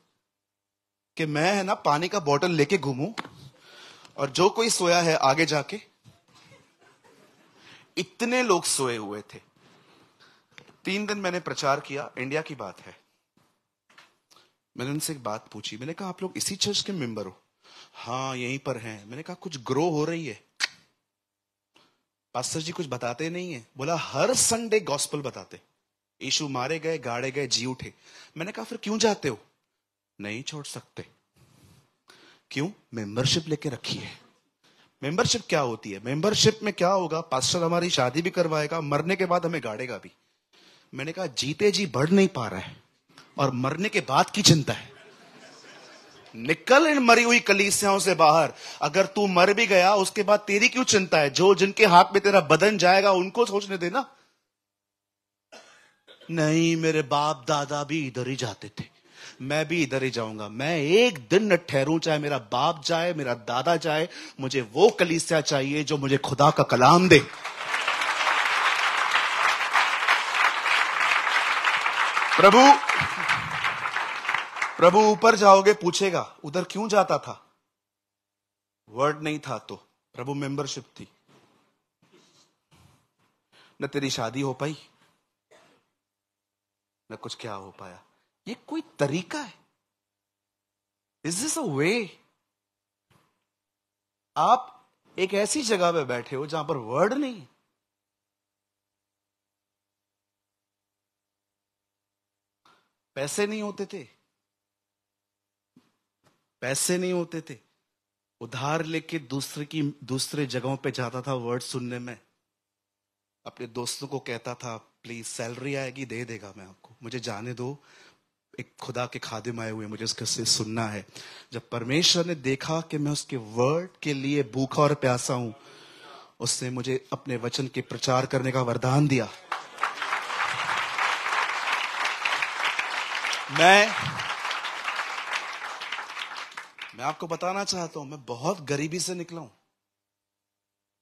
कि मैं है ना पानी का बोतल लेके घूमू और जो कोई सोया है आगे जाके इतने लोग सोए हुए थे तीन दिन मैंने प्रचार किया इंडिया की बात है मैंने उनसे एक बात पूछी मैंने कहा आप लोग इसी चर्च के मेंबर हो हाँ यहीं पर हैं मैंने कहा कुछ ग्रो हो रही है पास्टर जी कुछ बताते नहीं है बोला हर संडे गॉस्पल बताते यीशु मारे गए गाड़े गए जी उठे मैंने कहा फिर क्यों जाते हो नहीं छोड़ सकते क्यों मेंबरशिप लेके रखी है मेंबरशिप क्या होती है मेंबरशिप में क्या होगा पास्टर हमारी शादी भी करवाएगा मरने के बाद हमें गाड़ेगा भी मैंने कहा जीते जी बढ़ नहीं पा रहा है और मरने के बाद की चिंता है निकल इन मरी हुई कलीसियाओं से बाहर अगर तू मर भी गया उसके बाद तेरी क्यों चिंता है जो जिनके हाथ में तेरा बदन जाएगा उनको सोचने देना नहीं मेरे बाप दादा भी इधर ही जाते थे मैं भी इधर ही जाऊंगा मैं एक दिन न ठहरू चाहे मेरा बाप जाए मेरा दादा जाए मुझे वो कलीसिया चाहिए जो मुझे खुदा का कलाम दे प्रभु प्रभु ऊपर जाओगे पूछेगा उधर क्यों जाता था वर्ड नहीं था तो प्रभु मेंबरशिप थी न तेरी शादी हो पाई न कुछ क्या हो पाया ये कोई तरीका है इज दिस अ वे आप एक ऐसी जगह पे बैठे हो जहां पर वर्ड नहीं है पैसे नहीं होते थे पैसे नहीं होते थे उधार लेके दूसरे की दूसरे जगहों पे जाता था वर्ड सुनने में अपने दोस्तों को कहता था प्लीज सैलरी आएगी दे देगा मैं आपको मुझे जाने दो एक खुदा के खादिम आए हुए मुझे उसके से सुनना है जब परमेश्वर ने देखा कि मैं उसके वर्ड के लिए भूखा और प्यासा हूं उसने मुझे अपने वचन के प्रचार करने का वरदान दिया मैं मैं आपको बताना चाहता हूं मैं बहुत गरीबी से निकला हूं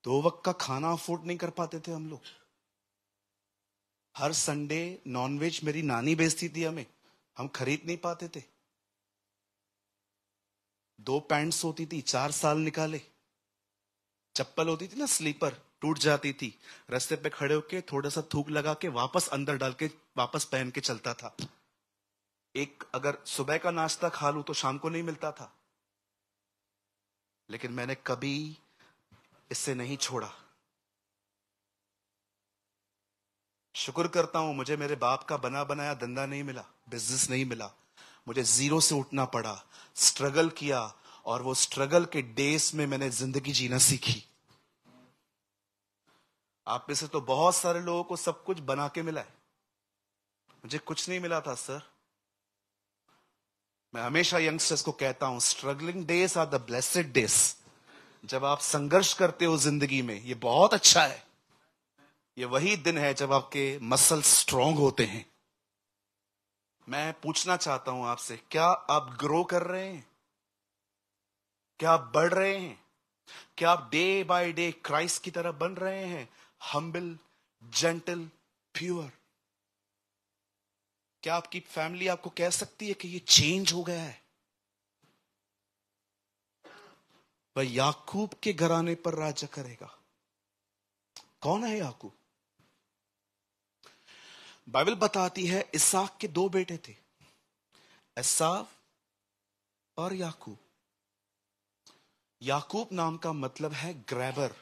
दो वक्त का खाना अफोर्ड नहीं कर पाते थे हम लोग हर संडे नॉनवेज मेरी नानी बेचती थी हमें हम खरीद नहीं पाते थे दो पैंट्स होती थी चार साल निकाले चप्पल होती थी ना स्लीपर टूट जाती थी रास्ते पे खड़े होके थोड़ा सा थूक लगा के वापस अंदर डाल के वापस पहन के चलता था एक अगर सुबह का नाश्ता खा लू तो शाम को नहीं मिलता था लेकिन मैंने कभी इससे नहीं छोड़ा शुक्र करता हूं मुझे मेरे बाप का बना बनाया धंधा नहीं मिला बिजनेस नहीं मिला मुझे जीरो से उठना पड़ा स्ट्रगल किया और वो स्ट्रगल के डेज में मैंने जिंदगी जीना सीखी आप में से तो बहुत सारे लोगों को सब कुछ बना के मिला है मुझे कुछ नहीं मिला था सर मैं हमेशा यंगस्टर्स को कहता हूं struggling days are the blessed days जब आप संघर्ष करते हो जिंदगी में ये बहुत अच्छा है ये वही दिन है जब आपके मसल स्ट्रांग होते हैं मैं पूछना चाहता हूं आपसे क्या आप ग्रो कर रहे हैं क्या आप बढ़ रहे हैं क्या आप डे बाय डे क्राइस्ट की तरह बन रहे हैं हम्बल जेंटल प्योर क्या आपकी फैमिली आपको कह सकती है कि ये चेंज हो गया है वह याकूब के घराने पर राजा करेगा कौन है याकूब बाइबल बताती है इसाक के दो बेटे थे एसाव और याकूब याकूब नाम का मतलब है ग्रैबर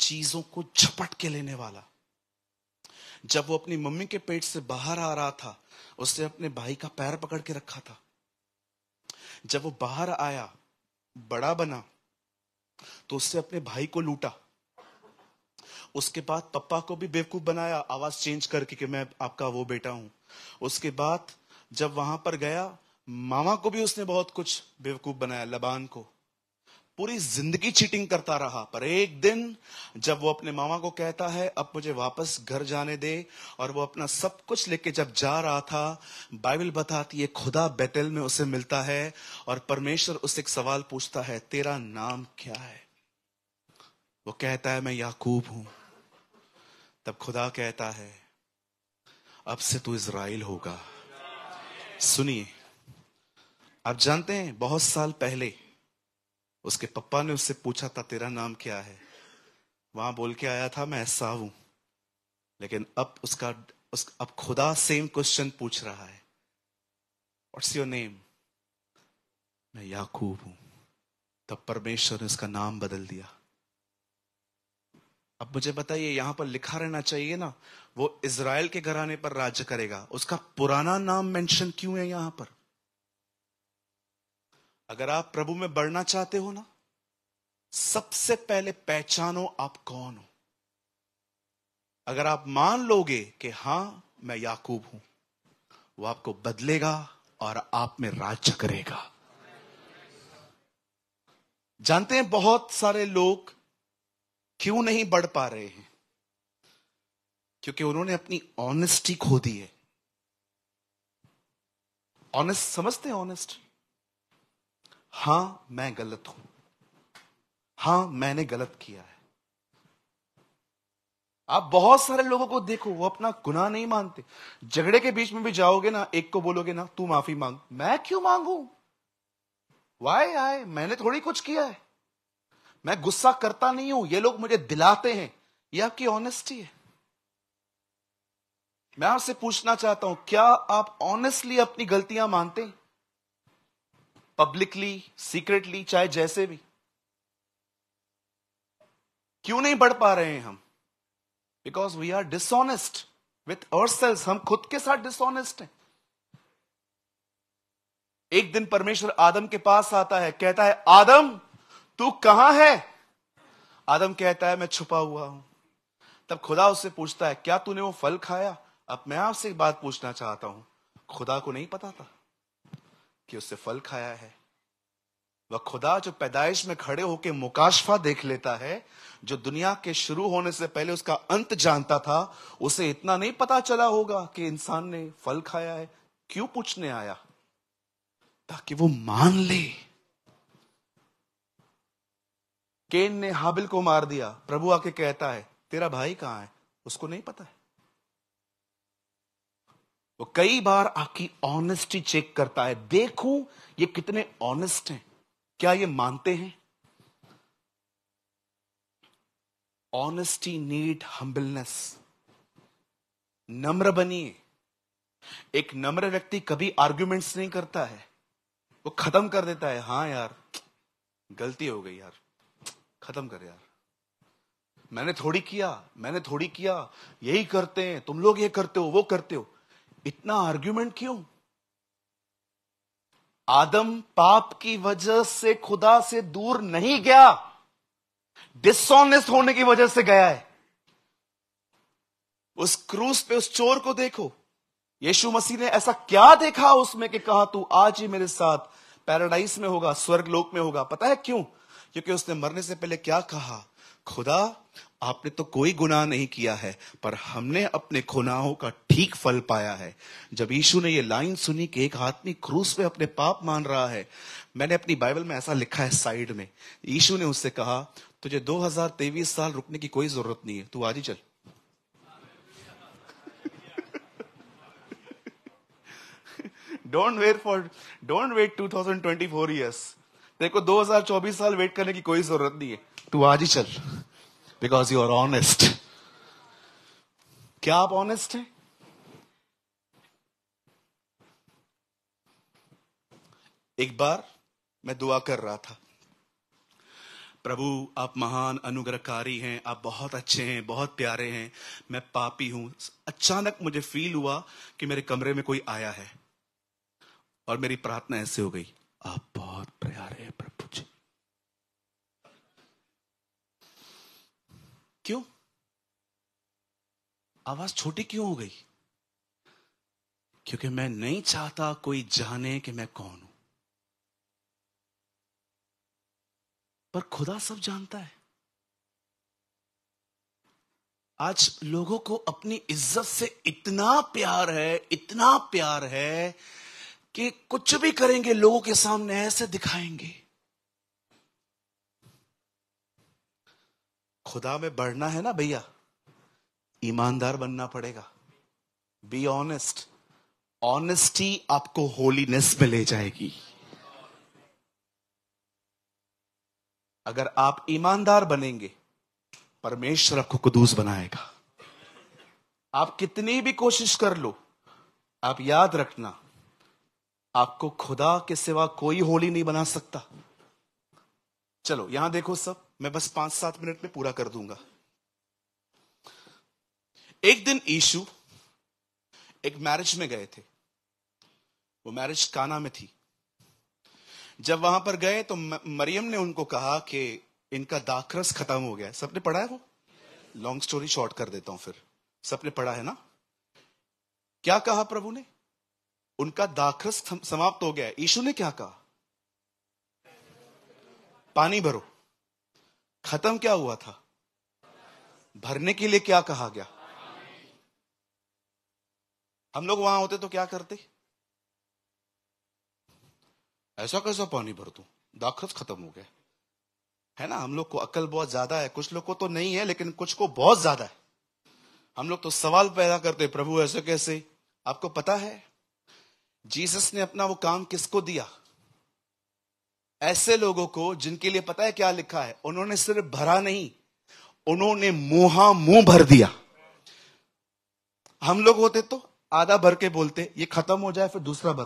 चीजों को झपट के लेने वाला जब वो अपनी मम्मी के पेट से बाहर आ रहा था उसने अपने भाई का पैर पकड़ के रखा था जब वो बाहर आया बड़ा बना तो उससे अपने भाई को लूटा उसके बाद पप्पा को भी बेवकूफ बनाया आवाज चेंज करके कि मैं आपका वो बेटा हूं उसके बाद जब वहां पर गया मामा को भी उसने बहुत कुछ बेवकूफ बनाया लबान को पूरी जिंदगी चीटिंग करता रहा पर एक दिन जब वो अपने मामा को कहता है अब मुझे वापस घर जाने दे और वो अपना सब कुछ लेके जब जा रहा था बाइबल बताती है खुदा बेतल में उसे मिलता है और परमेश्वर उससे एक सवाल पूछता है तेरा नाम क्या है वो कहता है मैं याकूब हूं तब खुदा कहता है अब से तू इसराइल होगा सुनिए आप जानते हैं बहुत साल पहले उसके पप्पा ने उससे पूछा था तेरा नाम क्या है वहां बोल के आया था मैं ऐसा हूं लेकिन अब उसका उस, अब खुदा सेम क्वेश्चन पूछ रहा है व्हाट्स योर नेम मैं याकूब हूं तब परमेश्वर ने उसका नाम बदल दिया अब मुझे बताइए यहां पर लिखा रहना चाहिए ना वो इसराइल के घराने पर राज्य करेगा उसका पुराना नाम मेंशन क्यों है यहां पर अगर आप प्रभु में बढ़ना चाहते हो ना सबसे पहले पहचानो आप कौन हो अगर आप मान लोगे कि हां मैं याकूब हूं वो आपको बदलेगा और आप में राज्य करेगा जानते हैं बहुत सारे लोग क्यों नहीं बढ़ पा रहे हैं क्योंकि उन्होंने अपनी ऑनेस्टी खो दी है ऑनेस्ट समझते हैं ऑनेस्ट हां मैं गलत हूं हां मैंने गलत किया है आप बहुत सारे लोगों को देखो वो अपना गुना नहीं मानते झगड़े के बीच में भी जाओगे ना एक को बोलोगे ना तू माफी मांग मैं क्यों मांगू वाई आए मैंने थोड़ी कुछ किया है मैं गुस्सा करता नहीं हूं ये लोग मुझे दिलाते हैं ये आपकी ऑनेस्टी है मैं आपसे पूछना चाहता हूं क्या आप ऑनेस्टली अपनी गलतियां मानते हैं पब्लिकली सीक्रेटली चाहे जैसे भी क्यों नहीं बढ़ पा रहे हैं हम because we are dishonest with our हम खुद के साथ डिसऑनेस्ट हैं एक दिन परमेश्वर आदम के पास आता है कहता है आदम तू कहां है आदम कहता है मैं छुपा हुआ हूं तब खुदा उससे पूछता है क्या तूने वो फल खाया अब मैं आपसे एक बात पूछना चाहता हूं खुदा को नहीं पता था कि उससे फल खाया है वह खुदा जो पैदाइश में खड़े होकर मुकाशफा देख लेता है जो दुनिया के शुरू होने से पहले उसका अंत जानता था उसे इतना नहीं पता चला होगा कि इंसान ने फल खाया है क्यों पूछने आया ताकि वो मान ले केन ने हाबिल को मार दिया प्रभु आके कहता है तेरा भाई कहां है उसको नहीं पता है वो कई बार आपकी ऑनेस्टी चेक करता है देखूं ये कितने ऑनेस्ट हैं क्या ये मानते हैं ऑनेस्टी नीड हम्बलनेस नम्र बनिए एक नम्र व्यक्ति कभी आर्ग्यूमेंट्स नहीं करता है वो खत्म कर देता है हाँ यार गलती हो गई यार खत्म कर यार मैंने थोड़ी किया मैंने थोड़ी किया यही करते हैं तुम लोग ये करते हो वो करते हो इतना आर्ग्यूमेंट क्यों आदम पाप की वजह से खुदा से दूर नहीं गया डिसऑनेस्ट होने की वजह से गया है उस क्रूस पे उस चोर को देखो यीशु मसीह ने ऐसा क्या देखा उसमें कि कहा तू आज ही मेरे साथ पैराडाइज में होगा स्वर्ग लोक में होगा पता है क्यों क्योंकि उसने मरने से पहले क्या कहा खुदा आपने तो कोई गुनाह नहीं किया है पर हमने अपने गुनाहों का ठीक फल पाया है जब यीशु ने ये लाइन सुनी कि एक आदमी क्रूस पे अपने पाप मान रहा है मैंने अपनी बाइबल में ऐसा लिखा है साइड में यीशु ने उससे कहा तुझे दो साल रुकने की कोई जरूरत नहीं है तू आज ही चल don't wait for don't wait two thousand four years देखो चौबीस साल वेट करने की कोई जरूरत नहीं है तू आज ही चल बिकॉज यू आर ऑनेस्ट क्या आप ऑनेस्ट हैं एक बार मैं दुआ कर रहा था प्रभु आप महान अनुग्रहकारी हैं आप बहुत अच्छे हैं बहुत प्यारे हैं मैं पापी हूं अचानक मुझे फील हुआ कि मेरे कमरे में कोई आया है और मेरी प्रार्थना ऐसे हो गई आप बहुत प्यारे हैं प्रभु जी आवाज छोटी क्यों हो गई क्योंकि मैं नहीं चाहता कोई जाने कि मैं कौन हूं पर खुदा सब जानता है आज लोगों को अपनी इज्जत से इतना प्यार है इतना प्यार है कि कुछ भी करेंगे लोगों के सामने ऐसे दिखाएंगे खुदा में बढ़ना है ना भैया ईमानदार बनना पड़ेगा बी ऑनेस्ट ऑनेस्टी आपको होलीनेस में ले जाएगी अगर आप ईमानदार बनेंगे परमेश्वर आपको कुदूस बनाएगा आप कितनी भी कोशिश कर लो आप याद रखना आपको खुदा के सिवा कोई होली नहीं बना सकता चलो यहां देखो सब मैं बस पांच सात मिनट में पूरा कर दूंगा एक दिन ईशु एक मैरिज में गए थे वो मैरिज काना में थी जब वहां पर गए तो मरियम ने उनको कहा कि इनका दाखरस खत्म हो गया सबने पढ़ा है वो लॉन्ग स्टोरी शॉर्ट कर देता हूं फिर सबने पढ़ा है ना क्या कहा प्रभु ने उनका दाखरस समाप्त हो गया यीशु ने क्या कहा पानी भरो खत्म क्या हुआ था भरने के लिए क्या कहा गया हम लोग वहां होते तो क्या करते ऐसा कैसा पानी भर तू दाखरस खत्म हो गया है ना हम लोग को अकल बहुत ज्यादा है कुछ लोग को तो नहीं है लेकिन कुछ को बहुत ज्यादा है हम लोग तो सवाल पैदा करते प्रभु ऐसे कैसे आपको पता है जीसस ने अपना वो काम किसको दिया ऐसे लोगों को जिनके लिए पता है क्या लिखा है उन्होंने सिर्फ भरा नहीं उन्होंने मुंहा मुंह भर दिया हम लोग होते तो आधा भर के बोलते ये खत्म हो जाए फिर दूसरा भर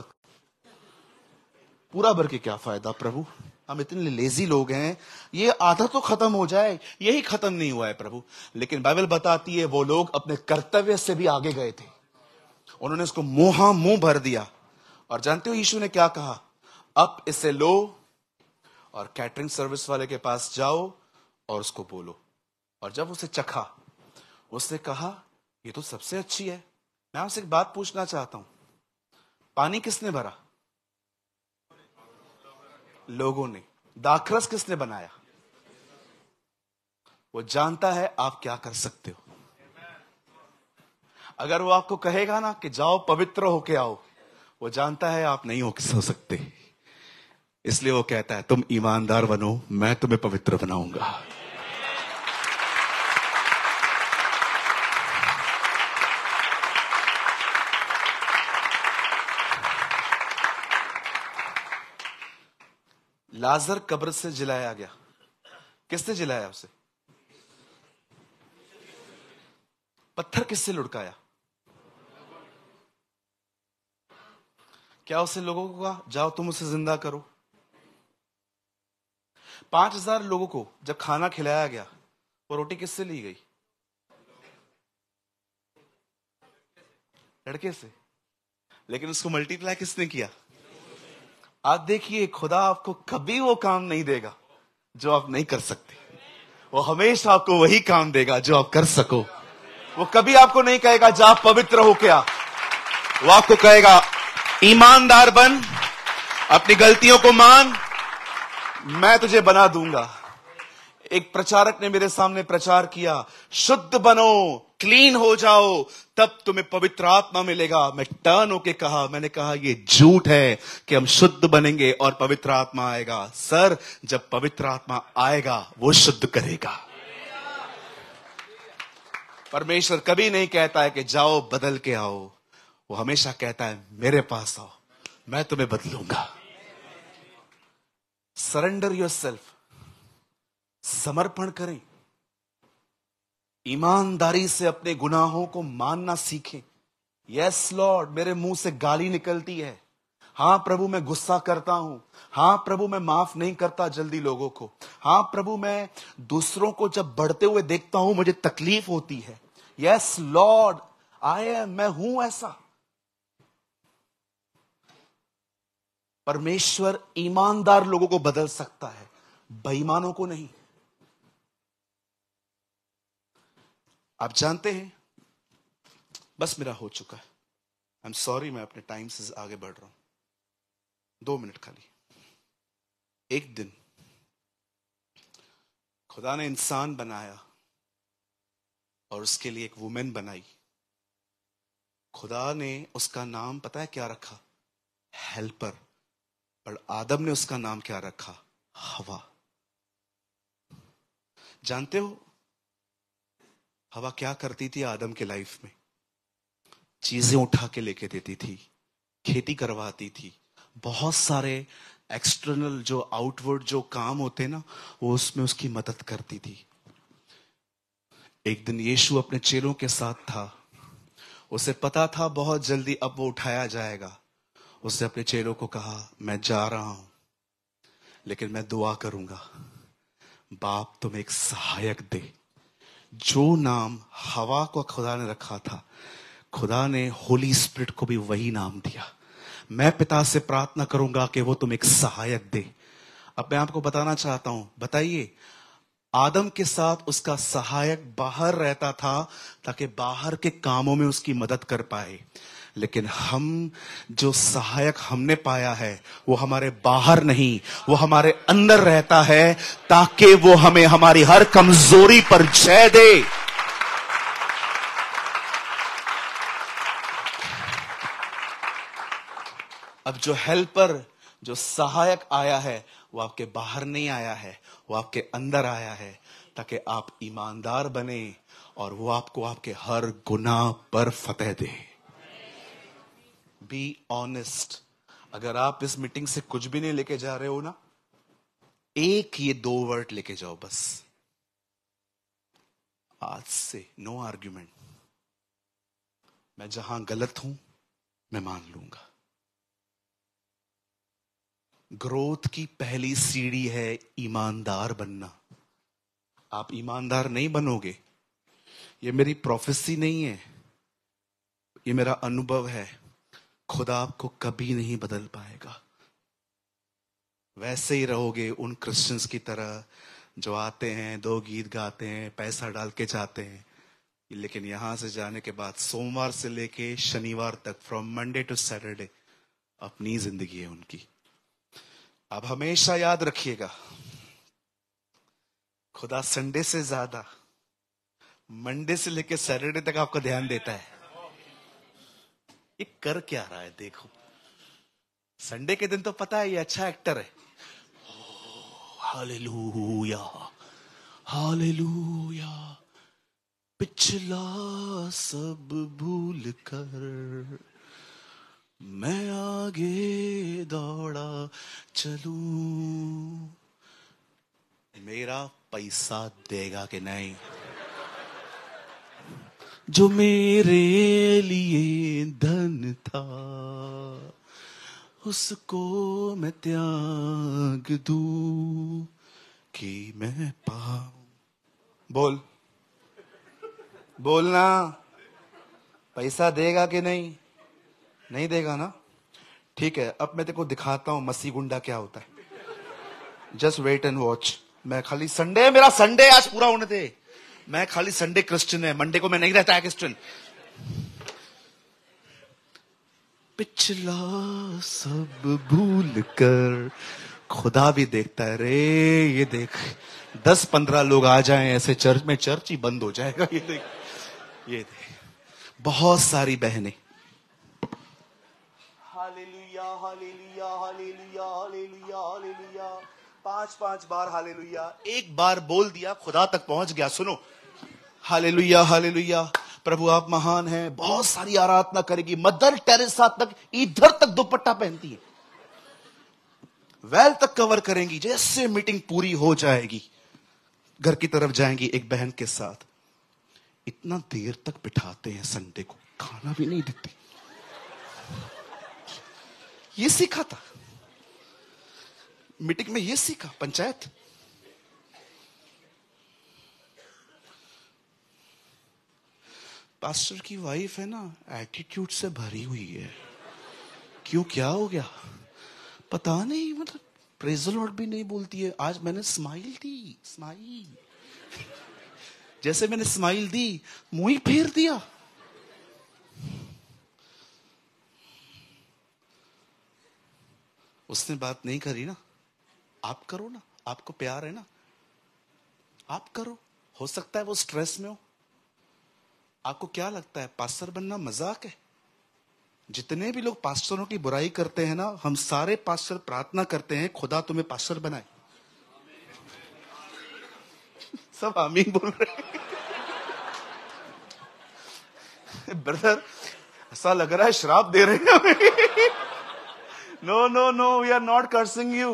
पूरा भर के क्या फायदा प्रभु हम इतने लेजी लोग हैं ये आधा तो खत्म हो जाए यही खत्म नहीं हुआ है प्रभु लेकिन बाइबल बताती है वो लोग अपने कर्तव्य से भी आगे गए थे उन्होंने उसको मुंह मुंह भर दिया और जानते हो यीशु ने क्या कहा अब इसे लो और कैटरिंग सर्विस वाले के पास जाओ और उसको बोलो और जब उसे चखा उसने कहा ये तो सबसे अच्छी है मैं आपसे एक बात पूछना चाहता हूं पानी किसने भरा लोगों ने दाखरस किसने बनाया वो जानता है आप क्या कर सकते हो अगर वो आपको कहेगा ना कि जाओ पवित्र होके आओ वो जानता है आप नहीं हो सकते इसलिए वो कहता है तुम ईमानदार बनो मैं तुम्हें पवित्र बनाऊंगा लाजर कब्र से जिलाया गया किसने जिलाया उसे पत्थर किससे लुढ़काया क्या उसे लोगों को कहा जाओ तुम उसे जिंदा करो पांच हजार लोगों को जब खाना खिलाया गया वो रोटी किससे ली गई लड़के से लेकिन उसको मल्टीप्लाई किसने किया आप देखिए खुदा आपको कभी वो काम नहीं देगा जो आप नहीं कर सकते वो हमेशा आपको वही काम देगा जो आप कर सको वो कभी आपको नहीं कहेगा जा पवित्र हो क्या वो आपको कहेगा ईमानदार बन अपनी गलतियों को मान मैं तुझे बना दूंगा एक प्रचारक ने मेरे सामने प्रचार किया शुद्ध बनो क्लीन हो जाओ तब तुम्हें पवित्र आत्मा मिलेगा मैं टर्न होके कहा मैंने कहा ये झूठ है कि हम शुद्ध बनेंगे और पवित्र आत्मा आएगा सर जब पवित्र आत्मा आएगा वो शुद्ध करेगा परमेश्वर कभी नहीं कहता है कि जाओ बदल के आओ वो हमेशा कहता है मेरे पास आओ मैं तुम्हें बदलूंगा सरेंडर योर सेल्फ समर्पण करें ईमानदारी से अपने गुनाहों को मानना सीखें यस लॉर्ड मेरे मुंह से गाली निकलती है हां प्रभु मैं गुस्सा करता हूं हां प्रभु मैं माफ नहीं करता जल्दी लोगों को हां प्रभु मैं दूसरों को जब बढ़ते हुए देखता हूं मुझे तकलीफ होती है यस लॉर्ड आई एम मैं हूं ऐसा परमेश्वर ईमानदार लोगों को बदल सकता है बेईमानों को नहीं आप जानते हैं बस मेरा हो चुका है आई एम सॉरी मैं अपने टाइम से आगे बढ़ रहा हूं दो मिनट खाली एक दिन खुदा ने इंसान बनाया और उसके लिए एक वुमेन बनाई खुदा ने उसका नाम पता है क्या रखा हेल्पर और आदम ने उसका नाम क्या रखा हवा जानते हो हवा क्या करती थी आदम के लाइफ में चीजें उठा के लेके देती थी खेती करवाती थी बहुत सारे एक्सटर्नल जो आउटवर्ड जो काम होते ना वो उसमें उसकी मदद करती थी एक दिन यीशु अपने चेलों के साथ था उसे पता था बहुत जल्दी अब वो उठाया जाएगा उसने अपने चेलों को कहा मैं जा रहा हूं लेकिन मैं दुआ करूंगा बाप तुम एक सहायक दे जो नाम हवा को खुदा ने रखा था खुदा ने होली स्प्रिट को भी वही नाम दिया मैं पिता से प्रार्थना करूंगा कि वो तुम एक सहायक दे अब मैं आपको बताना चाहता हूं बताइए आदम के साथ उसका सहायक बाहर रहता था ताकि बाहर के कामों में उसकी मदद कर पाए लेकिन हम जो सहायक हमने पाया है वो हमारे बाहर नहीं वो हमारे अंदर रहता है ताकि वो हमें हमारी हर कमजोरी पर जय दे अब जो हेल्पर जो सहायक आया है वो आपके बाहर नहीं आया है वो आपके अंदर आया है ताकि आप ईमानदार बने और वो आपको आपके हर गुनाह पर फतेह दे बी ऑनेस्ट अगर आप इस मीटिंग से कुछ भी नहीं लेके जा रहे हो ना एक ये दो वर्ड लेके जाओ बस आज से नो आर्ग्यूमेंट मैं जहां गलत हूं मैं मान लूंगा ग्रोथ की पहली सीढ़ी है ईमानदार बनना आप ईमानदार नहीं बनोगे ये मेरी प्रोफेसी नहीं है ये मेरा अनुभव है खुदा आपको कभी नहीं बदल पाएगा वैसे ही रहोगे उन क्रिश्चियंस की तरह जो आते हैं दो गीत गाते हैं पैसा डाल के जाते हैं लेकिन यहां से जाने के बाद सोमवार से लेके शनिवार तक फ्रॉम मंडे टू सैटरडे अपनी जिंदगी है उनकी अब हमेशा याद रखिएगा खुदा संडे से ज्यादा मंडे से लेके सैटरडे तक आपका ध्यान देता है ये कर क्या रहा है देखो संडे के दिन तो पता है ये अच्छा एक्टर है हालेलुया oh, हालेलुया पिछला सब भूल कर मैं आगे दौड़ा चलू मेरा पैसा देगा कि नहीं जो मेरे लिए धन था उसको मैं त्याग दू कि मैं पाऊ बोल बोलना पैसा देगा कि नहीं नहीं देगा ना ठीक है अब मैं तेरे को दिखाता हूं मसी गुंडा क्या होता है जस्ट वेट एंड वॉच मैं खाली संडे मेरा संडे आज पूरा होने थे मैं खाली संडे क्रिश्चियन है मंडे को मैं नहीं रहता है क्रिश्चियन पिछला सब भूल कर खुदा भी देखता है रे ये देख दस पंद्रह लोग आ जाएं ऐसे चर्च में चर्च ही बंद हो जाएगा ये देख ये देख बहुत सारी बहने पांच पांच बार हाले एक बार बोल दिया खुदा तक पहुंच गया सुनो हालेलुया हालेलुया प्रभु आप महान हैं बहुत सारी आराधना करेगी मदर टेरेसा तक इधर तक दुपट्टा पहनती है वेल तक कवर करेंगी जैसे मीटिंग पूरी हो जाएगी घर की तरफ जाएंगी एक बहन के साथ इतना देर तक बिठाते हैं संडे को खाना भी नहीं देते ये सीखा था मीटिंग में ये सीखा पंचायत पास्टर की वाइफ है ना एटीट्यूड से भरी हुई है क्यों क्या हो गया पता नहीं मतलब प्रेजल वर्ड भी नहीं बोलती है आज मैंने स्माइल दी स्माइल जैसे मैंने स्माइल दी मुंह ही फेर दिया उसने बात नहीं करी ना आप करो ना आपको प्यार है ना आप करो हो सकता है वो स्ट्रेस में हो आपको क्या लगता है पास्टर बनना मजाक है जितने भी लोग पास्टरों की बुराई करते हैं ना हम सारे पास्टर प्रार्थना करते हैं खुदा तुम्हें पास्टर बनाए सब आमीन बोल रहे ब्रदर ऐसा लग रहा है शराब दे रहे हैं no no no we are not cursing you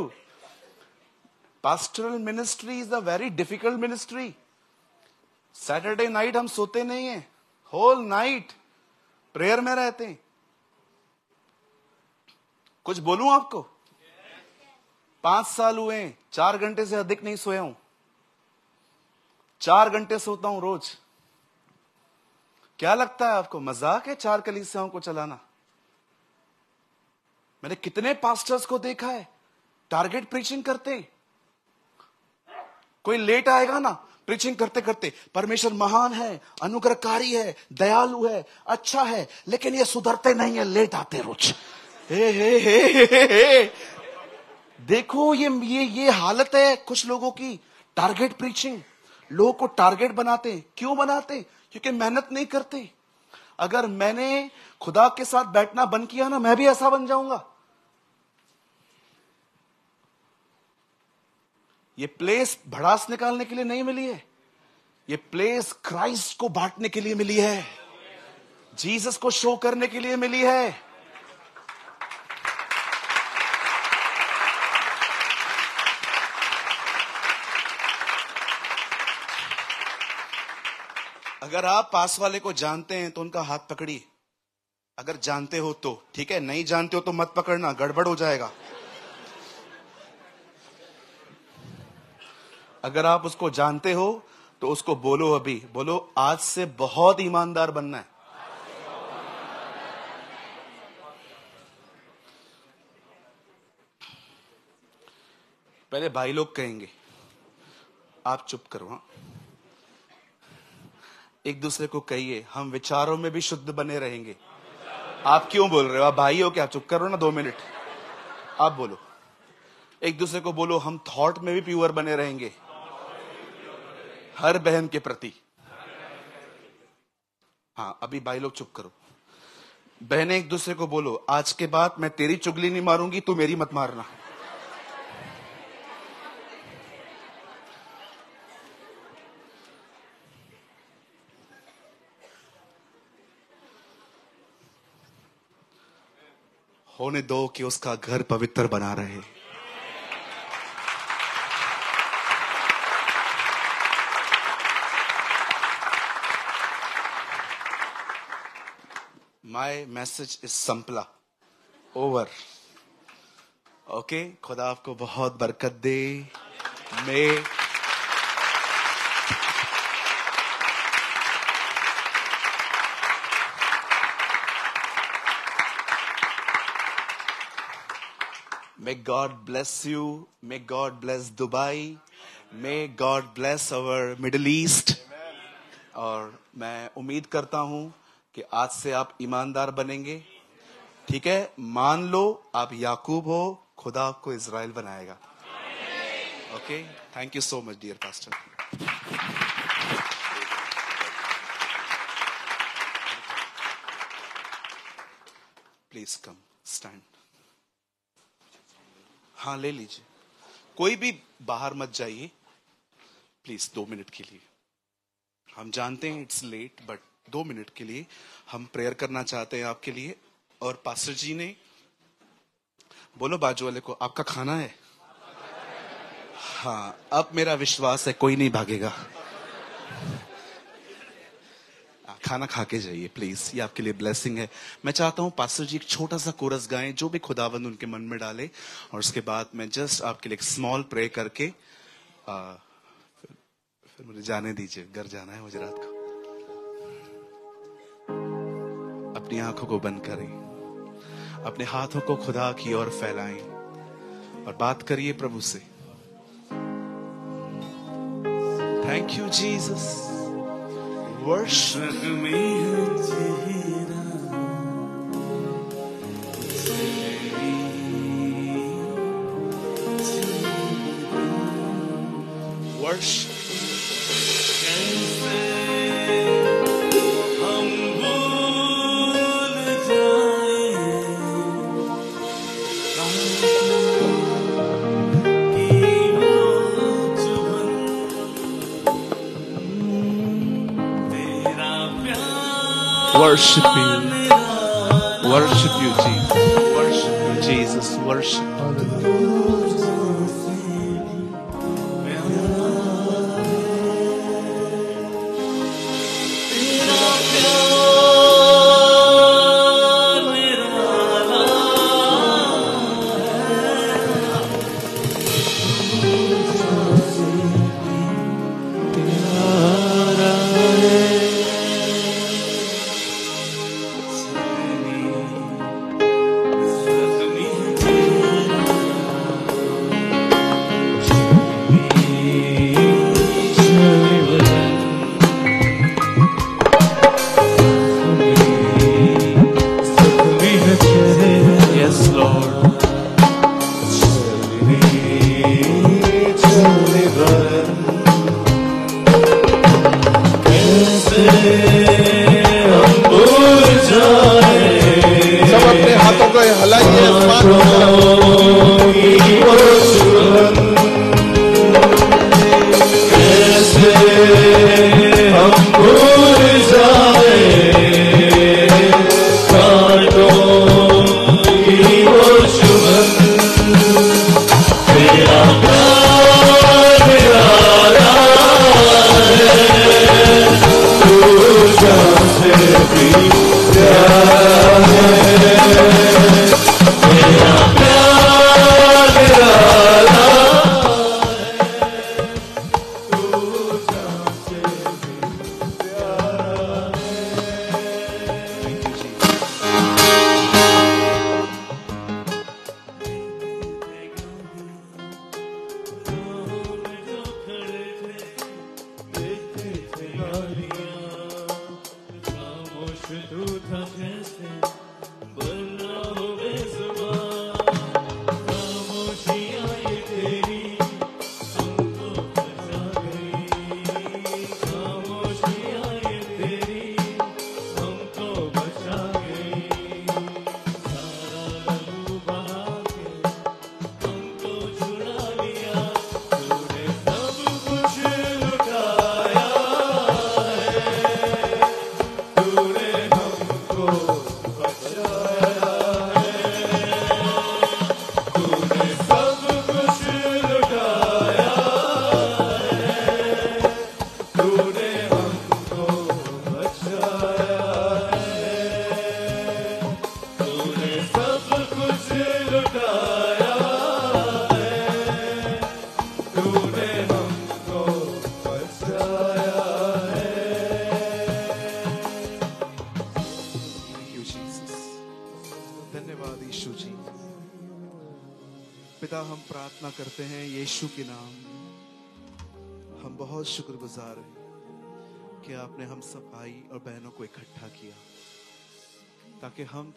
pastoral ministry is a very difficult ministry Saturday night हम सोते नहीं है होल नाइट प्रेयर में रहते हैं कुछ बोलूं आपको पांच साल हुए चार घंटे से अधिक नहीं सोया हूं चार घंटे सोता हूं रोज क्या लगता है आपको मजाक है चार कलीसियाओं को चलाना मैंने कितने पास्टर्स को देखा है टारगेट प्रीचिंग करते कोई लेट आएगा ना प्रीचिंग करते करते परमेश्वर महान है अनुग्रहकारी है दयालु है अच्छा है लेकिन ये सुधरते नहीं है लेट आते रोज हे हे हे हे हे देखो ये ये ये हालत है कुछ लोगों की टारगेट प्रीचिंग लोगों को टारगेट बनाते क्यों बनाते क्योंकि मेहनत नहीं करते अगर मैंने खुदा के साथ बैठना बंद किया ना मैं भी ऐसा बन जाऊंगा ये प्लेस भड़ास निकालने के लिए नहीं मिली है ये प्लेस क्राइस्ट को बांटने के लिए मिली है जीसस को शो करने के लिए मिली है अगर आप पास वाले को जानते हैं तो उनका हाथ पकड़िए अगर जानते हो तो ठीक है नहीं जानते हो तो मत पकड़ना गड़बड़ हो जाएगा अगर आप उसको जानते हो तो उसको बोलो अभी बोलो आज से बहुत ईमानदार बनना है पहले भाई लोग कहेंगे आप चुप करो हाँ एक दूसरे को कहिए हम विचारों में भी शुद्ध बने रहेंगे आप क्यों बोल रहे हो आप भाई हो क्या चुप करो ना दो मिनट आप बोलो एक दूसरे को बोलो हम थॉट में भी प्योर बने रहेंगे हर बहन के प्रति हाँ अभी भाई लोग चुप करो बहने एक दूसरे को बोलो आज के बाद मैं तेरी चुगली नहीं मारूंगी तू मेरी मत मारना होने दो कि उसका घर पवित्र बना रहे माई मैसेज इज संपला ओवर ओके खुदा आपको बहुत बरकत दे may may God bless you may God bless Dubai may God bless our Middle East और मैं उम्मीद करता हूं कि आज से आप ईमानदार बनेंगे ठीक है मान लो आप याकूब हो खुदा आपको इसराइल बनाएगा okay thank you so much dear pastor please come stand हाँ ले लीजिए कोई भी बाहर मत जाइए प्लीज दो मिनट के लिए हम जानते हैं इट्स लेट बट दो मिनट के लिए हम प्रेयर करना चाहते हैं आपके लिए और पास्टर जी ने बोलो बाजू वाले को आपका खाना है हाँ अब मेरा विश्वास है कोई नहीं भागेगा खाना खा के जाइए प्लीज ये आपके लिए ब्लेसिंग है मैं चाहता हूँ पास्टर जी एक छोटा सा कोरस गाएं जो भी खुदावंद उनके मन में डाले और उसके बाद मैं जस्ट आपके लिए एक स्मॉल प्रे करके आ, फिर, फिर मुझे जाने दीजिए घर जाना है मुझे रात को अपनी आंखों को बंद करें अपने हाथों को खुदा की ओर फैलाएं और बात करिए प्रभु से थैंक यू जीसस वर्षक में वर्ष worship worship you. Worship you, Jesus. Worship you, Jesus. Worship.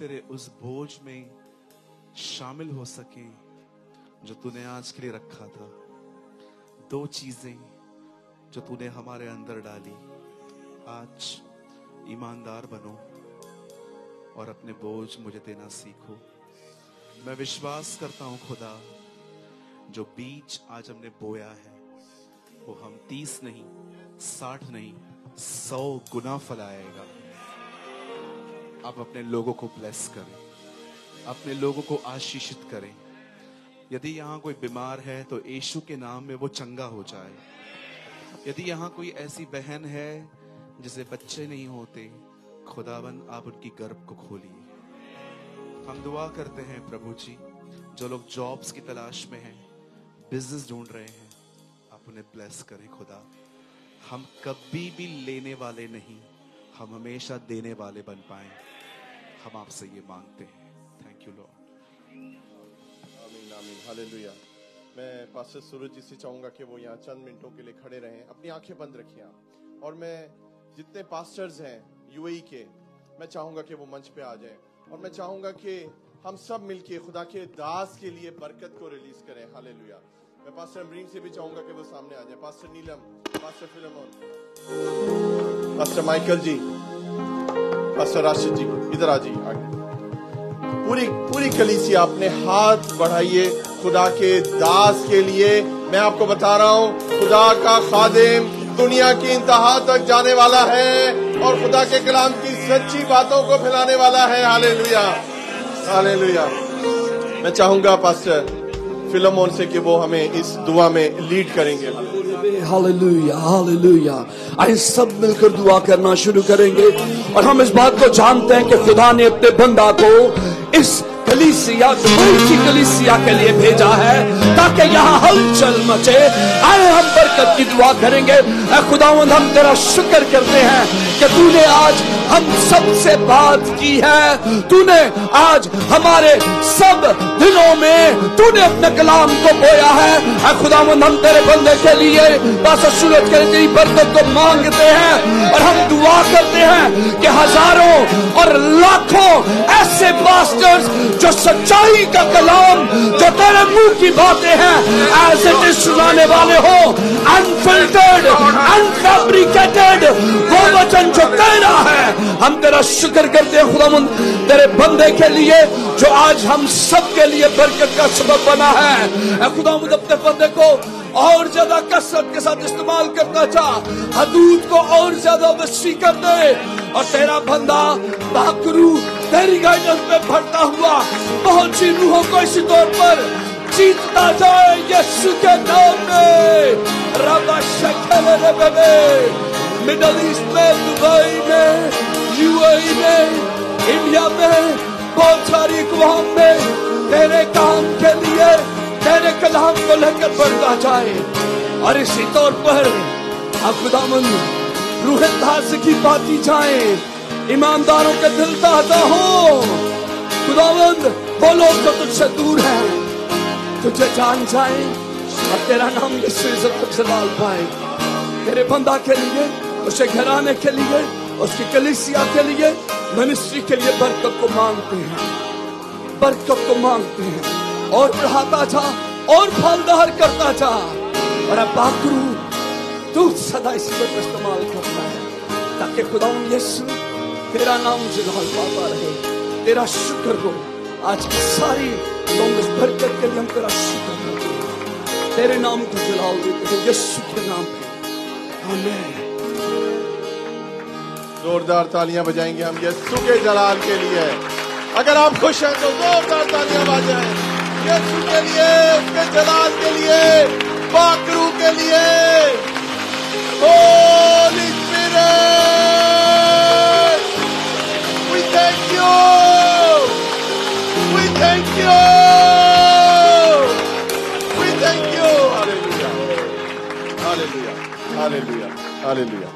तेरे उस बोझ में शामिल हो सके जो तूने आज के लिए रखा था दो चीजें जो तूने हमारे अंदर डाली आज ईमानदार बनो और अपने बोझ मुझे देना सीखो मैं विश्वास करता हूं खुदा जो बीज आज हमने बोया है वो हम तीस नहीं साठ नहीं सौ गुना फैलाएगा आप अपने लोगों को ब्लेस करें अपने लोगों को आशीषित करें यदि यहाँ कोई बीमार है तो यीशु के नाम में वो चंगा हो जाए यदि यहाँ कोई ऐसी बहन है जिसे बच्चे नहीं होते खुदावन आप उनकी गर्भ को खोलिए हम दुआ करते हैं प्रभु जी जो लोग जॉब्स की तलाश में हैं बिजनेस ढूंढ रहे हैं आप उन्हें ब्लेस करें खुदा हम कभी भी लेने वाले नहीं हम हमेशा देने वाले बन पाएंगे हम आपसे ये मांगते हैं थैंक यू लॉर्ड आमीन आमीन हालेलुया मैं पास्टर सूरज जी से चाहूंगा कि वो यहाँ चंद मिनटों के लिए खड़े रहें अपनी आंखें बंद रखिए आप और मैं जितने पास्टर्स हैं यूएई e के मैं चाहूंगा कि वो मंच पे आ जाएं और मैं चाहूंगा कि हम सब मिलके खुदा के दास के लिए बरकत को रिलीज करें हाले मैं पास्टर अमरीन से भी चाहूंगा कि वो सामने आ जाए pastor Neelam pastor Philemon pastor Michael ji pastor Rashid ji इधर आ जाइए आगे पूरी पूरी कलीसिया अपने हाथ बढ़ाइए खुदा के दास के लिए मैं आपको बता रहा हूँ खुदा का खादिम दुनिया की इंतहा तक जाने वाला है और खुदा के कलाम की सच्ची बातों को फैलाने वाला है हाले लुया हाले लुया मैं चाहूंगा पास्टर फिल्म से कि वो हमें इस दुआ में लीड करेंगे हालेलुया हालेलुया आइए सब मिलकर दुआ करना शुरू करेंगे और हम इस बात को जानते हैं कि खुदा ने अपने बंदा को इस कलीसिया की कलीसिया के लिए भेजा है ताकि यहाँ हलचल मचे आए हम बरकत की दुआ करेंगे खुदावंद हम तेरा शुक्र करते हैं कि तूने आज हम सब से बात की है तूने आज हमारे सब दिलों में तूने अपने कलाम को बोया है मंद हम तेरे बंदे के लिए बस सूरज के लिए बरकत को मांगते हैं और हम दुआ करते हैं कि हजारों और लाखों ऐसे मास्टर्स जो सच्चाई का कलाम जो तेरे मुंह की बातें हैं ऐसे सुनाने वाले हो अनफिल्टर्ड अनफेब्रिकेटेड वो वचन जो कहना है हम तेरा शुक्र करते हैं खुदामंद तेरे बंदे के लिए जो आज हम सब के लिए बरकत का सबब बना है खुदामंद अपने बंदे को और ज्यादा कसरत के साथ इस्तेमाल करना चाह हदूद को और ज्यादा वसी कर दे और तेरा बंदा बाकरू तेरी गाइडेंस में भरता हुआ बहुत सी रूहों को इसी तौर पर जीतता जाए यीशु के नाम में रबा शक्ल में मिडल ईस्ट में दुबई में यूएई में इंडिया में बहुत सारी अकवाम में तेरे काम के लिए तेरे कलाम को लेकर बढ़ता जाए और इसी तौर पर अब खुदामन दास की पाती जाए ईमानदारों के दिल ताजा हो खुदावंद वो लोग जो तुझसे दूर है तुझे जान जाए और तेरा नाम यीशु इज़्ज़त सलाल पाए तेरे बंदा के लिए उसे घराने के लिए उसकी कलिसिया के लिए मनुष्य के लिए बरकत को मांगते हैं बरकत को मांगते हैं और बढ़ाता जा और फलदार करता जा और अब बाकरू तू सदा इसी को इस्तेमाल करता है ताकि खुदा यीशु तेरा नाम जिलाल पाता रहे तेरा शुक्र हो आज की सारी लोग इस बरकत के लिए हम तेरा शुक्र करते तेरे नाम को जलाओ देते हैं यीशु के नाम पे हमें जोरदार तालियां बजाएंगे हम ये सुखे जलाल के लिए अगर आप खुश हैं तो जोरदार तालियां बजाएं ये के लिए उसके जलाल के लिए पाकरू के लिए ओ Hallelujah. Hallelujah. Thank you thank you